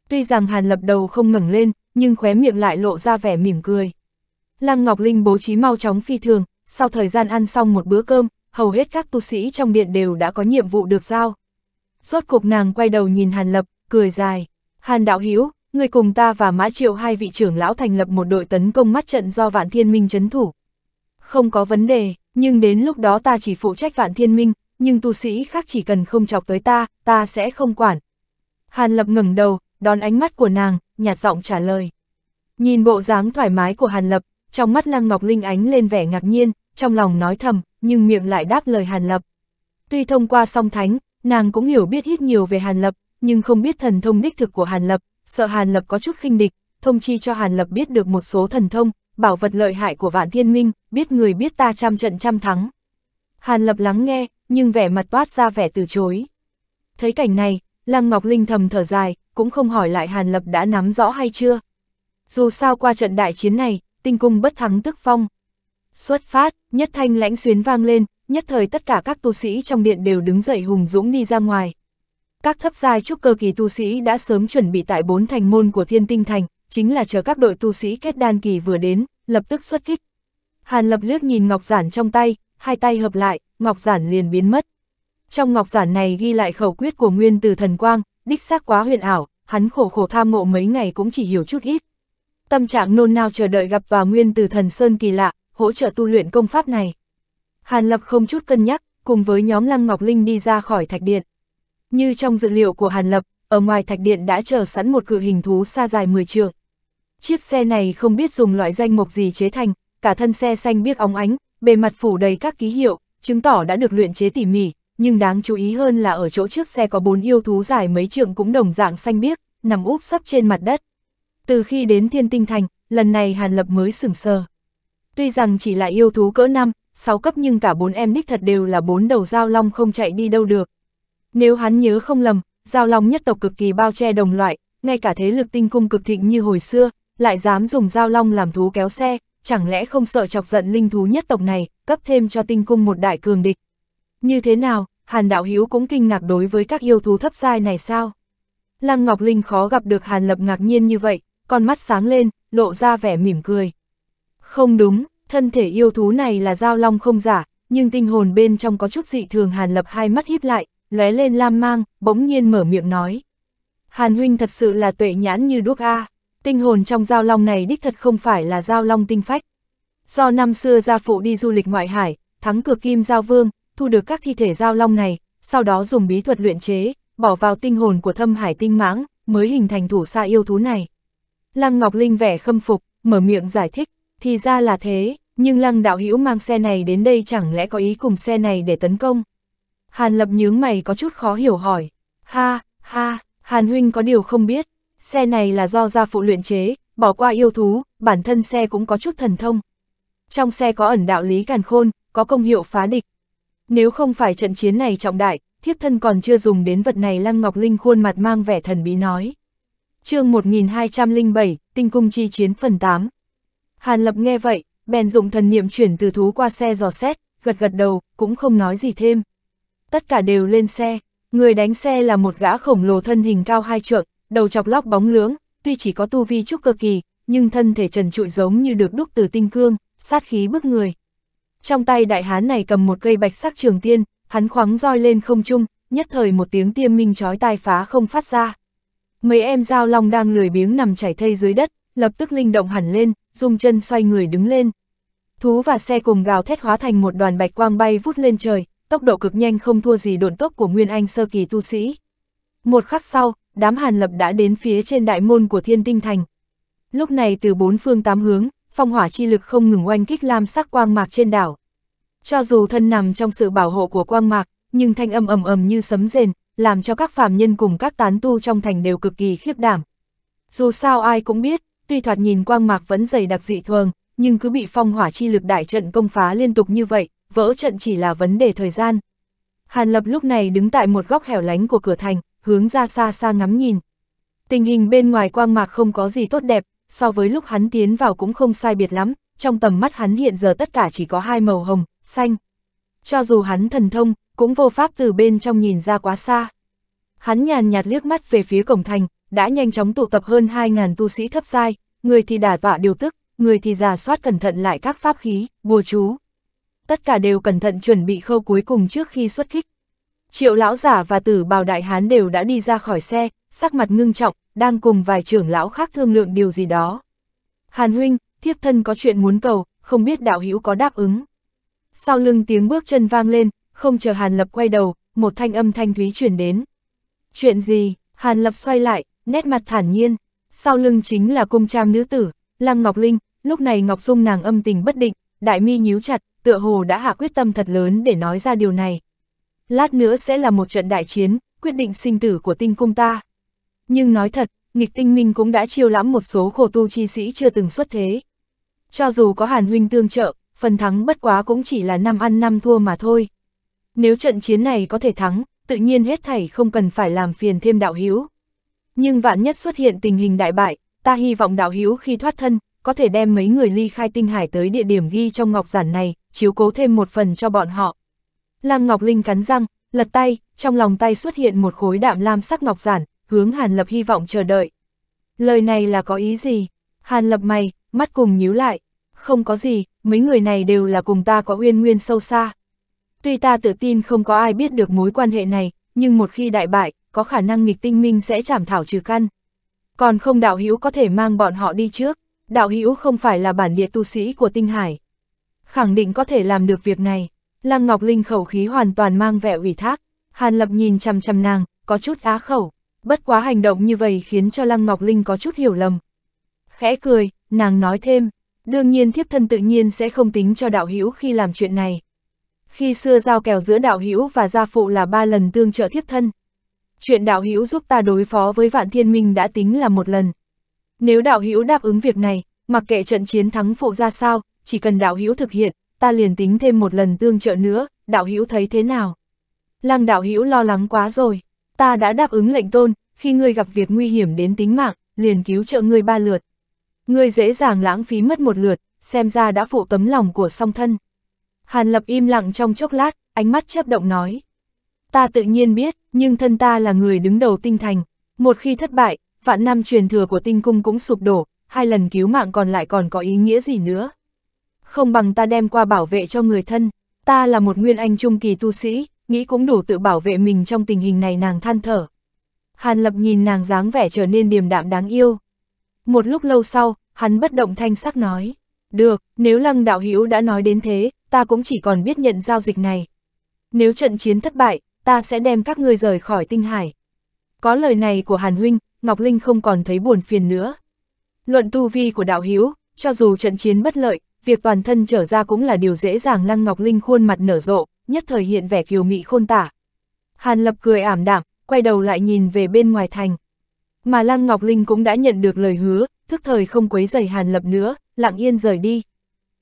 Tuy rằng Hàn Lập đầu không ngẩng lên, nhưng khóe miệng lại lộ ra vẻ mỉm cười. Lăng Ngọc Linh bố trí mau chóng phi thường, sau thời gian ăn xong một bữa cơm, hầu hết các tu sĩ trong điện đều đã có nhiệm vụ được giao. Rốt cục nàng quay đầu nhìn Hàn Lập, cười dài. Hàn Đạo Hiếu, người cùng ta và Mã Triệu hai vị trưởng lão thành lập một đội tấn công mắt trận do Vạn Thiên Minh chấn thủ. Không có vấn đề, nhưng đến lúc đó ta chỉ phụ trách Vạn Thiên Minh, nhưng tu sĩ khác chỉ cần không chọc tới ta, ta sẽ không quản. Hàn Lập ngẩng đầu, đón ánh mắt của nàng, nhạt giọng trả lời. Nhìn bộ dáng thoải mái của Hàn Lập, trong mắt Lăng Ngọc Linh ánh lên vẻ ngạc nhiên, trong lòng nói thầm, nhưng miệng lại đáp lời Hàn Lập. Tuy thông qua song thánh, nàng cũng hiểu biết ít nhiều về Hàn Lập, nhưng không biết thần thông đích thực của Hàn Lập, sợ Hàn Lập có chút khinh địch, thông chi cho Hàn Lập biết được một số thần thông, bảo vật lợi hại của vạn thiên minh, biết người biết ta trăm trận trăm thắng. Hàn Lập lắng nghe, nhưng vẻ mặt toát ra vẻ từ chối. Thấy cảnh này, Lăng Ngọc Linh thầm thở dài, cũng không hỏi lại Hàn Lập đã nắm rõ hay chưa. Dù sao qua trận đại chiến này, tinh cung bất thắng tức phong. Xuất phát, nhất thanh lãnh xuyến vang lên, nhất thời tất cả các tu sĩ trong điện đều đứng dậy hùng dũng đi ra ngoài. Các thấp giai trúc cơ kỳ tu sĩ đã sớm chuẩn bị tại bốn thành môn của thiên tinh thành, chính là chờ các đội tu sĩ kết đan kỳ vừa đến, lập tức xuất kích. Hàn lập liếc nhìn ngọc giản trong tay, hai tay hợp lại, ngọc giản liền biến mất. Trong ngọc giản này ghi lại khẩu quyết của nguyên từ thần quang, đích xác quá huyền ảo, hắn khổ khổ tham ngộ mấy ngày cũng chỉ hiểu chút ít. Tâm trạng nôn nao chờ đợi gặp vào nguyên từ thần sơn kỳ lạ, hỗ trợ tu luyện công pháp này. Hàn lập không chút cân nhắc, cùng với nhóm Lăng Ngọc Linh đi ra khỏi thạch điện. Như trong dự liệu của Hàn Lập, ở ngoài thạch điện đã chờ sẵn một cự hình thú xa dài 10 trượng. Chiếc xe này không biết dùng loại danh mộc gì chế thành, cả thân xe xanh biếc óng ánh, bề mặt phủ đầy các ký hiệu, chứng tỏ đã được luyện chế tỉ mỉ, nhưng đáng chú ý hơn là ở chỗ trước xe có bốn yêu thú dài mấy trượng cũng đồng dạng xanh biếc, nằm úp sấp trên mặt đất. Từ khi đến Thiên Tinh Thành, lần này Hàn Lập mới sửng sờ. Tuy rằng chỉ là yêu thú cỡ năm, 6 cấp nhưng cả bốn em đích thật đều là bốn đầu giao long không chạy đi đâu được, nếu hắn nhớ không lầm, giao long nhất tộc cực kỳ bao che đồng loại, ngay cả thế lực tinh cung cực thịnh như hồi xưa, lại dám dùng giao long làm thú kéo xe, chẳng lẽ không sợ chọc giận linh thú nhất tộc này, cấp thêm cho tinh cung một đại cường địch. Như thế nào, Hàn Đạo Hiếu cũng kinh ngạc đối với các yêu thú thấp giai này sao? Lăng Ngọc Linh khó gặp được Hàn Lập ngạc nhiên như vậy, con mắt sáng lên, lộ ra vẻ mỉm cười. Không đúng, thân thể yêu thú này là giao long không giả, nhưng tinh hồn bên trong có chút dị thường Hàn Lập hai mắt híp lại, lóe lên lam mang, bỗng nhiên mở miệng nói. Hàn huynh thật sự là tuệ nhãn như đuốc A, tinh hồn trong giao long này đích thật không phải là giao long tinh phách. Do năm xưa gia phụ đi du lịch ngoại hải, thắng cược kim giao vương, thu được các thi thể giao long này, sau đó dùng bí thuật luyện chế, bỏ vào tinh hồn của thâm hải tinh mãng, mới hình thành thủ xa yêu thú này. Lăng Ngọc Linh vẻ khâm phục, mở miệng giải thích, thì ra là thế, nhưng Lăng Đạo Hữu mang xe này đến đây chẳng lẽ có ý cùng xe này để tấn công. Hàn Lập nhướng mày có chút khó hiểu hỏi. Ha, ha, Hàn Huynh có điều không biết. Xe này là do gia phụ luyện chế, bỏ qua yêu thú, bản thân xe cũng có chút thần thông. Trong xe có ẩn đạo lý càn khôn, có công hiệu phá địch. Nếu không phải trận chiến này trọng đại, thiếp thân còn chưa dùng đến vật này Lăng Ngọc Linh khuôn mặt mang vẻ thần bí nói. chương 1207, Tinh Cung Chi Chiến phần 8. Hàn Lập nghe vậy, bèn dụng thần niệm chuyển từ thú qua xe dò xét, gật gật đầu, cũng không nói gì thêm tất cả đều lên xe. Người đánh xe là một gã khổng lồ thân hình cao hai trượng, đầu chọc lóc bóng lưỡng, tuy chỉ có tu vi trúc cơ kỳ, nhưng thân thể trần trụi giống như được đúc từ tinh cương, sát khí bức người. Trong tay đại hán này cầm một cây bạch sắc trường tiên, hắn khoáng roi lên không trung, nhất thời một tiếng tiêm minh chói tai phá không phát ra. Mấy em dao long đang lười biếng nằm chảy thây dưới đất, lập tức linh động hẳn lên, dùng chân xoay người đứng lên. Thú và xe cùng gào thét hóa thành một đoàn bạch quang bay vút lên trời, tốc độ cực nhanh không thua gì độn tốc của Nguyên Anh sơ kỳ tu sĩ. Một khắc sau, đám Hàn Lập đã đến phía trên đại môn của Thiên Tinh Thành. Lúc này từ bốn phương tám hướng, phong hỏa chi lực không ngừng oanh kích lam sắc quang mạc trên đảo. Cho dù thân nằm trong sự bảo hộ của quang mạc, nhưng thanh âm ầm ầm như sấm rền, làm cho các phàm nhân cùng các tán tu trong thành đều cực kỳ khiếp đảm. Dù sao ai cũng biết, tuy thoạt nhìn quang mạc vẫn dày đặc dị thường, nhưng cứ bị phong hỏa chi lực đại trận công phá liên tục như vậy, vỡ trận chỉ là vấn đề thời gian. Hàn Lập lúc này đứng tại một góc hẻo lánh của cửa thành, hướng ra xa xa ngắm nhìn. Tình hình bên ngoài quang mạc không có gì tốt đẹp, so với lúc hắn tiến vào cũng không sai biệt lắm, trong tầm mắt hắn hiện giờ tất cả chỉ có hai màu hồng, xanh. Cho dù hắn thần thông, cũng vô pháp từ bên trong nhìn ra quá xa. Hắn nhàn nhạt liếc mắt về phía cổng thành, đã nhanh chóng tụ tập hơn 2.000 tu sĩ thấp giai, người thì đả tọa điều tức, người thì giả soát cẩn thận lại các pháp khí, bùa chú, tất cả đều cẩn thận chuẩn bị khâu cuối cùng trước khi xuất kích. Triệu lão giả và tử bào đại hán đều đã đi ra khỏi xe, sắc mặt ngưng trọng, đang cùng vài trưởng lão khác thương lượng điều gì đó. Hàn huynh, thiếp thân có chuyện muốn cầu, không biết đạo hữu có đáp ứng. Sau lưng tiếng bước chân vang lên, không chờ Hàn Lập quay đầu, một thanh âm thanh thúy chuyển đến. Chuyện gì? Hàn Lập xoay lại, nét mặt thản nhiên. Sau lưng chính là cung trang nữ tử, Lăng Ngọc Linh, lúc này Ngọc Dung nàng âm tình bất định, đại mi nhíu chặt, tựa hồ đã hạ quyết tâm thật lớn để nói ra điều này. Lát nữa sẽ là một trận đại chiến, quyết định sinh tử của tinh cung ta. Nhưng nói thật, nghịch tinh minh cũng đã chiêu lãm một số khổ tu chi sĩ chưa từng xuất thế. Cho dù có hàn huynh tương trợ, phần thắng bất quá cũng chỉ là năm ăn năm thua mà thôi. Nếu trận chiến này có thể thắng, tự nhiên hết thảy không cần phải làm phiền thêm đạo hữu. Nhưng vạn nhất xuất hiện tình hình đại bại, ta hy vọng đạo hữu khi thoát thân, có thể đem mấy người ly khai tinh hải tới địa điểm ghi trong ngọc giản này, chiếu cố thêm một phần cho bọn họ. Lăng Ngọc Linh cắn răng, lật tay, trong lòng tay xuất hiện một khối đạm lam sắc ngọc giản, hướng Hàn Lập hy vọng chờ đợi. Lời này là có ý gì? Hàn Lập mày, mắt cùng nhíu lại. Không có gì, mấy người này đều là cùng ta có uyên nguyên sâu xa. Tuy ta tự tin không có ai biết được mối quan hệ này, nhưng một khi đại bại, có khả năng nghịch tinh minh sẽ chảm thảo trừ căn. Còn không đạo hữu có thể mang bọn họ đi trước, đạo hữu không phải là bản địa tu sĩ của tinh hải khẳng định có thể làm được việc này. Lăng Ngọc Linh khẩu khí hoàn toàn mang vẻ ủy thác, Hàn Lập nhìn chằm chằm nàng, có chút á khẩu, bất quá hành động như vậy khiến cho Lăng Ngọc Linh có chút hiểu lầm. Khẽ cười, nàng nói thêm, đương nhiên thiếp thân tự nhiên sẽ không tính cho đạo hữu khi làm chuyện này. Khi xưa giao kèo giữa đạo hữu và gia phụ là ba lần tương trợ thiếp thân. Chuyện đạo hữu giúp ta đối phó với vạn thiên minh đã tính là một lần. Nếu đạo hữu đáp ứng việc này, mặc kệ trận chiến thắng phụ ra sao, chỉ cần đạo hữu thực hiện, ta liền tính thêm một lần tương trợ nữa, đạo hữu thấy thế nào? Lăng đạo hữu lo lắng quá rồi, ta đã đáp ứng lệnh tôn, khi ngươi gặp việc nguy hiểm đến tính mạng, liền cứu trợ ngươi ba lượt. Ngươi dễ dàng lãng phí mất một lượt, xem ra đã phụ tấm lòng của song thân. Hàn Lập im lặng trong chốc lát, ánh mắt chớp động nói. Ta tự nhiên biết, nhưng thân ta là người đứng đầu tinh thành. Một khi thất bại, vạn năm truyền thừa của tinh cung cũng sụp đổ, hai lần cứu mạng còn lại còn có ý nghĩa gì nữa không bằng ta đem qua bảo vệ cho người thân. Ta là một nguyên anh trung kỳ tu sĩ, nghĩ cũng đủ tự bảo vệ mình trong tình hình này nàng than thở. Hàn Lập nhìn nàng dáng vẻ trở nên điềm đạm đáng yêu. Một lúc lâu sau, hắn bất động thanh sắc nói. Được, nếu lăng đạo hữu đã nói đến thế, ta cũng chỉ còn biết nhận giao dịch này. Nếu trận chiến thất bại, ta sẽ đem các ngươi rời khỏi tinh hải. Có lời này của Hàn Huynh, Ngọc Linh không còn thấy buồn phiền nữa. Luận tu vi của đạo hữu cho dù trận chiến bất lợi, việc toàn thân trở ra cũng là điều dễ dàng Lăng Ngọc Linh khuôn mặt nở rộ, nhất thời hiện vẻ kiều mị khôn tả. Hàn Lập cười ảm đạm, quay đầu lại nhìn về bên ngoài thành. Mà Lăng Ngọc Linh cũng đã nhận được lời hứa, thức thời không quấy rầy Hàn Lập nữa, lặng yên rời đi.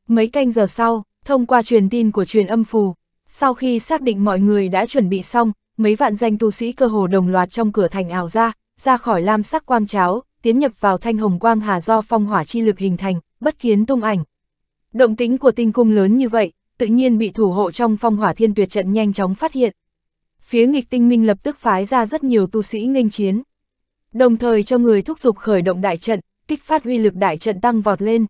Mấy canh giờ sau, thông qua truyền tin của truyền âm phù, sau khi xác định mọi người đã chuẩn bị xong, mấy vạn danh tu sĩ cơ hồ đồng loạt trong cửa thành ảo ra, ra khỏi lam sắc quang cháo, tiến nhập vào thanh hồng quang hà do phong hỏa chi lực hình thành, bất kiến tung ảnh. Động tính của tinh cung lớn như vậy, tự nhiên bị thủ hộ trong phong hỏa thiên tuyệt trận nhanh chóng phát hiện. Phía nghịch tinh minh lập tức phái ra rất nhiều tu sĩ nghênh chiến. Đồng thời cho người thúc giục khởi động đại trận, kích phát huy lực đại trận tăng vọt lên.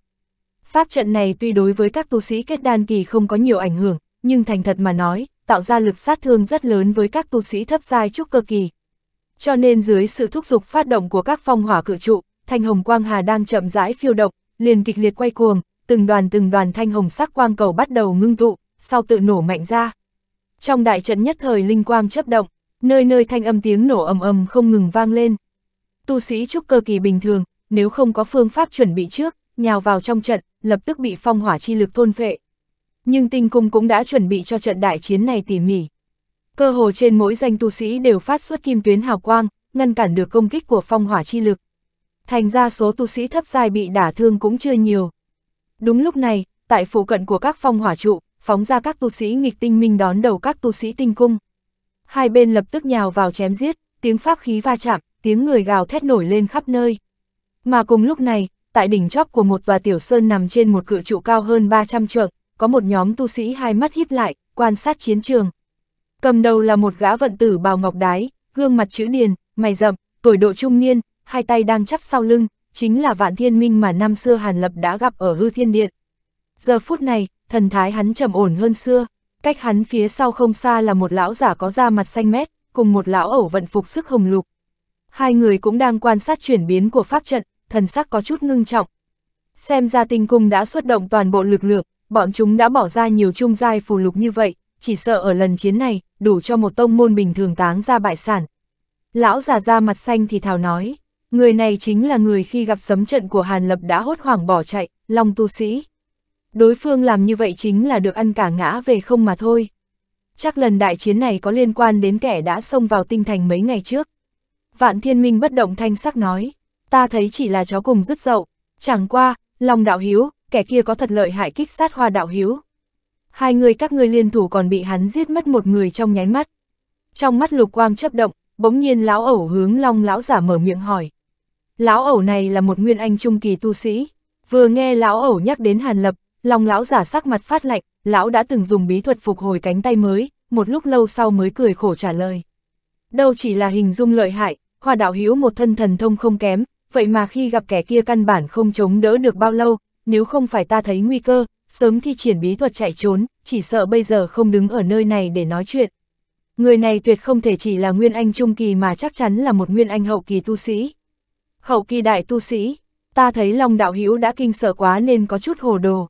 Pháp trận này tuy đối với các tu sĩ kết đan kỳ không có nhiều ảnh hưởng, nhưng thành thật mà nói, tạo ra lực sát thương rất lớn với các tu sĩ thấp giai trúc cơ kỳ. Cho nên dưới sự thúc giục phát động của các phong hỏa cử trụ, thanh hồng quang hà đang chậm rãi phiêu động, liền kịch liệt quay cuồng, từng đoàn từng đoàn thanh hồng sắc quang cầu bắt đầu ngưng tụ, sau tự nổ mạnh ra. Trong đại trận nhất thời linh quang chấp động, nơi nơi thanh âm tiếng nổ ầm ầm không ngừng vang lên. Tu sĩ trúc cơ kỳ bình thường, nếu không có phương pháp chuẩn bị trước, nhào vào trong trận, lập tức bị phong hỏa chi lực thôn phệ. Nhưng tinh cung cũng đã chuẩn bị cho trận đại chiến này tỉ mỉ. Cơ hồ trên mỗi danh tu sĩ đều phát xuất kim tuyến hào quang, ngăn cản được công kích của phong hỏa chi lực. Thành ra số tu sĩ thấp dài bị đả thương cũng chưa nhiều. Đúng lúc này, tại phụ cận của các phong hỏa trụ, phóng ra các tu sĩ nghịch tinh minh đón đầu các tu sĩ tinh cung. Hai bên lập tức nhào vào chém giết, tiếng pháp khí va chạm, tiếng người gào thét nổi lên khắp nơi. Mà cùng lúc này, tại đỉnh chóp của một tòa tiểu sơn nằm trên một cự trụ cao hơn 300 trượng, có một nhóm tu sĩ hai mắt híp lại, quan sát chiến trường. Cầm đầu là một gã vận tử bào ngọc đái, gương mặt chữ điền, mày rậm, tuổi độ trung niên, hai tay đang chắp sau lưng, chính là vạn thiên minh mà năm xưa Hàn Lập đã gặp ở hư thiên điện. Giờ phút này, thần thái hắn trầm ổn hơn xưa, cách hắn phía sau không xa là một lão giả có da mặt xanh mét, cùng một lão ẩu vận phục sức hồng lục. Hai người cũng đang quan sát chuyển biến của pháp trận, thần sắc có chút ngưng trọng. Xem ra tinh cung đã xuất động toàn bộ lực lượng, bọn chúng đã bỏ ra nhiều trung giai phù lục như vậy, chỉ sợ ở lần chiến này, đủ cho một tông môn bình thường táng ra bại sản. Lão già da mặt xanh thì thào nói. Người này chính là người khi gặp sấm trận của Hàn Lập đã hốt hoảng bỏ chạy, Long tu sĩ. Đối phương làm như vậy chính là được ăn cả ngã về không mà thôi. Chắc lần đại chiến này có liên quan đến kẻ đã xông vào tinh thành mấy ngày trước. Vạn Thiên Minh bất động thanh sắc nói, ta thấy chỉ là chó cùng rứt dậu, chẳng qua, Long đạo hiếu, kẻ kia có thật lợi hại kích sát hoa đạo hiếu. Hai người các ngươi liên thủ còn bị hắn giết mất một người trong nháy mắt. Trong mắt lục quang chấp động, bỗng nhiên lão ẩu hướng long lão giả mở miệng hỏi, Lão ẩu này là một nguyên anh trung kỳ tu sĩ. Vừa nghe lão ẩu nhắc đến Hàn Lập, lòng lão giả sắc mặt phát lạnh, lão đã từng dùng bí thuật phục hồi cánh tay mới, một lúc lâu sau mới cười khổ trả lời. Đâu chỉ là hình dung lợi hại, hòa đạo hữu một thân thần thông không kém, vậy mà khi gặp kẻ kia căn bản không chống đỡ được bao lâu, nếu không phải ta thấy nguy cơ, sớm thi triển bí thuật chạy trốn, chỉ sợ bây giờ không đứng ở nơi này để nói chuyện. Người này tuyệt không thể chỉ là Nguyên Anh Trung Kỳ mà chắc chắn là một Nguyên Anh Hậu Kỳ tu sĩ hậu kỳ đại tu sĩ, ta thấy Long Đạo Hữu đã kinh sợ quá nên có chút hồ đồ.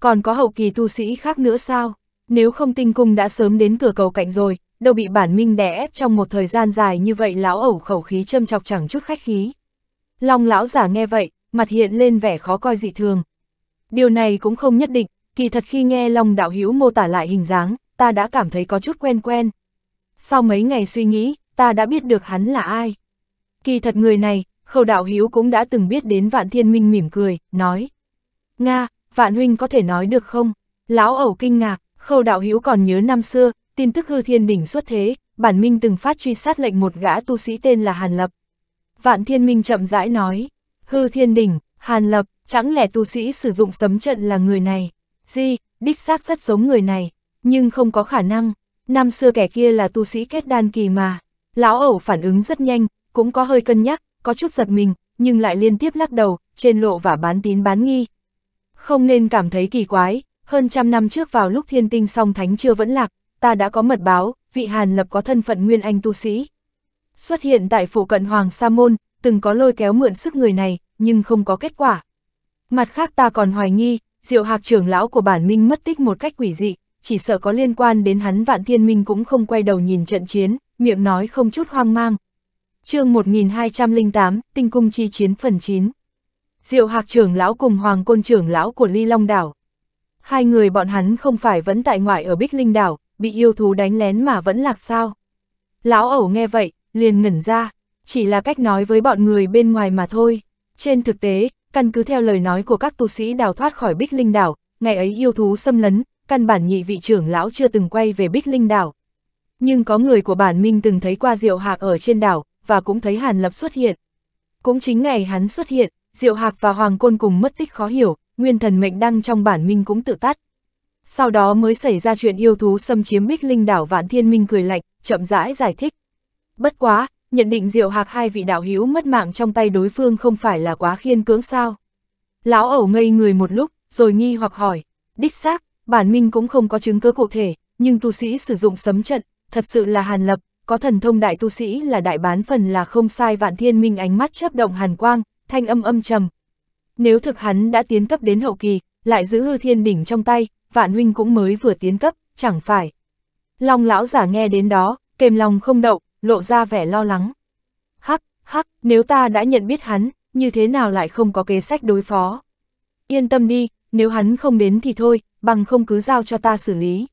Còn có hậu kỳ tu sĩ khác nữa sao? Nếu không tinh cung đã sớm đến cửa cầu cạnh rồi, đâu bị bản minh đè ép trong một thời gian dài như vậy lão ẩu khẩu khí châm chọc chẳng chút khách khí. Long lão giả nghe vậy, mặt hiện lên vẻ khó coi dị thường. Điều này cũng không nhất định, kỳ thật khi nghe Long đạo hữu mô tả lại hình dáng, ta đã cảm thấy có chút quen quen. Sau mấy ngày suy nghĩ, ta đã biết được hắn là ai. Kỳ thật người này, Khâu đạo Hiếu cũng đã từng biết đến Vạn Thiên Minh mỉm cười, nói. Nga, Vạn Huynh có thể nói được không? Lão ẩu kinh ngạc, khâu đạo Hiếu còn nhớ năm xưa, tin tức hư thiên đỉnh xuất thế, bản minh từng phát truy sát lệnh một gã tu sĩ tên là Hàn Lập. Vạn Thiên Minh chậm rãi nói, hư thiên đỉnh, Hàn Lập, chẳng lẽ tu sĩ sử dụng sấm trận là người này? Di, đích xác rất giống người này, nhưng không có khả năng. Năm xưa kẻ kia là tu sĩ kết đan kỳ mà. Lão ẩu phản ứng rất nhanh, cũng có hơi cân nhắc, có chút giật mình, nhưng lại liên tiếp lắc đầu, trên lộ và bán tín bán nghi. Không nên cảm thấy kỳ quái, hơn trăm năm trước vào lúc thiên tinh song thánh chưa vẫn lạc, ta đã có mật báo, vị Hàn Lập có thân phận nguyên anh tu sĩ. Xuất hiện tại phủ cận Hoàng Sa Môn, từng có lôi kéo mượn sức người này, nhưng không có kết quả. Mặt khác ta còn hoài nghi, diệu hạc trưởng lão của bản minh mất tích một cách quỷ dị, chỉ sợ có liên quan đến hắn vạn thiên minh cũng không quay đầu nhìn trận chiến, miệng nói không chút hoang mang, chương 1208, Tinh Cung Chi Chiến phần 9. Diệu Hạc trưởng lão cùng Hoàng Côn trưởng lão của Ly Long Đảo. Hai người bọn hắn không phải vẫn tại ngoại ở Bích Linh Đảo, bị yêu thú đánh lén mà vẫn lạc sao. Lão ẩu nghe vậy, liền ngẩn ra, chỉ là cách nói với bọn người bên ngoài mà thôi. Trên thực tế, căn cứ theo lời nói của các tu sĩ đào thoát khỏi Bích Linh Đảo, ngày ấy yêu thú xâm lấn, căn bản nhị vị trưởng lão chưa từng quay về Bích Linh Đảo. Nhưng có người của bản minh từng thấy qua Diệu Hạc ở trên đảo, và cũng thấy Hàn Lập xuất hiện. Cũng chính ngày hắn xuất hiện, Diệu Hạc và Hoàng Côn cùng mất tích khó hiểu, nguyên thần mệnh đăng trong bản minh cũng tự tắt. Sau đó mới xảy ra chuyện yêu thú xâm chiếm bích linh đảo Vạn Thiên Minh cười lạnh, chậm rãi giải thích. Bất quá, nhận định Diệu Hạc hai vị đạo hữu mất mạng trong tay đối phương không phải là quá khiên cưỡng sao. Lão ẩu ngây người một lúc, rồi nghi hoặc hỏi, đích xác, bản minh cũng không có chứng cứ cụ thể, nhưng tu sĩ sử dụng sấm trận, thật sự là Hàn Lập, có thần thông đại tu sĩ là đại bán phần là không sai vạn thiên minh ánh mắt chớp động hàn quang, thanh âm âm trầm. Nếu thực hắn đã tiến cấp đến hậu kỳ, lại giữ hư thiên đỉnh trong tay, vạn huynh cũng mới vừa tiến cấp, chẳng phải. Long lão giả nghe đến đó, kềm lòng không đậu, lộ ra vẻ lo lắng. Hắc, hắc, nếu ta đã nhận biết hắn, như thế nào lại không có kế sách đối phó. Yên tâm đi, nếu hắn không đến thì thôi, bằng không cứ giao cho ta xử lý.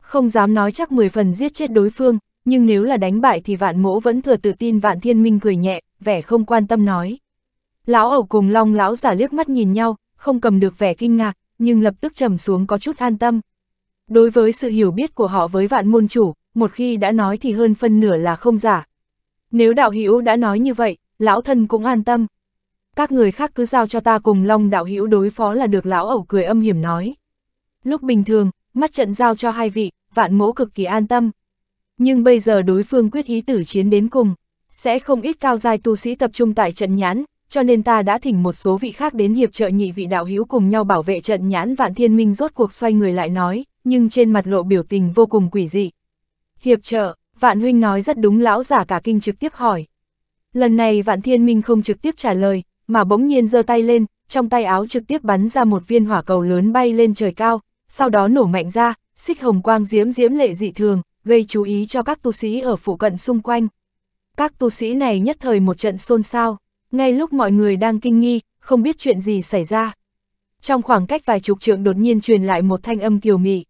Không dám nói chắc 10 phần giết chết đối phương, nhưng nếu là đánh bại thì vạn mỗ vẫn thừa tự tin vạn thiên minh cười nhẹ, vẻ không quan tâm nói. Lão ẩu cùng long lão giả liếc mắt nhìn nhau, không cầm được vẻ kinh ngạc, nhưng lập tức trầm xuống có chút an tâm. Đối với sự hiểu biết của họ với vạn môn chủ, một khi đã nói thì hơn phân nửa là không giả. Nếu đạo hữu đã nói như vậy, lão thân cũng an tâm. Các người khác cứ giao cho ta cùng long đạo hữu đối phó là được lão ẩu cười âm hiểm nói. Lúc bình thường, mắt trận giao cho hai vị, vạn mỗ cực kỳ an tâm nhưng bây giờ đối phương quyết ý tử chiến đến cùng, sẽ không ít cao giai tu sĩ tập trung tại trận nhãn, cho nên ta đã thỉnh một số vị khác đến hiệp trợ nhị vị đạo hữu cùng nhau bảo vệ trận nhãn vạn thiên minh rốt cuộc xoay người lại nói, nhưng trên mặt lộ biểu tình vô cùng quỷ dị. Hiệp trợ, vạn huynh nói rất đúng lão giả cả kinh trực tiếp hỏi. Lần này vạn thiên minh không trực tiếp trả lời, mà bỗng nhiên giơ tay lên, trong tay áo trực tiếp bắn ra một viên hỏa cầu lớn bay lên trời cao, sau đó nổ mạnh ra, xích hồng quang diễm diễm lệ dị thường, gây chú ý cho các tu sĩ ở phủ cận xung quanh. Các tu sĩ này nhất thời một trận xôn xao, ngay lúc mọi người đang kinh nghi, không biết chuyện gì xảy ra. Trong khoảng cách vài chục trượng đột nhiên truyền lại một thanh âm kiều mị.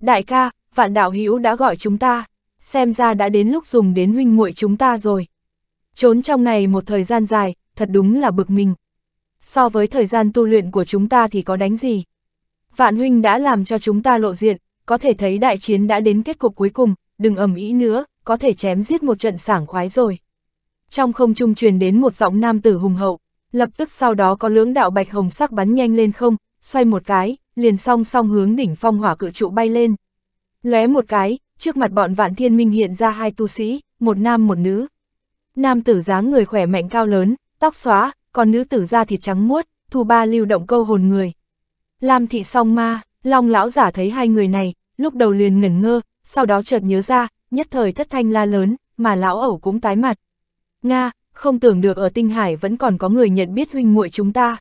Đại ca, vạn đạo hữu đã gọi chúng ta, xem ra đã đến lúc dùng đến huynh muội chúng ta rồi. Trốn trong này một thời gian dài, thật đúng là bực mình. So với thời gian tu luyện của chúng ta thì có đánh gì? Vạn huynh đã làm cho chúng ta lộ diện, có thể thấy đại chiến đã đến kết cục cuối cùng, đừng ầm ĩ nữa, có thể chém giết một trận sảng khoái rồi. Trong không trung truyền đến một giọng nam tử hùng hậu, lập tức sau đó có lưỡng đạo bạch hồng sắc bắn nhanh lên không, xoay một cái, liền song song hướng đỉnh phong hỏa cự trụ bay lên. Lóe một cái, trước mặt bọn vạn thiên minh hiện ra hai tu sĩ, một nam một nữ. Nam tử dáng người khỏe mạnh cao lớn, tóc xóa, còn nữ tử da thịt trắng muốt, thu ba lưu động câu hồn người. Lam thị song ma, Long lão giả thấy hai người này, lúc đầu liền ngẩn ngơ, sau đó chợt nhớ ra, nhất thời thất thanh la lớn, mà lão ẩu cũng tái mặt. Nga, không tưởng được ở Tinh Hải vẫn còn có người nhận biết huynh muội chúng ta.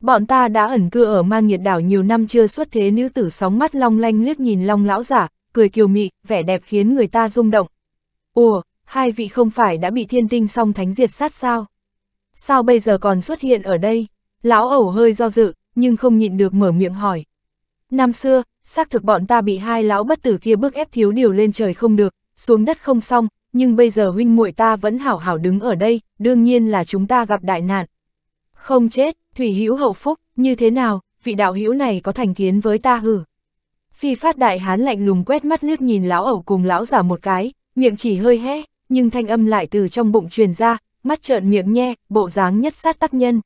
Bọn ta đã ẩn cư ở mang nhiệt đảo nhiều năm chưa xuất thế nữ tử sóng mắt long lanh liếc nhìn long lão giả, cười kiều mị, vẻ đẹp khiến người ta rung động. Ủa, hai vị không phải đã bị thiên tinh song thánh diệt sát sao? Sao bây giờ còn xuất hiện ở đây? Lão ẩu hơi do dự, nhưng không nhịn được mở miệng hỏi. Năm xưa, xác thực bọn ta bị hai lão bất tử kia bức ép thiếu điều lên trời không được, xuống đất không xong, nhưng bây giờ huynh muội ta vẫn hảo hảo đứng ở đây, đương nhiên là chúng ta gặp đại nạn. Không chết, thủy hữu hậu phúc, như thế nào, vị đạo hữu này có thành kiến với ta hử? Phi phát đại hán lạnh lùng quét mắt liếc nhìn lão ẩu cùng lão giả một cái, miệng chỉ hơi hé, nhưng thanh âm lại từ trong bụng truyền ra, mắt trợn miệng nhe, bộ dáng nhất sát tác nhân.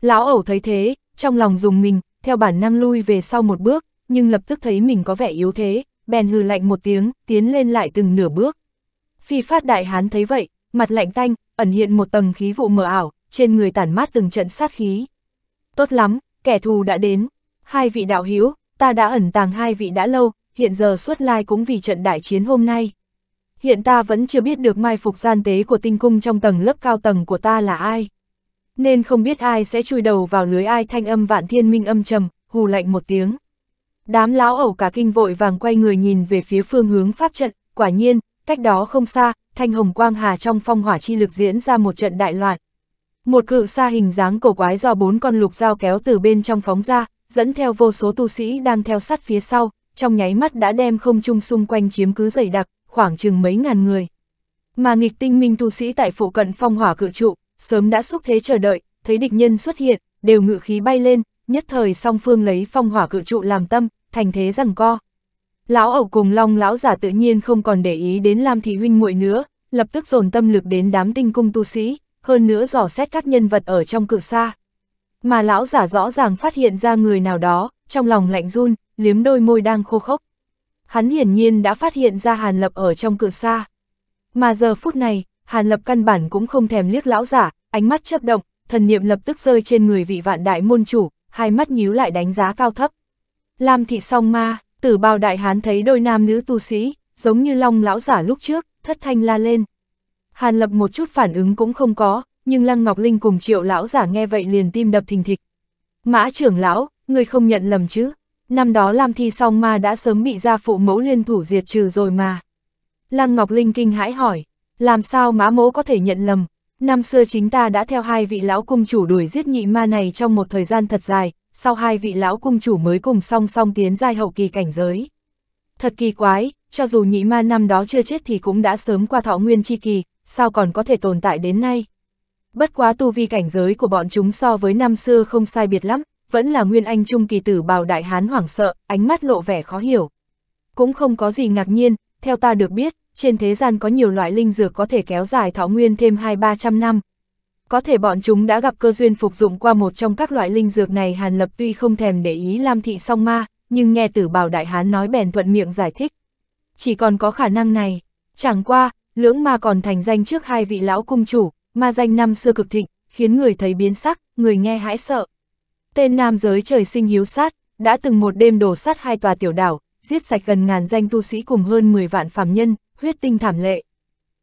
Lão ẩu thấy thế, trong lòng dùng mình, theo bản năng lui về sau một bước, nhưng lập tức thấy mình có vẻ yếu thế, bèn hừ lạnh một tiếng, tiến lên lại từng nửa bước. Phi phát đại hán thấy vậy, mặt lạnh tanh, ẩn hiện một tầng khí vụ mờ ảo, trên người tản mát từng trận sát khí. Tốt lắm, kẻ thù đã đến. Hai vị đạo hữu ta đã ẩn tàng hai vị đã lâu, hiện giờ xuất lai cũng vì trận đại chiến hôm nay. Hiện ta vẫn chưa biết được mai phục gian tế của tinh cung trong tầng lớp cao tầng của ta là ai nên không biết ai sẽ chui đầu vào lưới ai thanh âm vạn thiên minh âm trầm, hù lạnh một tiếng. Đám lão ẩu cả kinh vội vàng quay người nhìn về phía phương hướng pháp trận, quả nhiên, cách đó không xa, thanh hồng quang hà trong phong hỏa chi lực diễn ra một trận đại loạn. Một cự sa hình dáng cổ quái do bốn con lục dao kéo từ bên trong phóng ra, dẫn theo vô số tu sĩ đang theo sát phía sau, trong nháy mắt đã đem không trung xung quanh chiếm cứ dày đặc, khoảng chừng mấy ngàn người. Mà nghịch tinh minh tu sĩ tại phụ cận phong hỏa cự trụ, sớm đã xúc thế chờ đợi, thấy địch nhân xuất hiện, đều ngự khí bay lên, nhất thời song phương lấy phong hỏa cự trụ làm tâm, thành thế rằng co. Lão ẩu cùng long lão giả tự nhiên không còn để ý đến Lam Thị Huynh muội nữa, lập tức dồn tâm lực đến đám tinh cung tu sĩ, hơn nữa dò xét các nhân vật ở trong cự xa. Mà lão giả rõ ràng phát hiện ra người nào đó, trong lòng lạnh run, liếm đôi môi đang khô khốc. Hắn hiển nhiên đã phát hiện ra Hàn Lập ở trong cự xa. Mà giờ phút này, Hàn Lập căn bản cũng không thèm liếc lão giả, ánh mắt chấp động, thần niệm lập tức rơi trên người vị vạn đại môn chủ, hai mắt nhíu lại đánh giá cao thấp. Lam thị song ma, tử bao đại hán thấy đôi nam nữ tu sĩ, giống như long lão giả lúc trước, thất thanh la lên. Hàn Lập một chút phản ứng cũng không có, nhưng Lăng Ngọc Linh cùng triệu lão giả nghe vậy liền tim đập thình thịch. Mã trưởng lão, người không nhận lầm chứ, năm đó Lam Thi song ma đã sớm bị gia phụ mẫu liên thủ diệt trừ rồi mà. Lăng Ngọc Linh kinh hãi hỏi. Làm sao mã mỗ có thể nhận lầm, năm xưa chính ta đã theo hai vị lão cung chủ đuổi giết nhị ma này trong một thời gian thật dài, sau hai vị lão cung chủ mới cùng song song tiến giai hậu kỳ cảnh giới. Thật kỳ quái, cho dù nhị ma năm đó chưa chết thì cũng đã sớm qua thọ nguyên chi kỳ, sao còn có thể tồn tại đến nay. Bất quá tu vi cảnh giới của bọn chúng so với năm xưa không sai biệt lắm, vẫn là nguyên anh trung kỳ tử bào đại hán hoảng sợ, ánh mắt lộ vẻ khó hiểu. Cũng không có gì ngạc nhiên, theo ta được biết, trên thế gian có nhiều loại linh dược có thể kéo dài thọ nguyên thêm hai ba trăm năm. Có thể bọn chúng đã gặp cơ duyên phục dụng qua một trong các loại linh dược này Hàn Lập tuy không thèm để ý Lam Thị song ma, nhưng nghe tử bảo đại hán nói bèn thuận miệng giải thích. Chỉ còn có khả năng này, chẳng qua, lưỡng ma còn thành danh trước hai vị lão cung chủ, ma danh năm xưa cực thịnh, khiến người thấy biến sắc, người nghe hãi sợ. Tên nam giới trời sinh hiếu sát, đã từng một đêm đổ sát hai tòa tiểu đảo, giết sạch gần ngàn danh tu sĩ cùng hơn 10 vạn phàm nhân, huyết tinh thảm lệ.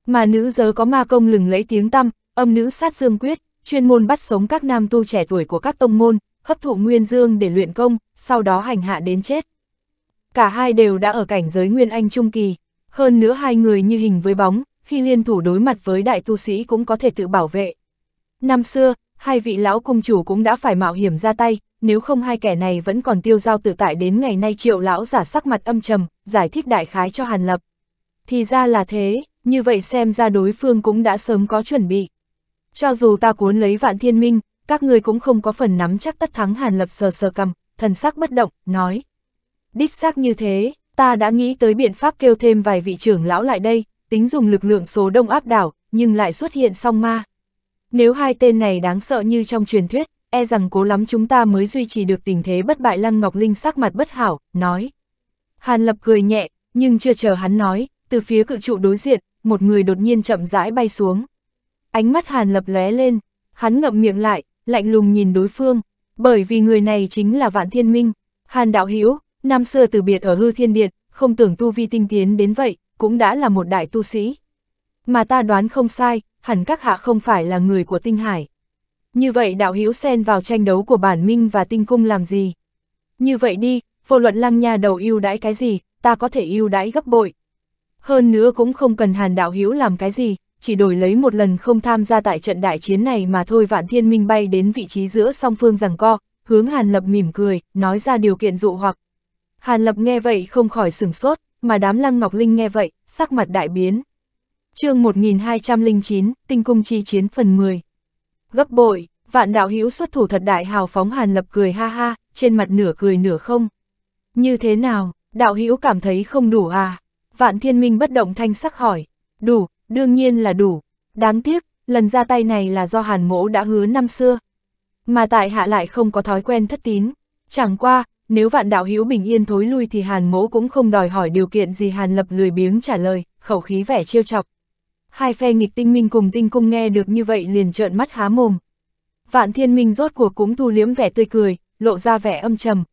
Mà nữ giới có ma công lừng lấy tiếng tăm, âm nữ sát dương quyết, chuyên môn bắt sống các nam tu trẻ tuổi của các tông môn, hấp thụ nguyên dương để luyện công, sau đó hành hạ đến chết. Cả hai đều đã ở cảnh giới nguyên anh trung kỳ, hơn nữa hai người như hình với bóng, khi liên thủ đối mặt với đại tu sĩ cũng có thể tự bảo vệ. Năm xưa, hai vị lão công chủ cũng đã phải mạo hiểm ra tay, nếu không hai kẻ này vẫn còn tiêu giao tự tại đến ngày nay triệu lão giả sắc mặt âm trầm, giải thích đại khái cho Hàn Lập. Thì ra là thế, như vậy xem ra đối phương cũng đã sớm có chuẩn bị. Cho dù ta cuốn lấy vạn thiên minh, các ngươi cũng không có phần nắm chắc tất thắng hàn lập sờ sờ cầm, thần sắc bất động, nói. Đích xác như thế, ta đã nghĩ tới biện pháp kêu thêm vài vị trưởng lão lại đây, tính dùng lực lượng số đông áp đảo, nhưng lại xuất hiện song ma. Nếu hai tên này đáng sợ như trong truyền thuyết, e rằng cố lắm chúng ta mới duy trì được tình thế bất bại Lăng Ngọc Linh sắc mặt bất hảo, nói. Hàn Lập cười nhẹ, nhưng chưa chờ hắn nói, từ phía cự trụ đối diện, một người đột nhiên chậm rãi bay xuống. Ánh mắt Hàn Lập lóe lên, hắn ngậm miệng lại, lạnh lùng nhìn đối phương, bởi vì người này chính là Vạn Thiên Minh, Hàn Đạo Hiếu, năm xưa từ biệt ở hư thiên điện, không tưởng tu vi tinh tiến đến vậy, cũng đã là một đại tu sĩ. Mà ta đoán không sai, hẳn các hạ không phải là người của tinh hải. Như vậy đạo hữu xen vào tranh đấu của bản minh và tinh cung làm gì? Như vậy đi, vô luận lăng nha đầu yêu đãi cái gì, ta có thể yêu đãi gấp bội. Hơn nữa cũng không cần Hàn Đạo Hiếu làm cái gì, chỉ đổi lấy một lần không tham gia tại trận đại chiến này mà thôi Vạn Thiên Minh bay đến vị trí giữa song phương rằng co, hướng Hàn Lập mỉm cười, nói ra điều kiện dụ hoặc. Hàn Lập nghe vậy không khỏi sửng sốt, mà đám Lăng Ngọc Linh nghe vậy, sắc mặt đại biến. chương 1209, Tinh Cung Chi Chiến phần 10. Gấp bội, Vạn Đạo Hiếu xuất thủ thật đại hào phóng Hàn Lập cười ha ha, trên mặt nửa cười nửa không. Như thế nào, Đạo Hiếu cảm thấy không đủ à? Vạn Thiên Minh bất động thanh sắc hỏi, đủ, đương nhiên là đủ. Đáng tiếc, lần ra tay này là do Hàn Mỗ đã hứa năm xưa. Mà tại hạ lại không có thói quen thất tín. Chẳng qua, nếu vạn đạo hữu bình yên thối lui thì Hàn Mỗ cũng không đòi hỏi điều kiện gì Hàn Lập lười biếng trả lời, khẩu khí vẻ trêu chọc. Hai phe nghịch tinh minh cùng tinh cung nghe được như vậy liền trợn mắt há mồm. Vạn Thiên Minh rốt cuộc cũng thu liếm vẻ tươi cười, lộ ra vẻ âm trầm.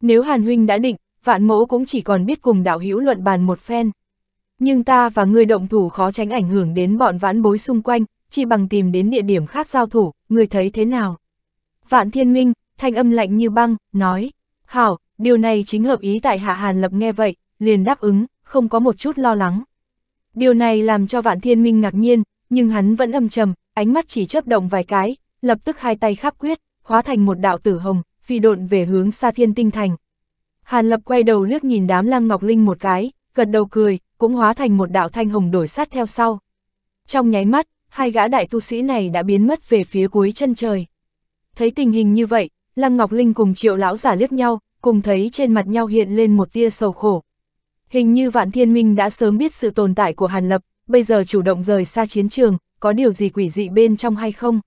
Nếu Hàn Huynh đã định, vạn mẫu cũng chỉ còn biết cùng đạo hữu luận bàn một phen. Nhưng ta và người động thủ khó tránh ảnh hưởng đến bọn vãn bối xung quanh, chỉ bằng tìm đến địa điểm khác giao thủ, người thấy thế nào? Vạn thiên minh, thanh âm lạnh như băng, nói, hảo, điều này chính hợp ý tại hạ Hàn Lập nghe vậy, liền đáp ứng, không có một chút lo lắng. Điều này làm cho vạn thiên minh ngạc nhiên, nhưng hắn vẫn âm trầm, ánh mắt chỉ chớp động vài cái, lập tức hai tay khắp quyết, hóa thành một đạo tử hồng, phi độn về hướng xa thiên tinh thành. Hàn Lập quay đầu liếc nhìn đám Lăng Ngọc Linh một cái, gật đầu cười, cũng hóa thành một đạo thanh hồng đổi sát theo sau. Trong nháy mắt, hai gã đại tu sĩ này đã biến mất về phía cuối chân trời. Thấy tình hình như vậy, Lăng Ngọc Linh cùng triệu lão giả liếc nhau, cùng thấy trên mặt nhau hiện lên một tia sầu khổ. Hình như Vạn Thiên Minh đã sớm biết sự tồn tại của Hàn Lập, bây giờ chủ động rời xa chiến trường, có điều gì quỷ dị bên trong hay không.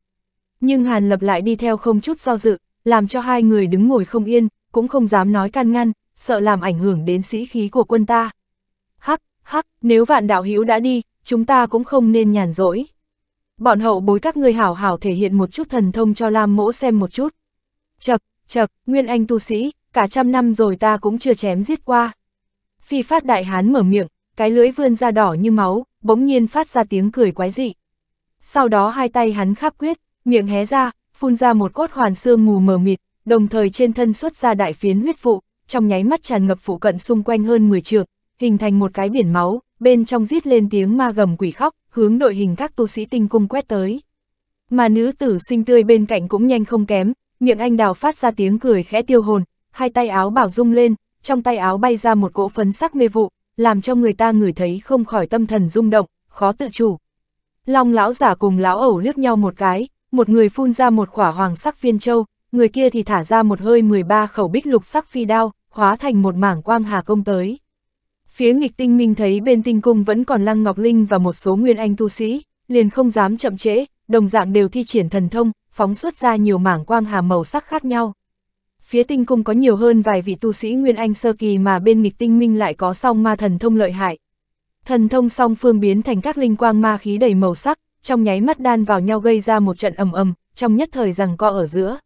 Nhưng Hàn Lập lại đi theo không chút do dự, làm cho hai người đứng ngồi không yên, cũng không dám nói can ngăn, sợ làm ảnh hưởng đến sĩ khí của quân ta. Hắc, hắc, nếu vạn đạo hữu đã đi, chúng ta cũng không nên nhàn rỗi. Bọn hậu bối các ngươi hảo hảo thể hiện một chút thần thông cho Lam mỗ xem một chút. Chật, chật, nguyên anh tu sĩ, cả trăm năm rồi ta cũng chưa chém giết qua. Phi phát đại hán mở miệng, cái lưỡi vươn ra đỏ như máu, bỗng nhiên phát ra tiếng cười quái dị. Sau đó hai tay hắn khắp quyết, miệng hé ra, phun ra một cốt hoàn xương mù mờ mịt, đồng thời trên thân xuất ra đại phiến huyết vụ, trong nháy mắt tràn ngập phụ cận xung quanh hơn 10 trượng, hình thành một cái biển máu, bên trong rít lên tiếng ma gầm quỷ khóc, hướng đội hình các tu sĩ tinh cung quét tới. Mà nữ tử sinh tươi bên cạnh cũng nhanh không kém, miệng anh đào phát ra tiếng cười khẽ tiêu hồn, hai tay áo bảo rung lên, trong tay áo bay ra một cỗ phấn sắc mê vụ, làm cho người ta ngửi thấy không khỏi tâm thần rung động, khó tự chủ. Long lão giả cùng lão ẩu liếc nhau một cái, một người phun ra một khỏa hoàng sắc viên châu, người kia thì thả ra một hơi 13 khẩu bích lục sắc phi đao, hóa thành một mảng quang hà công tới. Phía nghịch tinh minh thấy bên tinh cung vẫn còn Lăng Ngọc Linh và một số nguyên anh tu sĩ, liền không dám chậm trễ, đồng dạng đều thi triển thần thông, phóng xuất ra nhiều mảng quang hà màu sắc khác nhau. Phía tinh cung có nhiều hơn vài vị tu sĩ nguyên anh sơ kỳ mà bên nghịch tinh minh lại có song ma thần thông lợi hại. Thần thông song phương biến thành các linh quang ma khí đầy màu sắc, trong nháy mắt đan vào nhau gây ra một trận ầm ầm, trong nhất thời rằng co ở giữa.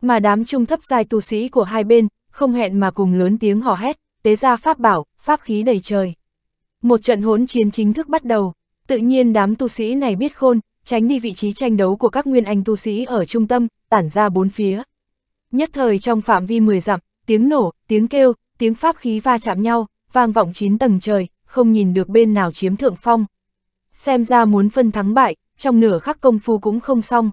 Mà đám trung thấp giai tu sĩ của hai bên, không hẹn mà cùng lớn tiếng hò hét, tế ra pháp bảo, pháp khí đầy trời. Một trận hỗn chiến chính thức bắt đầu, tự nhiên đám tu sĩ này biết khôn, tránh đi vị trí tranh đấu của các nguyên anh tu sĩ ở trung tâm, tản ra bốn phía. Nhất thời trong phạm vi 10 dặm, tiếng nổ, tiếng kêu, tiếng pháp khí va chạm nhau, vang vọng chín tầng trời, không nhìn được bên nào chiếm thượng phong. Xem ra muốn phân thắng bại, trong nửa khắc công phu cũng không xong.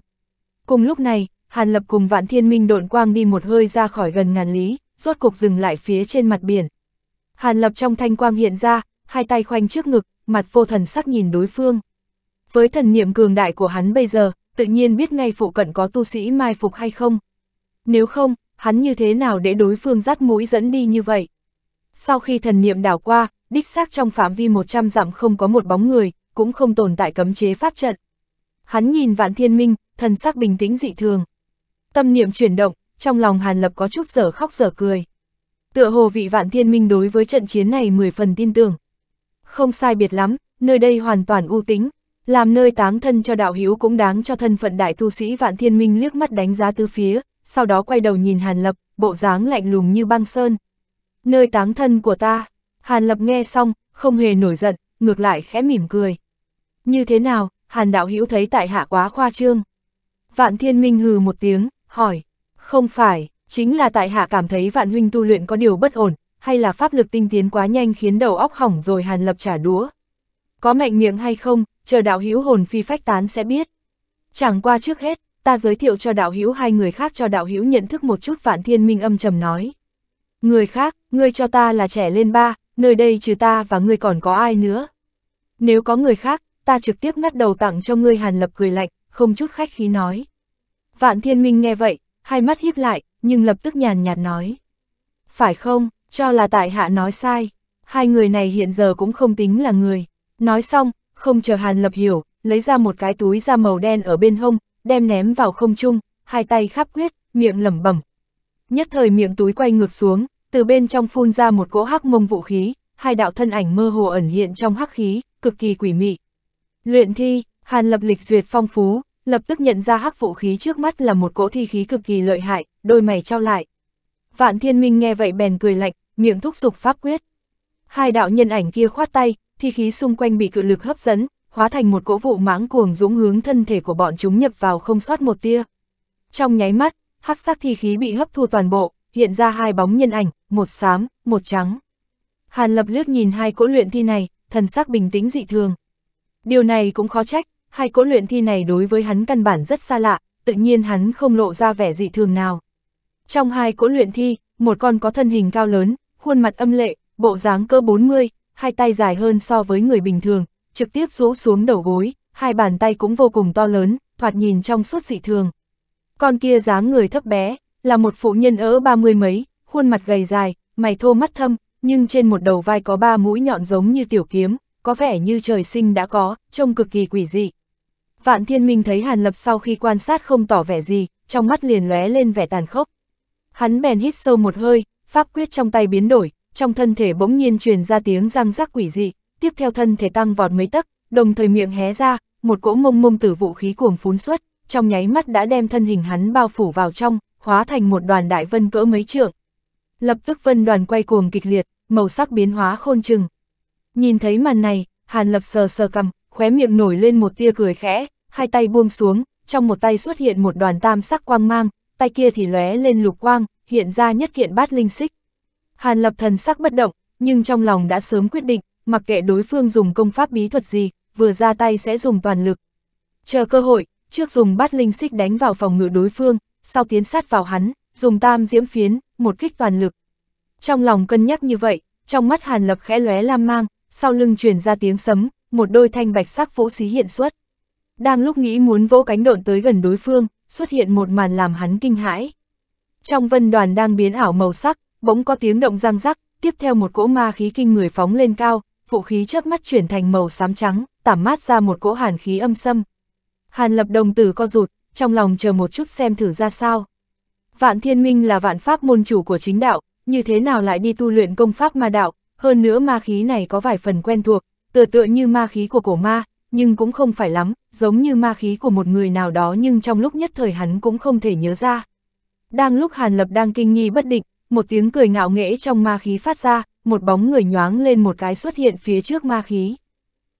Cùng lúc này, Hàn Lập cùng Vạn Thiên Minh độn quang đi một hơi ra khỏi gần ngàn lý, rốt cục dừng lại phía trên mặt biển. Hàn Lập trong thanh quang hiện ra, hai tay khoanh trước ngực, mặt vô thần sắc nhìn đối phương. Với thần niệm cường đại của hắn bây giờ, tự nhiên biết ngay phụ cận có tu sĩ mai phục hay không. Nếu không, hắn như thế nào để đối phương dắt mũi dẫn đi như vậy? Sau khi thần niệm đảo qua, đích xác trong phạm vi 100 dặm không có một bóng người, cũng không tồn tại cấm chế pháp trận. Hắn nhìn Vạn Thiên Minh, thần sắc bình tĩnh dị thường. Tâm niệm chuyển động, trong lòng Hàn Lập có chút sở khóc sở cười. Tựa hồ vị vạn thiên minh đối với trận chiến này mười phần tin tưởng. Không sai biệt lắm, nơi đây hoàn toàn ưu tính, làm nơi táng thân cho đạo Hữu cũng đáng cho thân phận đại tu sĩ vạn thiên minh liếc mắt đánh giá tứ phía, sau đó quay đầu nhìn Hàn Lập, bộ dáng lạnh lùng như băng sơn. Nơi táng thân của ta, Hàn Lập nghe xong, không hề nổi giận, ngược lại khẽ mỉm cười. Như thế nào, Hàn đạo hữu thấy tại hạ quá khoa trương. Vạn thiên minh hừ một tiếng, hỏi, không phải, chính là tại hạ cảm thấy vạn huynh tu luyện có điều bất ổn, hay là pháp lực tinh tiến quá nhanh khiến đầu óc hỏng rồi hàn lập trả đúa. Có mạnh miệng hay không, chờ đạo hữu hồn phi phách tán sẽ biết. Chẳng qua trước hết, ta giới thiệu cho đạo hữu hai người khác cho đạo hữu nhận thức một chút vạn thiên minh âm trầm nói. Người khác, ngươi cho ta là trẻ lên ba, nơi đây trừ ta và ngươi còn có ai nữa. Nếu có người khác, ta trực tiếp ngắt đầu tặng cho ngươi hàn lập cười lạnh, không chút khách khí nói. Vạn Thiên Minh nghe vậy, hai mắt híp lại, nhưng lập tức nhàn nhạt nói. Phải không, cho là tại hạ nói sai, hai người này hiện giờ cũng không tính là người. Nói xong, không chờ Hàn Lập hiểu, lấy ra một cái túi da màu đen ở bên hông, đem ném vào không trung, hai tay khắp huyết, miệng lẩm bẩm. Nhất thời miệng túi quay ngược xuống, từ bên trong phun ra một cỗ hắc mông vũ khí, hai đạo thân ảnh mơ hồ ẩn hiện trong hắc khí, cực kỳ quỷ mị. Luyện thi, Hàn Lập lịch duyệt phong phú, lập tức nhận ra hắc vũ khí trước mắt là một cỗ thi khí cực kỳ lợi hại, đôi mày trao lại. Vạn thiên minh nghe vậy bèn cười lạnh, miệng thúc giục pháp quyết. Hai đạo nhân ảnh kia khoát tay, thi khí xung quanh bị cự lực hấp dẫn, hóa thành một cỗ vụ mãng cuồng dũng hướng thân thể của bọn chúng nhập vào không sót một tia. Trong nháy mắt, hắc sắc thi khí bị hấp thu toàn bộ, hiện ra hai bóng nhân ảnh, một xám, một trắng. Hàn lập lướt nhìn hai cỗ luyện thi này, thần sắc bình tĩnh dị thường. Điều này cũng khó trách, hai cỗ luyện thi này đối với hắn căn bản rất xa lạ, tự nhiên hắn không lộ ra vẻ dị thường nào. Trong hai cỗ luyện thi, một con có thân hình cao lớn, khuôn mặt âm lệ, bộ dáng cơ 40, hai tay dài hơn so với người bình thường, trực tiếp rũ xuống đầu gối, hai bàn tay cũng vô cùng to lớn, thoạt nhìn trong suốt dị thường. Con kia dáng người thấp bé, là một phụ nhân ở ba mươi mấy, khuôn mặt gầy dài, mày thô mắt thâm, nhưng trên một đầu vai có ba mũi nhọn giống như tiểu kiếm, có vẻ như trời sinh đã có, trông cực kỳ quỷ dị. Vạn Thiên Minh thấy Hàn Lập sau khi quan sát không tỏ vẻ gì, trong mắt liền lóe lên vẻ tàn khốc. Hắn bèn hít sâu một hơi, pháp quyết trong tay biến đổi, trong thân thể bỗng nhiên truyền ra tiếng răng rắc quỷ dị, tiếp theo thân thể tăng vọt mấy tấc, đồng thời miệng hé ra, một cỗ mông mông tử vũ khí cuồng phún xuất, trong nháy mắt đã đem thân hình hắn bao phủ vào trong, hóa thành một đoàn đại vân cỡ mấy trượng. Lập tức vân đoàn quay cuồng kịch liệt, màu sắc biến hóa khôn trừng. Nhìn thấy màn này, Hàn Lập sờ sờ cầm, khóe miệng nổi lên một tia cười khẽ, hai tay buông xuống, trong một tay xuất hiện một đoàn tam sắc quang mang, tay kia thì lóe lên lục quang, hiện ra nhất kiện bát linh xích. Hàn lập thần sắc bất động, nhưng trong lòng đã sớm quyết định, mặc kệ đối phương dùng công pháp bí thuật gì, vừa ra tay sẽ dùng toàn lực. Chờ cơ hội, trước dùng bát linh xích đánh vào phòng ngự đối phương, sau tiến sát vào hắn, dùng tam diễm phiến, một kích toàn lực. Trong lòng cân nhắc như vậy, trong mắt Hàn Lập khẽ lóe lam mang, sau lưng truyền ra tiếng sấm, một đôi thanh bạch sắc vũ xí hiện xuất. Đang lúc nghĩ muốn vỗ cánh độn tới gần đối phương, xuất hiện một màn làm hắn kinh hãi. Trong vân đoàn đang biến ảo màu sắc, bỗng có tiếng động răng rắc, tiếp theo một cỗ ma khí kinh người phóng lên cao, vũ khí chớp mắt chuyển thành màu xám trắng, tản mát ra một cỗ hàn khí âm sâm. Hàn lập đồng tử co rụt, trong lòng chờ một chút xem thử ra sao. Vạn thiên minh là vạn pháp môn chủ của chính đạo, như thế nào lại đi tu luyện công pháp ma đạo, hơn nữa ma khí này có vài phần quen thuộc, tựa tựa như ma khí của cổ ma, nhưng cũng không phải lắm, giống như ma khí của một người nào đó nhưng trong lúc nhất thời hắn cũng không thể nhớ ra. Đang lúc Hàn Lập đang kinh nghi bất định, một tiếng cười ngạo nghễ trong ma khí phát ra, một bóng người nhoáng lên một cái xuất hiện phía trước ma khí.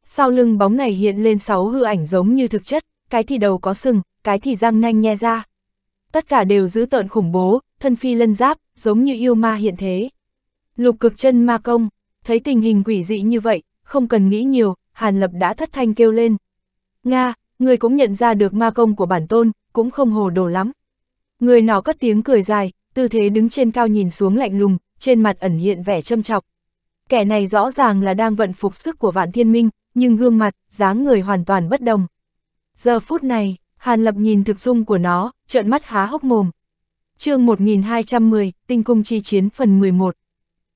Sau lưng bóng này hiện lên sáu hư ảnh giống như thực chất, cái thì đầu có sừng, cái thì răng nanh nhe ra. Tất cả đều giữ tợn khủng bố, thân phi lân giáp, giống như yêu ma hiện thế. Lục cực chân ma công, thấy tình hình quỷ dị như vậy, không cần nghĩ nhiều, Hàn Lập đã thất thanh kêu lên. Nga, người cũng nhận ra được ma công của bản tôn, cũng không hồ đồ lắm. Người nọ cất tiếng cười dài, tư thế đứng trên cao nhìn xuống lạnh lùng, trên mặt ẩn hiện vẻ châm chọc. Kẻ này rõ ràng là đang vận phục sức của vạn thiên minh, nhưng gương mặt, dáng người hoàn toàn bất đồng. Giờ phút này, Hàn Lập nhìn thực dung của nó, trợn mắt há hốc mồm. chương 1210, Tinh Cung Chi Chiến phần 11.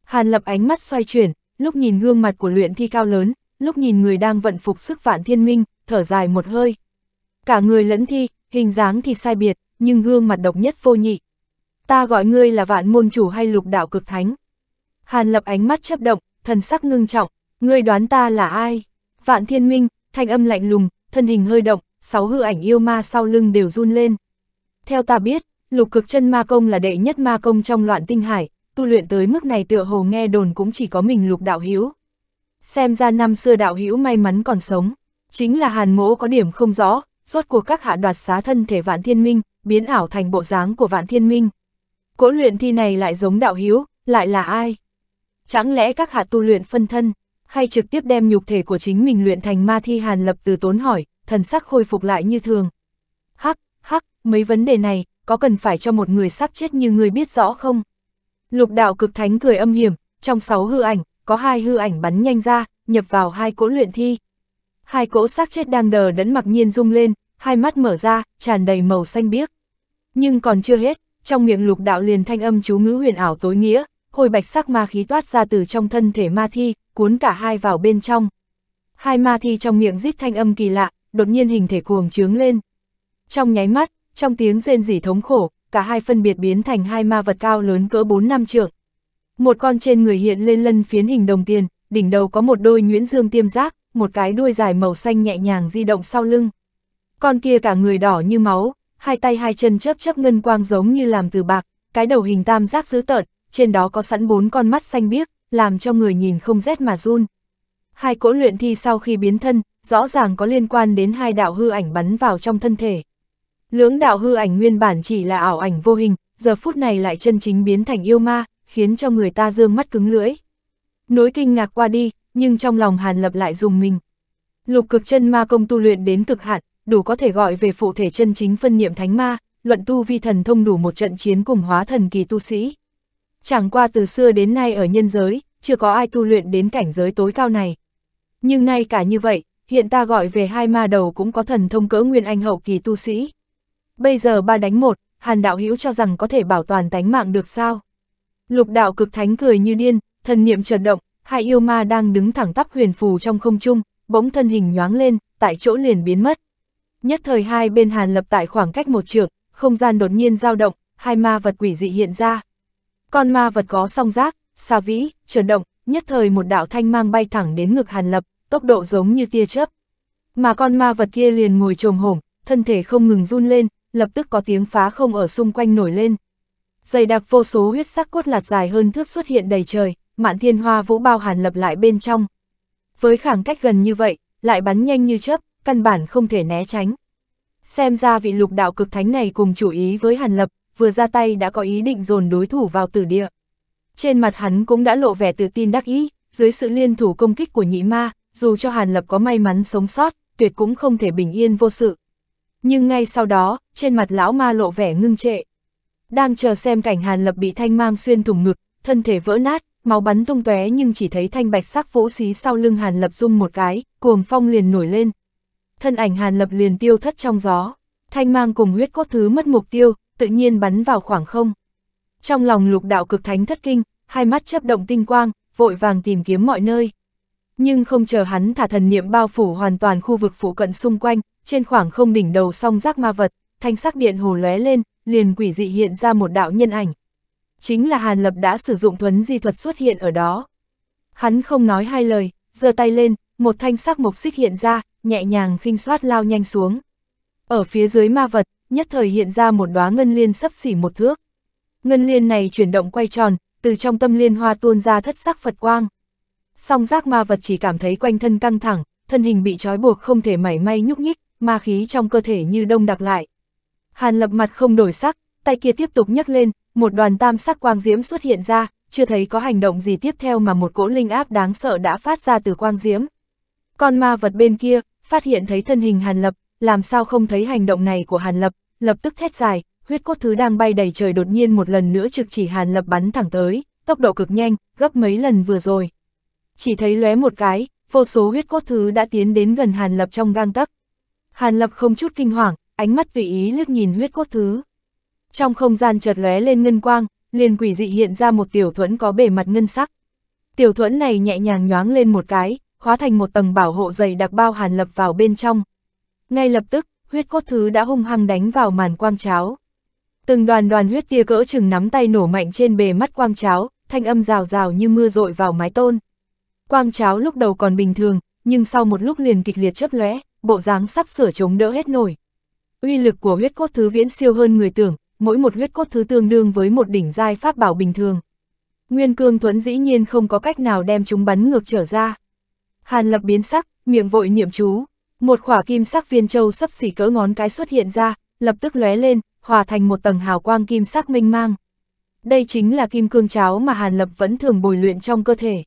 Hàn Lập ánh mắt xoay chuyển, lúc nhìn gương mặt của luyện thi cao lớn, lúc nhìn người đang vận phục sức vạn thiên minh, thở dài một hơi. Cả người lẫn thi, hình dáng thì sai biệt, nhưng gương mặt độc nhất vô nhị. Ta gọi ngươi là vạn môn chủ hay lục đạo cực thánh. Hàn lập ánh mắt chấp động, thần sắc ngưng trọng, ngươi đoán ta là ai? Vạn thiên minh, thanh âm lạnh lùng, thân hình hơi động, sáu hư ảnh yêu ma sau lưng đều run lên. Theo ta biết, lục cực chân ma công là đệ nhất ma công trong loạn tinh hải, tu luyện tới mức này tựa hồ nghe đồn cũng chỉ có mình lục đạo hữu Xem ra năm xưa đạo hữu may mắn còn sống, chính là hàn mỗ có điểm không rõ, rốt cuộc các hạ đoạt xá thân thể vạn thiên minh, biến ảo thành bộ dáng của vạn thiên minh. Cỗ luyện thi này lại giống đạo hữu lại là ai? Chẳng lẽ các hạ tu luyện phân thân, hay trực tiếp đem nhục thể của chính mình luyện thành ma thi hàn lập từ tốn hỏi, thần sắc khôi phục lại như thường. Hắc, hắc, mấy vấn đề này, có cần phải cho một người sắp chết như người biết rõ không? Lục đạo cực thánh cười âm hiểm, trong sáu hư ảnh, có hai hư ảnh bắn nhanh ra, nhập vào hai cỗ luyện thi. Hai cỗ xác chết đang đờ đẫn mặc nhiên rung lên, hai mắt mở ra, tràn đầy màu xanh biếc. Nhưng còn chưa hết, trong miệng lục đạo liền thanh âm chú ngữ huyền ảo tối nghĩa, hồi bạch sắc ma khí toát ra từ trong thân thể ma thi, cuốn cả hai vào bên trong. Hai ma thi trong miệng rít thanh âm kỳ lạ, đột nhiên hình thể cuồng trướng lên. Trong nháy mắt, trong tiếng rên rỉ thống khổ, cả hai phân biệt biến thành hai ma vật cao lớn cỡ 4 năm trượng. Một con trên người hiện lên lân phiến hình đồng tiền, đỉnh đầu có một đôi nhuyễn dương tiêm giác, một cái đuôi dài màu xanh nhẹ nhàng di động sau lưng. Con kia cả người đỏ như máu, hai tay hai chân chớp chớp ngân quang giống như làm từ bạc, cái đầu hình tam giác dữ tợn, trên đó có sẵn bốn con mắt xanh biếc, làm cho người nhìn không rét mà run. Hai cỗ luyện thi sau khi biến thân, rõ ràng có liên quan đến hai đạo hư ảnh bắn vào trong thân thể. Lưỡng đạo hư ảnh nguyên bản chỉ là ảo ảnh vô hình, giờ phút này lại chân chính biến thành yêu ma, khiến cho người ta dương mắt cứng lưỡi. Nối kinh ngạc qua đi, nhưng trong lòng Hàn Lập lại dùng mình. Lục cực chân ma công tu luyện đến cực hạn, đủ có thể gọi về phụ thể chân chính phân niệm thánh ma, luận tu vi thần thông đủ một trận chiến cùng hóa thần kỳ tu sĩ. Chẳng qua từ xưa đến nay ở nhân giới, chưa có ai tu luyện đến cảnh giới tối cao này. Nhưng nay cả như vậy, hiện ta gọi về hai ma đầu cũng có thần thông cỡ nguyên anh hậu kỳ tu sĩ. Bây giờ ba đánh một, Hàn đạo hữu cho rằng có thể bảo toàn tánh mạng được sao? Lục đạo cực thánh cười như điên, thần niệm chợt động, hai yêu ma đang đứng thẳng tắp huyền phù trong không trung, bỗng thân hình nhoáng lên, tại chỗ liền biến mất. Nhất thời hai bên Hàn lập tại khoảng cách một trượng, không gian đột nhiên dao động, hai ma vật quỷ dị hiện ra. Con ma vật có song giác, xa vĩ, chợt động, nhất thời một đạo thanh mang bay thẳng đến ngực Hàn lập, tốc độ giống như tia chớp. Mà con ma vật kia liền ngồi trồm hổm, thân thể không ngừng run lên, lập tức có tiếng phá không ở xung quanh nổi lên. Dày đặc vô số huyết sắc cốt lạt dài hơn thước xuất hiện đầy trời, mạn thiên hoa vũ bao hàn lập lại bên trong. Với khoảng cách gần như vậy, lại bắn nhanh như chớp, căn bản không thể né tránh. Xem ra vị lục đạo cực thánh này cùng chủ ý với hàn lập, vừa ra tay đã có ý định dồn đối thủ vào tử địa. Trên mặt hắn cũng đã lộ vẻ tự tin đắc ý, dưới sự liên thủ công kích của nhị ma, dù cho hàn lập có may mắn sống sót, tuyệt cũng không thể bình yên vô sự. Nhưng ngay sau đó, trên mặt lão ma lộ vẻ ngưng trệ. Đang chờ xem cảnh Hàn Lập bị thanh mang xuyên thủng ngực, thân thể vỡ nát, máu bắn tung tóe nhưng chỉ thấy thanh bạch sắc vũ xí sau lưng Hàn Lập rung một cái, cuồng phong liền nổi lên. Thân ảnh Hàn Lập liền tiêu thất trong gió, thanh mang cùng huyết cốt thứ mất mục tiêu, tự nhiên bắn vào khoảng không. Trong lòng lục đạo cực thánh thất kinh, hai mắt chấp động tinh quang, vội vàng tìm kiếm mọi nơi. Nhưng không chờ hắn thả thần niệm bao phủ hoàn toàn khu vực phụ cận xung quanh, trên khoảng không đỉnh đầu song giác ma vật, thanh sắc điện hồ lóe lên, liền quỷ dị hiện ra một đạo nhân ảnh. Chính là Hàn Lập đã sử dụng thuấn di thuật xuất hiện ở đó. Hắn không nói hai lời, giơ tay lên, một thanh sắc mộc xích hiện ra, nhẹ nhàng khinh soát lao nhanh xuống. Ở phía dưới ma vật, nhất thời hiện ra một đóa ngân liên sấp xỉ một thước. Ngân liên này chuyển động quay tròn, từ trong tâm liên hoa tuôn ra thất sắc Phật quang. Song giác ma vật chỉ cảm thấy quanh thân căng thẳng, thân hình bị trói buộc không thể mảy may nhúc nhích, ma khí trong cơ thể như đông đặc lại. Hàn lập mặt không đổi sắc, tay kia tiếp tục nhấc lên, một đoàn tam sắc quang diễm xuất hiện ra, chưa thấy có hành động gì tiếp theo mà một cỗ linh áp đáng sợ đã phát ra từ quang diễm. Con ma vật bên kia, phát hiện thấy thân hình Hàn Lập, làm sao không thấy hành động này của Hàn Lập, lập tức thét dài, huyết cốt thứ đang bay đầy trời đột nhiên một lần nữa trực chỉ Hàn Lập bắn thẳng tới, tốc độ cực nhanh, gấp mấy lần vừa rồi. Chỉ thấy lóe một cái, vô số huyết cốt thứ đã tiến đến gần Hàn Lập trong gang tấc. Hàn Lập không chút kinh hoàng, ánh mắt tùy ý liếc nhìn huyết cốt thứ. Trong không gian chợt lóe lên ngân quang, liền quỷ dị hiện ra một tiểu thuẫn có bề mặt ngân sắc. Tiểu thuẫn này nhẹ nhàng nhoáng lên một cái, hóa thành một tầng bảo hộ dày đặc bao Hàn Lập vào bên trong. Ngay lập tức, huyết cốt thứ đã hung hăng đánh vào màn quang cháo. Từng đoàn đoàn huyết tia cỡ chừng nắm tay nổ mạnh trên bề mắt quang cháo, thanh âm rào rào như mưa rội vào mái tôn. Quang cháo lúc đầu còn bình thường, nhưng sau một lúc liền kịch liệt chấp lóe, bộ dáng sắp sửa chống đỡ hết nổi. Uy lực của huyết cốt thứ viễn siêu hơn người tưởng, mỗi một huyết cốt thứ tương đương với một đỉnh giai pháp bảo bình thường. Nguyên cương thuẫn dĩ nhiên không có cách nào đem chúng bắn ngược trở ra. Hàn lập biến sắc, miệng vội niệm chú. Một khỏa kim sắc viên châu sắp xỉ cỡ ngón cái xuất hiện ra, lập tức lóe lên, hòa thành một tầng hào quang kim sắc mênh mang. Đây chính là kim cương cháo mà Hàn Lập vẫn thường bồi luyện trong cơ thể.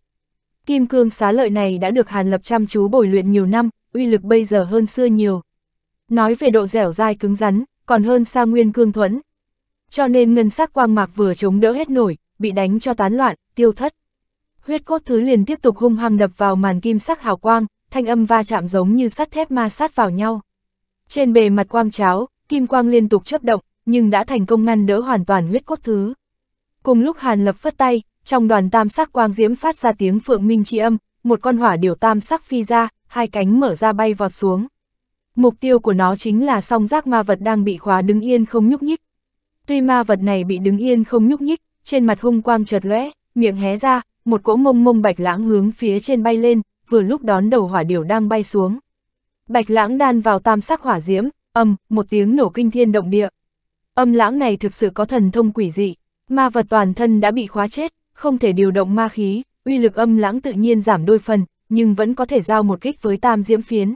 Kim cương xá lợi này đã được Hàn Lập chăm chú bồi luyện nhiều năm, uy lực bây giờ hơn xưa nhiều. Nói về độ dẻo dai cứng rắn, còn hơn xa nguyên cương thuẫn. Cho nên ngân sắc quang mạc vừa chống đỡ hết nổi, bị đánh cho tán loạn, tiêu thất. Huyết cốt thứ liền tiếp tục hung hăng đập vào màn kim sắc hào quang, thanh âm va chạm giống như sắt thép ma sát vào nhau. Trên bề mặt quang cháo, kim quang liên tục chớp động, nhưng đã thành công ngăn đỡ hoàn toàn huyết cốt thứ. Cùng lúc Hàn Lập phất tay, trong đoàn tam sắc quang diễm phát ra tiếng phượng minh tri âm, một con hỏa điểu tam sắc phi ra, hai cánh mở ra bay vọt xuống. Mục tiêu của nó chính là song giác ma vật đang bị khóa đứng yên không nhúc nhích. Tuy ma vật này bị đứng yên không nhúc nhích, trên mặt hung quang chợt lóe, miệng hé ra, một cỗ mông mông bạch lãng hướng phía trên bay lên, vừa lúc đón đầu hỏa điểu đang bay xuống. Bạch lãng đan vào tam sắc hỏa diễm, âm, một tiếng nổ kinh thiên động địa. Âm lãng này thực sự có thần thông quỷ dị, ma vật toàn thân đã bị khóa chết, không thể điều động ma khí, uy lực âm lãng tự nhiên giảm đôi phần, nhưng vẫn có thể giao một kích với tam diễm phiến.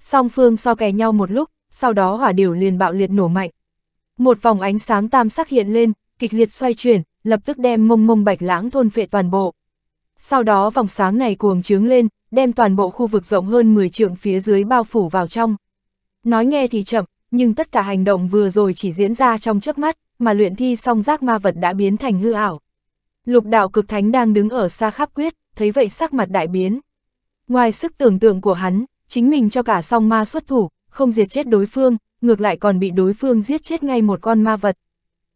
Song phương so kè nhau một lúc, sau đó hỏa điều liền bạo liệt nổ mạnh. Một vòng ánh sáng tam sắc hiện lên, kịch liệt xoay chuyển, lập tức đem mông mông bạch lãng thôn phệ toàn bộ. Sau đó vòng sáng này cuồng trướng lên, đem toàn bộ khu vực rộng hơn 10 trượng phía dưới bao phủ vào trong. Nói nghe thì chậm, nhưng tất cả hành động vừa rồi chỉ diễn ra trong chớp mắt, mà luyện thi song giác ma vật đã biến thành hư ảo. Lục đạo cực thánh đang đứng ở xa khắp quyết, thấy vậy sắc mặt đại biến. Ngoài sức tưởng tượng của hắn, chính mình cho cả song ma xuất thủ, không diệt chết đối phương, ngược lại còn bị đối phương giết chết ngay một con ma vật.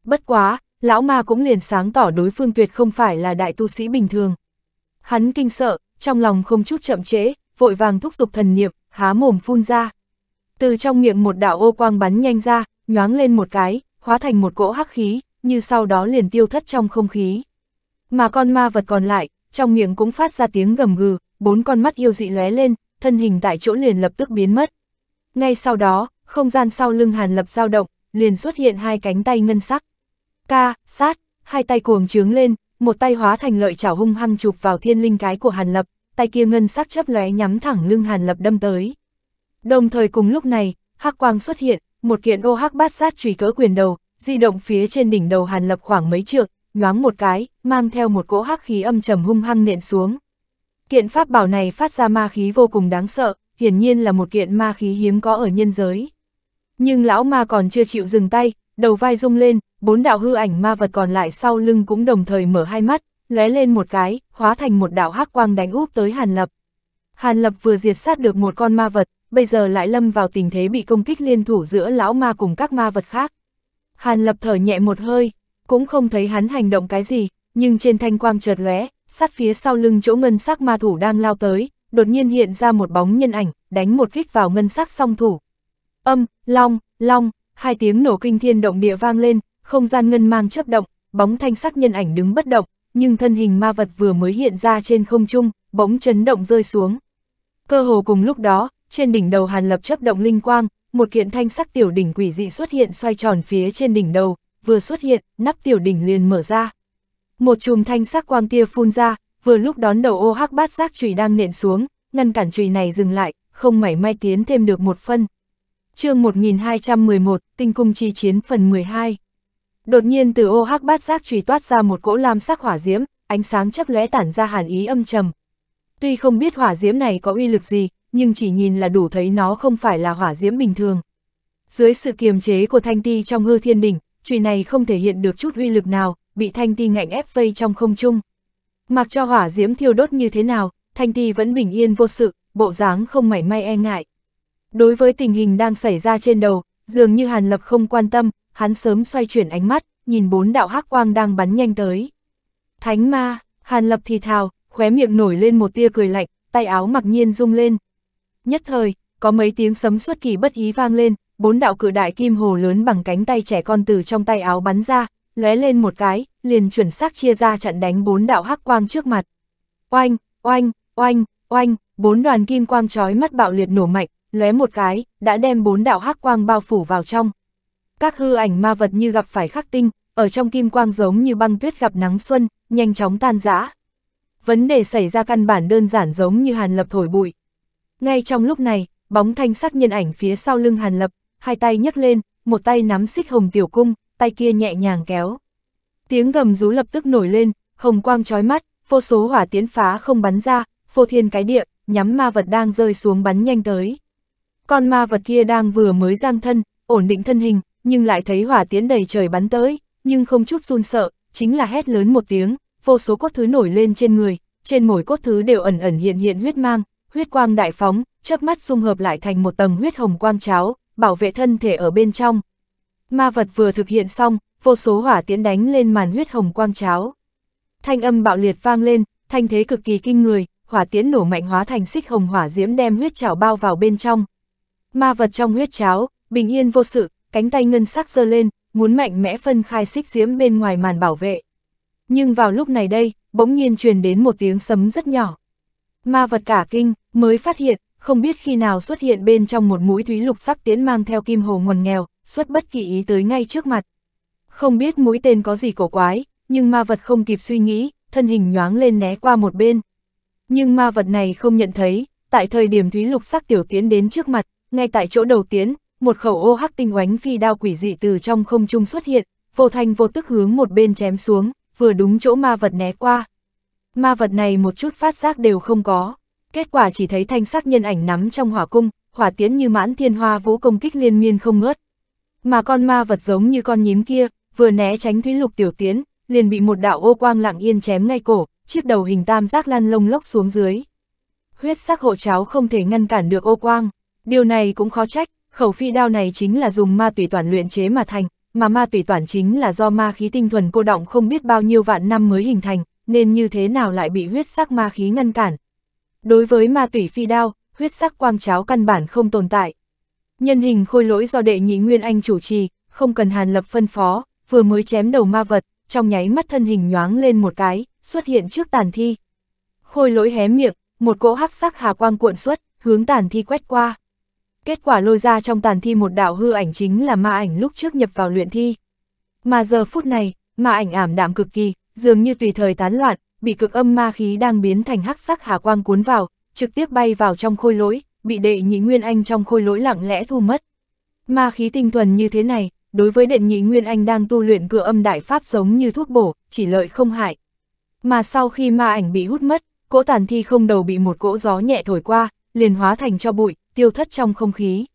Bất quá, lão ma cũng liền sáng tỏ đối phương tuyệt không phải là đại tu sĩ bình thường. Hắn kinh sợ, trong lòng không chút chậm trễ, vội vàng thúc giục thần niệm, há mồm phun ra. Từ trong miệng một đạo ô quang bắn nhanh ra, nhoáng lên một cái, hóa thành một cỗ hắc khí, như sau đó liền tiêu thất trong không khí. Mà con ma vật còn lại, trong miệng cũng phát ra tiếng gầm gừ, bốn con mắt yêu dị lóe lên, thân hình tại chỗ liền lập tức biến mất. Ngay sau đó, không gian sau lưng Hàn Lập dao động, liền xuất hiện hai cánh tay ngân sắc. Ca, sát, hai tay cuồng trướng lên, một tay hóa thành lợi chảo hung hăng chụp vào thiên linh cái của Hàn Lập, tay kia ngân sắc chớp lóe nhắm thẳng lưng Hàn Lập đâm tới. Đồng thời cùng lúc này, hắc quang xuất hiện, một kiện ô hắc bát sát chùy cỡ quyền đầu, di động phía trên đỉnh đầu Hàn Lập khoảng mấy trượng, nhoáng một cái, mang theo một cỗ hắc khí âm trầm hung hăng nện xuống. Kiện pháp bảo này phát ra ma khí vô cùng đáng sợ, hiển nhiên là một kiện ma khí hiếm có ở nhân giới. Nhưng lão ma còn chưa chịu dừng tay, đầu vai rung lên, bốn đạo hư ảnh ma vật còn lại sau lưng cũng đồng thời mở hai mắt, lóe lên một cái, hóa thành một đạo hắc quang đánh úp tới Hàn Lập. Hàn Lập vừa diệt sát được một con ma vật, bây giờ lại lâm vào tình thế bị công kích liên thủ giữa lão ma cùng các ma vật khác. Hàn Lập thở nhẹ một hơi, cũng không thấy hắn hành động cái gì, nhưng trên thanh quang chợt lóe, sát phía sau lưng chỗ ngân sắc ma thủ đang lao tới, đột nhiên hiện ra một bóng nhân ảnh, đánh một kích vào ngân sắc song thủ. Âm, long, long, hai tiếng nổ kinh thiên động địa vang lên, không gian ngân mang chớp động, bóng thanh sắc nhân ảnh đứng bất động, nhưng thân hình ma vật vừa mới hiện ra trên không trung, bỗng chấn động rơi xuống. Cơ hồ cùng lúc đó, trên đỉnh đầu Hàn Lập chớp động linh quang, một kiện thanh sắc tiểu đỉnh quỷ dị xuất hiện xoay tròn phía trên đỉnh đầu, vừa xuất hiện, nắp tiểu đỉnh liền mở ra. Một chùm thanh sắc quang tia phun ra, vừa lúc đón đầu ô hắc bát giác chùy đang nện xuống, ngăn cản chùy này dừng lại, không mảy may tiến thêm được một phân. chương 1211, Tinh Cung Chi Chiến phần 12 Đột nhiên từ ô hắc bát giác chùy toát ra một cỗ lam sắc hỏa diễm, ánh sáng chấp lóe tản ra hàn ý âm trầm. Tuy không biết hỏa diễm này có uy lực gì, nhưng chỉ nhìn là đủ thấy nó không phải là hỏa diễm bình thường. Dưới sự kiềm chế của thanh ti trong hư thiên đỉnh, chùy này không thể hiện được chút uy lực nào, bị thanh ti ngạnh ép vây trong không trung. Mặc cho hỏa diễm thiêu đốt như thế nào, thanh ti vẫn bình yên vô sự, bộ dáng không mảy may e ngại. Đối với tình hình đang xảy ra trên đầu, dường như Hàn Lập không quan tâm, hắn sớm xoay chuyển ánh mắt, nhìn bốn đạo hắc quang đang bắn nhanh tới. Thánh ma, Hàn Lập thì thào, khóe miệng nổi lên một tia cười lạnh, tay áo mặc nhiên rung lên. Nhất thời, có mấy tiếng sấm xuất kỳ bất ý vang lên, bốn đạo cự đại kim hồ lớn bằng cánh tay trẻ con từ trong tay áo bắn ra, lóe lên một cái, liền chuẩn xác chia ra chặn đánh bốn đạo hắc quang trước mặt. Oanh, oanh, oanh, oanh, bốn đoàn kim quang chói mắt bạo liệt nổ mạnh, lóe một cái, đã đem bốn đạo hắc quang bao phủ vào trong. Các hư ảnh ma vật như gặp phải khắc tinh, ở trong kim quang giống như băng tuyết gặp nắng xuân, nhanh chóng tan rã. Vấn đề xảy ra căn bản đơn giản giống như Hàn Lập thổi bụi. Ngay trong lúc này, bóng thanh sắc nhân ảnh phía sau lưng Hàn Lập, hai tay nhấc lên, một tay nắm xích hồng tiểu cung, tay kia nhẹ nhàng kéo. Tiếng gầm rú lập tức nổi lên, hồng quang trói mắt, vô số hỏa tiến phá không bắn ra, phô thiên cái địa, nhắm ma vật đang rơi xuống bắn nhanh tới. Con ma vật kia đang vừa mới giang thân, ổn định thân hình, nhưng lại thấy hỏa tiến đầy trời bắn tới, nhưng không chút run sợ, chính là hét lớn một tiếng, vô số cốt thứ nổi lên trên người, trên mỗi cốt thứ đều ẩn ẩn hiện hiện huyết mang, huyết quang đại phóng, chớp mắt dung hợp lại thành một tầng huyết hồng quang cháo, bảo vệ thân thể ở bên trong. Ma vật vừa thực hiện xong, vô số hỏa tiễn đánh lên màn huyết hồng quang cháo. Thanh âm bạo liệt vang lên, thanh thế cực kỳ kinh người, hỏa tiễn nổ mạnh hóa thành xích hồng hỏa diễm đem huyết chảo bao vào bên trong. Ma vật trong huyết cháo, bình yên vô sự, cánh tay ngân sắc giơ lên, muốn mạnh mẽ phân khai xích diễm bên ngoài màn bảo vệ. Nhưng vào lúc này đây, bỗng nhiên truyền đến một tiếng sấm rất nhỏ. Ma vật cả kinh, mới phát hiện, không biết khi nào xuất hiện bên trong một mũi thúy lục sắc tiến mang theo kim hồ nguồn nghèo, xuất bất kỳ ý tới ngay trước mặt. Không biết mũi tên có gì cổ quái, nhưng ma vật không kịp suy nghĩ, thân hình nhoáng lên né qua một bên. Nhưng ma vật này không nhận thấy, tại thời điểm thúy lục sắc tiểu tiến đến trước mặt, ngay tại chỗ đầu tiến, một khẩu ô hắc tinh oánh phi đao quỷ dị từ trong không trung xuất hiện, vô thanh vô tức hướng một bên chém xuống, vừa đúng chỗ ma vật né qua. Ma vật này một chút phát giác đều không có kết quả chỉ thấy thanh sắc nhân ảnh nắm trong hỏa cung, hỏa tiến như mãn thiên hoa vũ công kích liên miên không ngớt. Mà con ma vật giống như con nhím kia, vừa né tránh thúy lục tiểu tiến, liền bị một đạo ô quang lặng yên chém ngay cổ, chiếc đầu hình tam giác lăn lông lốc xuống dưới. Huyết sắc hộ cháo không thể ngăn cản được ô quang, điều này cũng khó trách, khẩu phi đao này chính là dùng ma tùy toàn luyện chế mà thành, mà ma tùy toàn chính là do ma khí tinh thuần cô động không biết bao nhiêu vạn năm mới hình thành, nên như thế nào lại bị huyết sắc ma khí ngăn cản, Đối với ma tủy phi đao, huyết sắc quang cháo căn bản không tồn tại. Nhân hình khôi lỗi do đệ nhị Nguyên Anh chủ trì, không cần Hàn Lập phân phó, vừa mới chém đầu ma vật, trong nháy mắt thân hình nhoáng lên một cái, xuất hiện trước tàn thi. Khôi lỗi hé miệng, một cỗ hắc sắc hà quang cuộn xuất, hướng tàn thi quét qua. Kết quả lôi ra trong tàn thi một đạo hư ảnh chính là ma ảnh lúc trước nhập vào luyện thi. Mà giờ phút này, ma ảnh ảm đạm cực kỳ, dường như tùy thời tán loạn, bị cực âm ma khí đang biến thành hắc sắc hà quang cuốn vào, trực tiếp bay vào trong khôi lỗi, bị đệ nhị nguyên anh trong khôi lỗi lặng lẽ thu mất. Ma khí tinh thuần như thế này, đối với đệ nhị nguyên anh đang tu luyện cửa âm đại pháp giống như thuốc bổ, chỉ lợi không hại. Mà sau khi ma ảnh bị hút mất, cỗ tàn thi không đầu bị một cỗ gió nhẹ thổi qua, liền hóa thành cho bụi, tiêu thất trong không khí.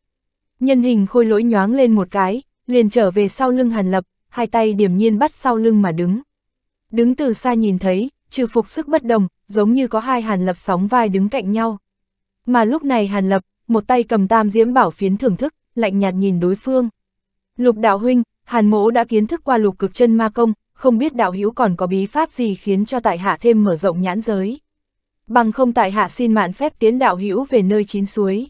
Nhân hình khôi lỗi nhoáng lên một cái, liền trở về sau lưng hàn lập, hai tay điểm nhiên bắt sau lưng mà đứng. Đứng từ xa nhìn thấy, trừ phục sức bất đồng, giống như có hai Hàn Lập sóng vai đứng cạnh nhau. Mà lúc này Hàn Lập, một tay cầm tam diễm bảo phiến thưởng thức, lạnh nhạt nhìn đối phương. Lục đạo huynh, Hàn mỗ đã kiến thức qua lục cực chân ma công, không biết đạo hữu còn có bí pháp gì khiến cho tại hạ thêm mở rộng nhãn giới. Bằng không tại hạ xin mạn phép tiến đạo hữu về nơi chín suối.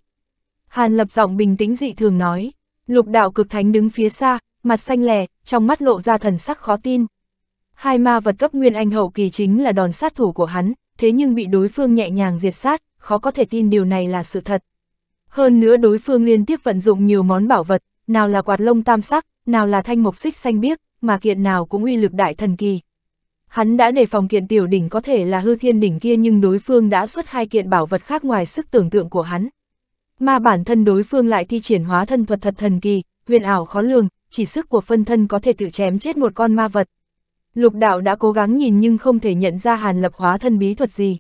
Hàn lập giọng bình tĩnh dị thường nói, lục đạo cực thánh đứng phía xa, mặt xanh lè, trong mắt lộ ra thần sắc khó tin. Hai ma vật cấp nguyên anh hậu kỳ chính là đòn sát thủ của hắn, thế nhưng bị đối phương nhẹ nhàng diệt sát, khó có thể tin điều này là sự thật. Hơn nữa đối phương liên tiếp vận dụng nhiều món bảo vật, nào là quạt lông tam sắc, nào là thanh mộc xích xanh biếc, mà kiện nào cũng uy lực đại thần kỳ. Hắn đã đề phòng kiện tiểu đỉnh có thể là hư thiên đỉnh kia nhưng đối phương đã xuất hai kiện bảo vật khác ngoài sức tưởng tượng của hắn. Mà bản thân đối phương lại thi triển hóa thân thuật thật thần kỳ, huyền ảo khó lường, chỉ sức của phân thân có thể tự chém chết một con ma vật, Lục đạo đã cố gắng nhìn nhưng không thể nhận ra hàn lập hóa thân bí thuật gì.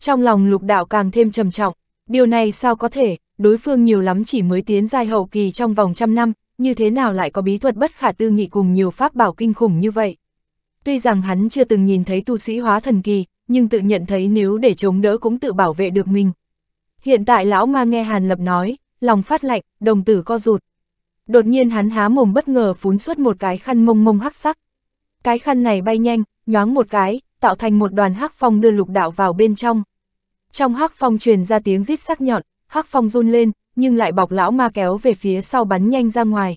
Trong lòng lục đạo càng thêm trầm trọng, điều này sao có thể, đối phương nhiều lắm chỉ mới tiến giai hậu kỳ trong vòng trăm năm, như thế nào lại có bí thuật bất khả tư nghị cùng nhiều pháp bảo kinh khủng như vậy. Tuy rằng hắn chưa từng nhìn thấy tu sĩ hóa thần kỳ, nhưng tự nhận thấy nếu để chống đỡ cũng tự bảo vệ được mình. Hiện tại lão ma nghe Hàn Lập nói, lòng phát lạnh, đồng tử co rụt. Đột nhiên hắn há mồm bất ngờ phún suốt một cái khăn mông mông hắc sắc. Cái khăn này bay nhanh, nhoáng một cái, tạo thành một đoàn hắc phong đưa lục đạo vào bên trong. Trong hắc phong truyền ra tiếng rít sắc nhọn, hắc phong run lên, nhưng lại bọc lão ma kéo về phía sau bắn nhanh ra ngoài.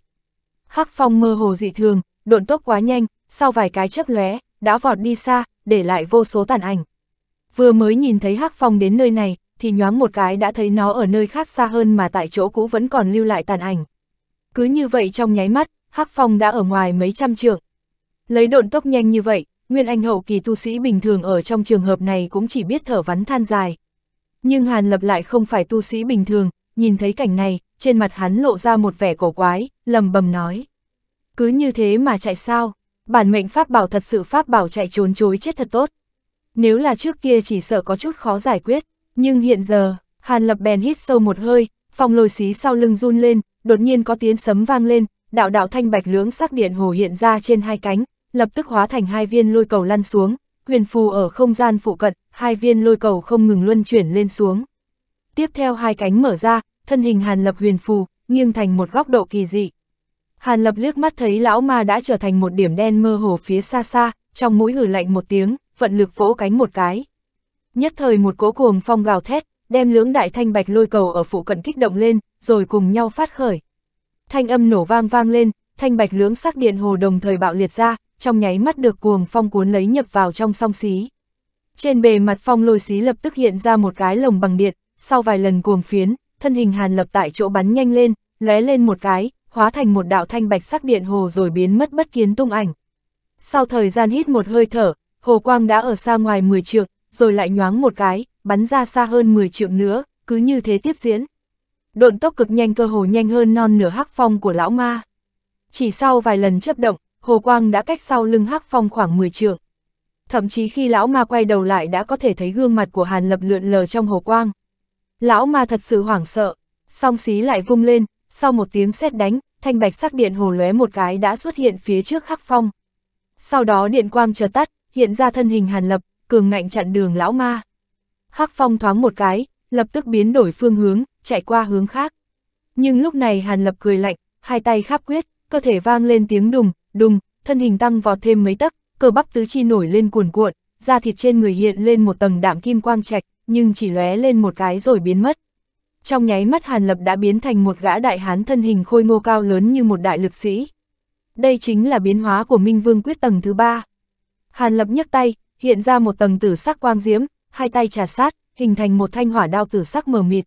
Hắc phong mơ hồ dị thường, độn tốc quá nhanh, sau vài cái chớp lóe, đã vọt đi xa, để lại vô số tàn ảnh. Vừa mới nhìn thấy hắc phong đến nơi này, thì nhoáng một cái đã thấy nó ở nơi khác xa hơn mà tại chỗ cũ vẫn còn lưu lại tàn ảnh. Cứ như vậy trong nháy mắt, hắc phong đã ở ngoài mấy trăm trượng, Lấy độn tốc nhanh như vậy, Nguyên Anh hậu kỳ tu sĩ bình thường ở trong trường hợp này cũng chỉ biết thở vắn than dài. Nhưng Hàn Lập lại không phải tu sĩ bình thường, nhìn thấy cảnh này, trên mặt hắn lộ ra một vẻ cổ quái, lầm bầm nói. Cứ như thế mà chạy sao, bản mệnh pháp bảo thật sự pháp bảo chạy trốn chối chết thật tốt. Nếu là trước kia chỉ sợ có chút khó giải quyết, nhưng hiện giờ, Hàn Lập bèn hít sâu một hơi, phòng lồi xí sau lưng run lên, đột nhiên có tiếng sấm vang lên, đạo đạo thanh bạch lưỡng sắc điện hồ hiện ra trên hai cánh, lập tức hóa thành hai viên lôi cầu lăn xuống, huyền phù ở không gian phụ cận, hai viên lôi cầu không ngừng luân chuyển lên xuống. Tiếp theo hai cánh mở ra, thân hình Hàn Lập huyền phù, nghiêng thành một góc độ kỳ dị. Hàn Lập liếc mắt thấy lão ma đã trở thành một điểm đen mơ hồ phía xa xa, trong mũi hử lạnh một tiếng, vận lực vỗ cánh một cái. Nhất thời một cỗ cuồng phong gào thét, đem lưỡng đại thanh bạch lôi cầu ở phụ cận kích động lên, rồi cùng nhau phát khởi. Thanh âm nổ vang vang lên, thanh bạch lưỡng sắc điện hồ đồng thời bạo liệt ra, trong nháy mắt được cuồng phong cuốn lấy nhập vào trong song xí. Trên bề mặt phong lôi xí lập tức hiện ra một cái lồng bằng điện, sau vài lần cuồng phiến, thân hình hàn lập tại chỗ bắn nhanh lên, lóe lên một cái, hóa thành một đạo thanh bạch sắc điện hồ rồi biến mất bất kiến tung ảnh. Sau thời gian hít một hơi thở, hồ quang đã ở xa ngoài 10 trượng, rồi lại nhoáng một cái, bắn ra xa hơn 10 trượng nữa, cứ như thế tiếp diễn. Độn tốc cực nhanh cơ hồ nhanh hơn non nửa hắc phong của lão ma. Chỉ sau vài lần chấp động, Hồ Quang đã cách sau lưng Hắc Phong khoảng 10 trượng. Thậm chí khi lão ma quay đầu lại đã có thể thấy gương mặt của Hàn Lập lượn lờ trong Hồ Quang. Lão ma thật sự hoảng sợ, song xí lại vung lên, sau một tiếng sét đánh, thanh bạch sắc điện hồ lóe một cái đã xuất hiện phía trước Hắc Phong. Sau đó điện quang chợt tắt, hiện ra thân hình Hàn Lập, cường ngạnh chặn đường lão ma. Hắc Phong thoáng một cái, lập tức biến đổi phương hướng, chạy qua hướng khác. Nhưng lúc này Hàn Lập cười lạnh, hai tay kháp quyết, cơ thể vang lên tiếng đùng, đùng, thân hình tăng vọt thêm mấy tấc, cơ bắp tứ chi nổi lên cuồn cuộn, da thịt trên người hiện lên một tầng đạm kim quang trạch, nhưng chỉ lóe lên một cái rồi biến mất. Trong nháy mắt Hàn Lập đã biến thành một gã đại hán thân hình khôi ngô cao lớn như một đại lực sĩ. Đây chính là biến hóa của Minh Vương quyết tầng thứ ba. Hàn Lập nhấc tay, hiện ra một tầng tử sắc quang diễm, hai tay trà sát, hình thành một thanh hỏa đao tử sắc mờ mịt.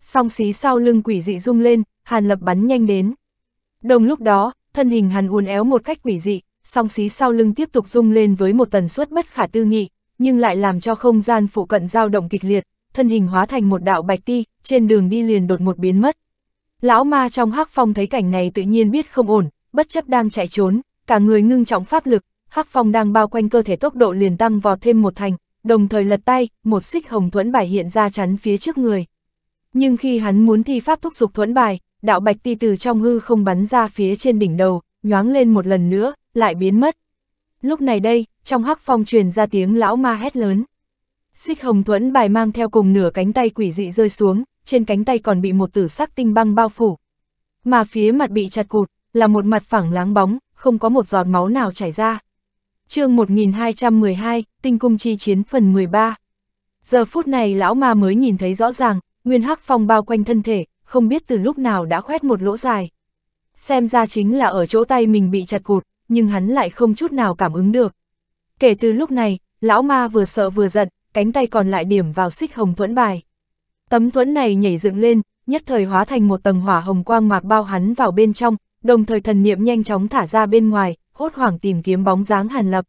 Song xí sau lưng quỷ dị rung lên, Hàn Lập bắn nhanh đến. Đồng lúc đó, thân hình hắn uốn éo một cách quỷ dị, song xí sau lưng tiếp tục rung lên với một tần suất bất khả tư nghị, nhưng lại làm cho không gian phụ cận dao động kịch liệt, thân hình hóa thành một đạo bạch ti, trên đường đi liền đột một biến mất. Lão ma trong hắc phong thấy cảnh này tự nhiên biết không ổn, bất chấp đang chạy trốn, cả người ngưng trọng pháp lực, hắc phong đang bao quanh cơ thể tốc độ liền tăng vọt thêm một thành, đồng thời lật tay, một xích hồng thuẫn bài hiện ra chắn phía trước người. Nhưng khi hắn muốn thi pháp thúc dục thuẫn bài, đạo bạch ti từ trong hư không bắn ra phía trên đỉnh đầu, nhoáng lên một lần nữa, lại biến mất. Lúc này đây, trong hắc phong truyền ra tiếng lão ma hét lớn. Xích hồng thuẫn bài mang theo cùng nửa cánh tay quỷ dị rơi xuống, trên cánh tay còn bị một tử sắc tinh băng bao phủ. Mà phía mặt bị chặt cụt, là một mặt phẳng láng bóng, không có một giọt máu nào chảy ra. chương 1212, Tinh Cung Chi Chiến phần 13. Giờ phút này lão ma mới nhìn thấy rõ ràng, nguyên hắc phong bao quanh thân thể, không biết từ lúc nào đã khoét một lỗ dài. Xem ra chính là ở chỗ tay mình bị chặt cụt, nhưng hắn lại không chút nào cảm ứng được. Kể từ lúc này, lão ma vừa sợ vừa giận, cánh tay còn lại điểm vào xích hồng thuẫn bài. Tấm thuẫn này nhảy dựng lên, nhất thời hóa thành một tầng hỏa hồng quang mạc bao hắn vào bên trong, đồng thời thần niệm nhanh chóng thả ra bên ngoài, hốt hoảng tìm kiếm bóng dáng Hàn Lập.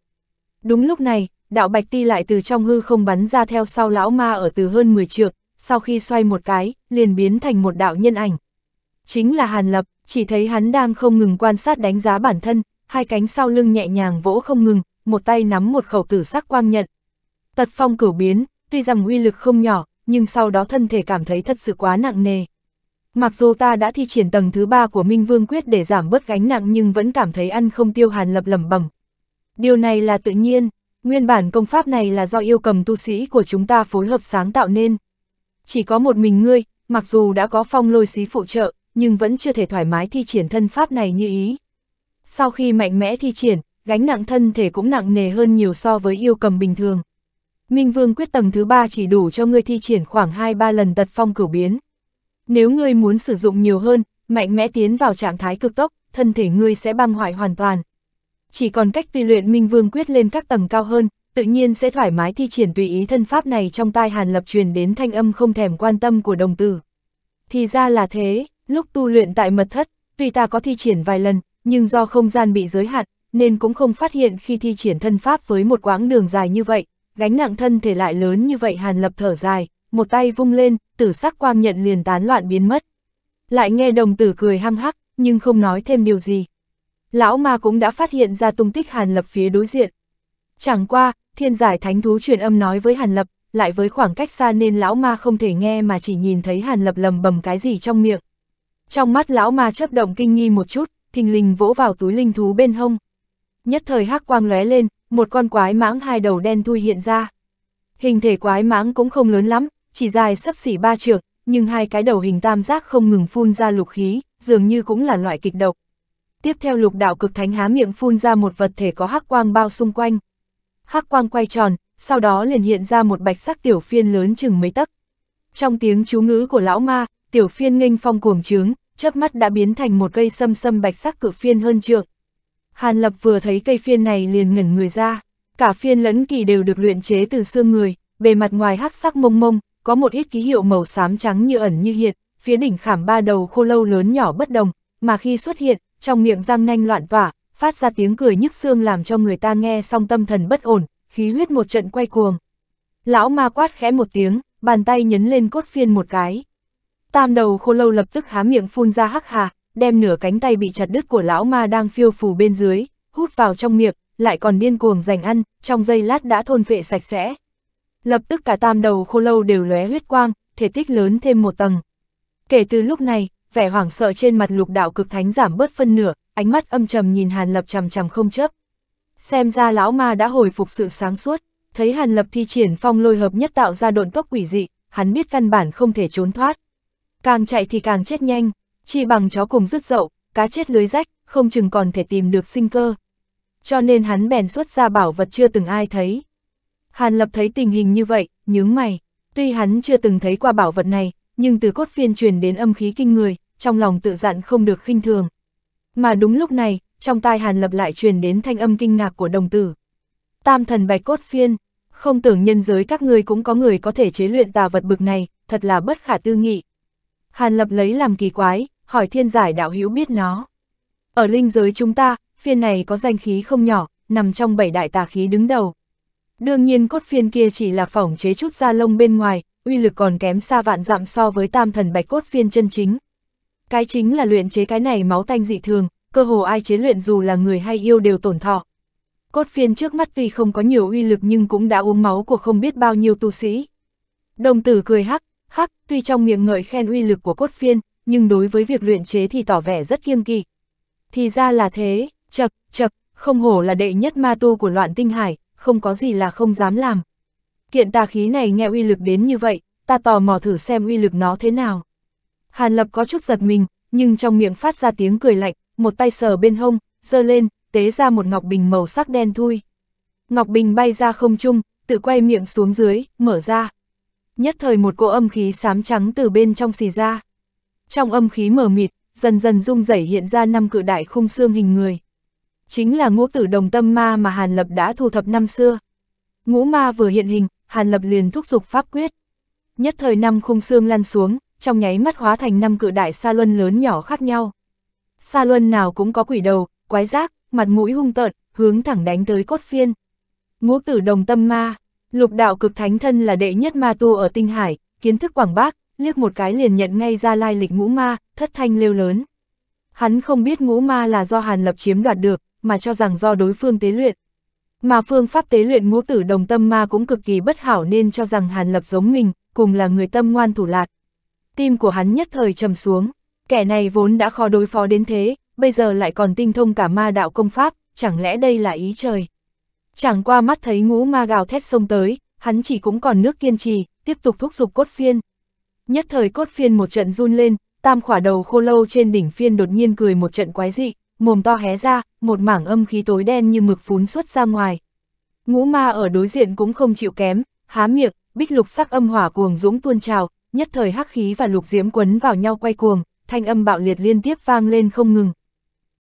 Đúng lúc này, đạo Bạch Ti lại từ trong hư không bắn ra theo sau lão ma ở từ hơn 10 trượng, sau khi xoay một cái, liền biến thành một đạo nhân ảnh. Chính là Hàn Lập, chỉ thấy hắn đang không ngừng quan sát đánh giá bản thân, hai cánh sau lưng nhẹ nhàng vỗ không ngừng, một tay nắm một khẩu tử sắc quang nhận. Tật phong cửu biến, tuy rằng uy lực không nhỏ, nhưng sau đó thân thể cảm thấy thật sự quá nặng nề. Mặc dù ta đã thi triển tầng thứ ba của Minh Vương Quyết để giảm bớt gánh nặng nhưng vẫn cảm thấy ăn không tiêu hàn lập lẩm bẩm. Điều này là tự nhiên, nguyên bản công pháp này là do yêu cầm tu sĩ của chúng ta phối hợp sáng tạo nên, chỉ có một mình ngươi, mặc dù đã có phong lôi xí phụ trợ, nhưng vẫn chưa thể thoải mái thi triển thân pháp này như ý. Sau khi mạnh mẽ thi triển, gánh nặng thân thể cũng nặng nề hơn nhiều so với yêu cầm bình thường. Minh Vương quyết tầng thứ ba chỉ đủ cho ngươi thi triển khoảng 2-3 lần tật phong cửu biến. Nếu ngươi muốn sử dụng nhiều hơn, mạnh mẽ tiến vào trạng thái cực tốc, thân thể ngươi sẽ băng hoại hoàn toàn. Chỉ còn cách tùy luyện Minh Vương quyết lên các tầng cao hơn, tự nhiên sẽ thoải mái thi triển tùy ý thân pháp này trong tai Hàn Lập truyền đến thanh âm không thèm quan tâm của đồng tử. Thì ra là thế, lúc tu luyện tại mật thất, tuy ta có thi triển vài lần, nhưng do không gian bị giới hạn, nên cũng không phát hiện khi thi triển thân pháp với một quãng đường dài như vậy, gánh nặng thân thể lại lớn như vậy Hàn Lập thở dài, một tay vung lên, tử sắc quang nhận liền tán loạn biến mất. Lại nghe đồng tử cười hăng hắc, nhưng không nói thêm điều gì. Lão ma cũng đã phát hiện ra tung tích Hàn Lập phía đối diện, Chẳng qua, thiên giải thánh thú truyền âm nói với Hàn Lập, lại với khoảng cách xa nên lão ma không thể nghe mà chỉ nhìn thấy Hàn Lập lầm bầm cái gì trong miệng. Trong mắt lão ma chấp động kinh nghi một chút, thình lình vỗ vào túi linh thú bên hông. Nhất thời hắc quang lóe lên, một con quái mãng hai đầu đen thui hiện ra. Hình thể quái mãng cũng không lớn lắm, chỉ dài sấp xỉ ba trượng, nhưng hai cái đầu hình tam giác không ngừng phun ra lục khí, dường như cũng là loại kịch độc. Tiếp theo lục đạo cực thánh há miệng phun ra một vật thể có hắc quang bao xung quanh hắc quang quay tròn, sau đó liền hiện ra một bạch sắc tiểu phiên lớn chừng mấy tấc. Trong tiếng chú ngữ của lão ma, tiểu phiên nghênh phong cuồng trướng, chớp mắt đã biến thành một cây sâm sâm bạch sắc cự phiên hơn trượng. Hàn Lập vừa thấy cây phiên này liền ngẩn người ra, cả phiên lẫn kỳ đều được luyện chế từ xương người, bề mặt ngoài hắc sắc mông mông, có một ít ký hiệu màu xám trắng như ẩn như hiện, phía đỉnh khảm ba đầu khô lâu lớn nhỏ bất đồng, mà khi xuất hiện, trong miệng răng nanh loạn vả phát ra tiếng cười nhức xương làm cho người ta nghe xong tâm thần bất ổn, khí huyết một trận quay cuồng. Lão ma quát khẽ một tiếng, bàn tay nhấn lên cốt phiên một cái. Tam đầu khô lâu lập tức há miệng phun ra hắc hà, đem nửa cánh tay bị chặt đứt của lão ma đang phiêu phù bên dưới, hút vào trong miệng, lại còn điên cuồng giành ăn, trong giây lát đã thôn vệ sạch sẽ. Lập tức cả tam đầu khô lâu đều lóe huyết quang, thể tích lớn thêm một tầng. Kể từ lúc này, vẻ hoảng sợ trên mặt lục đạo cực thánh giảm bớt phân nửa, ánh mắt âm trầm nhìn Hàn Lập chằm chằm không chớp. Xem ra lão ma đã hồi phục sự sáng suốt, thấy Hàn Lập thi triển phong lôi hợp nhất tạo ra độn tốc quỷ dị, hắn biết căn bản không thể trốn thoát. Càng chạy thì càng chết nhanh, chỉ bằng chó cùng rứt dậu, cá chết lưới rách, không chừng còn thể tìm được sinh cơ. Cho nên hắn bèn xuất ra bảo vật chưa từng ai thấy. Hàn Lập thấy tình hình như vậy, nhướng mày, tuy hắn chưa từng thấy qua bảo vật này, nhưng từ cốt phiên truyền đến âm khí kinh người, trong lòng tự dặn không được khinh thường. Mà đúng lúc này, trong tai Hàn Lập lại truyền đến thanh âm kinh ngạc của đồng tử. Tam thần bạch cốt phiên, không tưởng nhân giới các ngươi cũng có người có thể chế luyện tà vật bực này, thật là bất khả tư nghị. Hàn Lập lấy làm kỳ quái, hỏi thiên giải đạo hữu biết nó. Ở linh giới chúng ta, phiên này có danh khí không nhỏ, nằm trong bảy đại tà khí đứng đầu. Đương nhiên cốt phiên kia chỉ là phỏng chế chút da lông bên ngoài, uy lực còn kém xa vạn dặm so với tam thần bạch cốt phiên chân chính. Cái chính là luyện chế cái này máu tanh dị thường, cơ hồ ai chế luyện dù là người hay yêu đều tổn thọ. Cốt phiên trước mắt tuy không có nhiều uy lực nhưng cũng đã uống máu của không biết bao nhiêu tu sĩ. Đồng tử cười hắc, hắc, tuy trong miệng ngợi khen uy lực của cốt phiên, nhưng đối với việc luyện chế thì tỏ vẻ rất kiêng kỵ. Thì ra là thế, chật, chật, không hổ là đệ nhất ma tu của loạn tinh hải, không có gì là không dám làm kiện tà khí này nghe uy lực đến như vậy, ta tò mò thử xem uy lực nó thế nào. Hàn Lập có chút giật mình, nhưng trong miệng phát ra tiếng cười lạnh, một tay sờ bên hông, giơ lên, tế ra một ngọc bình màu sắc đen thui. Ngọc bình bay ra không trung, tự quay miệng xuống dưới, mở ra. Nhất thời một cỗ âm khí xám trắng từ bên trong xì ra. Trong âm khí mờ mịt, dần dần rung rẩy hiện ra năm cự đại khung xương hình người. Chính là ngũ tử đồng tâm ma mà Hàn Lập đã thu thập năm xưa. Ngũ ma vừa hiện hình, Hàn Lập liền thúc giục pháp quyết. Nhất thời năm khung xương lăn xuống, trong nháy mắt hóa thành năm cự đại sa luân lớn nhỏ khác nhau. Sa luân nào cũng có quỷ đầu, quái giác, mặt mũi hung tợn, hướng thẳng đánh tới cốt phiên. Ngũ tử đồng tâm ma, lục đạo cực thánh thân là đệ nhất ma tu ở Tinh Hải, kiến thức quảng bác, liếc một cái liền nhận ngay ra lai lịch ngũ ma, thất thanh lêu lớn. Hắn không biết ngũ ma là do Hàn Lập chiếm đoạt được, mà cho rằng do đối phương tế luyện, mà phương pháp tế luyện ngũ tử đồng tâm ma cũng cực kỳ bất hảo nên cho rằng Hàn Lập giống mình, cùng là người tâm ngoan thủ lạt. Tim của hắn nhất thời trầm xuống, kẻ này vốn đã khó đối phó đến thế, bây giờ lại còn tinh thông cả ma đạo công pháp, chẳng lẽ đây là ý trời. Chẳng qua mắt thấy ngũ ma gào thét sông tới, hắn chỉ cũng còn nước kiên trì, tiếp tục thúc giục cốt phiên. Nhất thời cốt phiên một trận run lên, tam khỏa đầu khô lâu trên đỉnh phiên đột nhiên cười một trận quái dị, mồm to hé ra, một mảng âm khí tối đen như mực phún xuất ra ngoài. Ngũ ma ở đối diện cũng không chịu kém, há miệng, bích lục sắc âm hỏa cuồng dũng tuôn trào, nhất thời hắc khí và lục diễm quấn vào nhau quay cuồng, thanh âm bạo liệt liên tiếp vang lên không ngừng,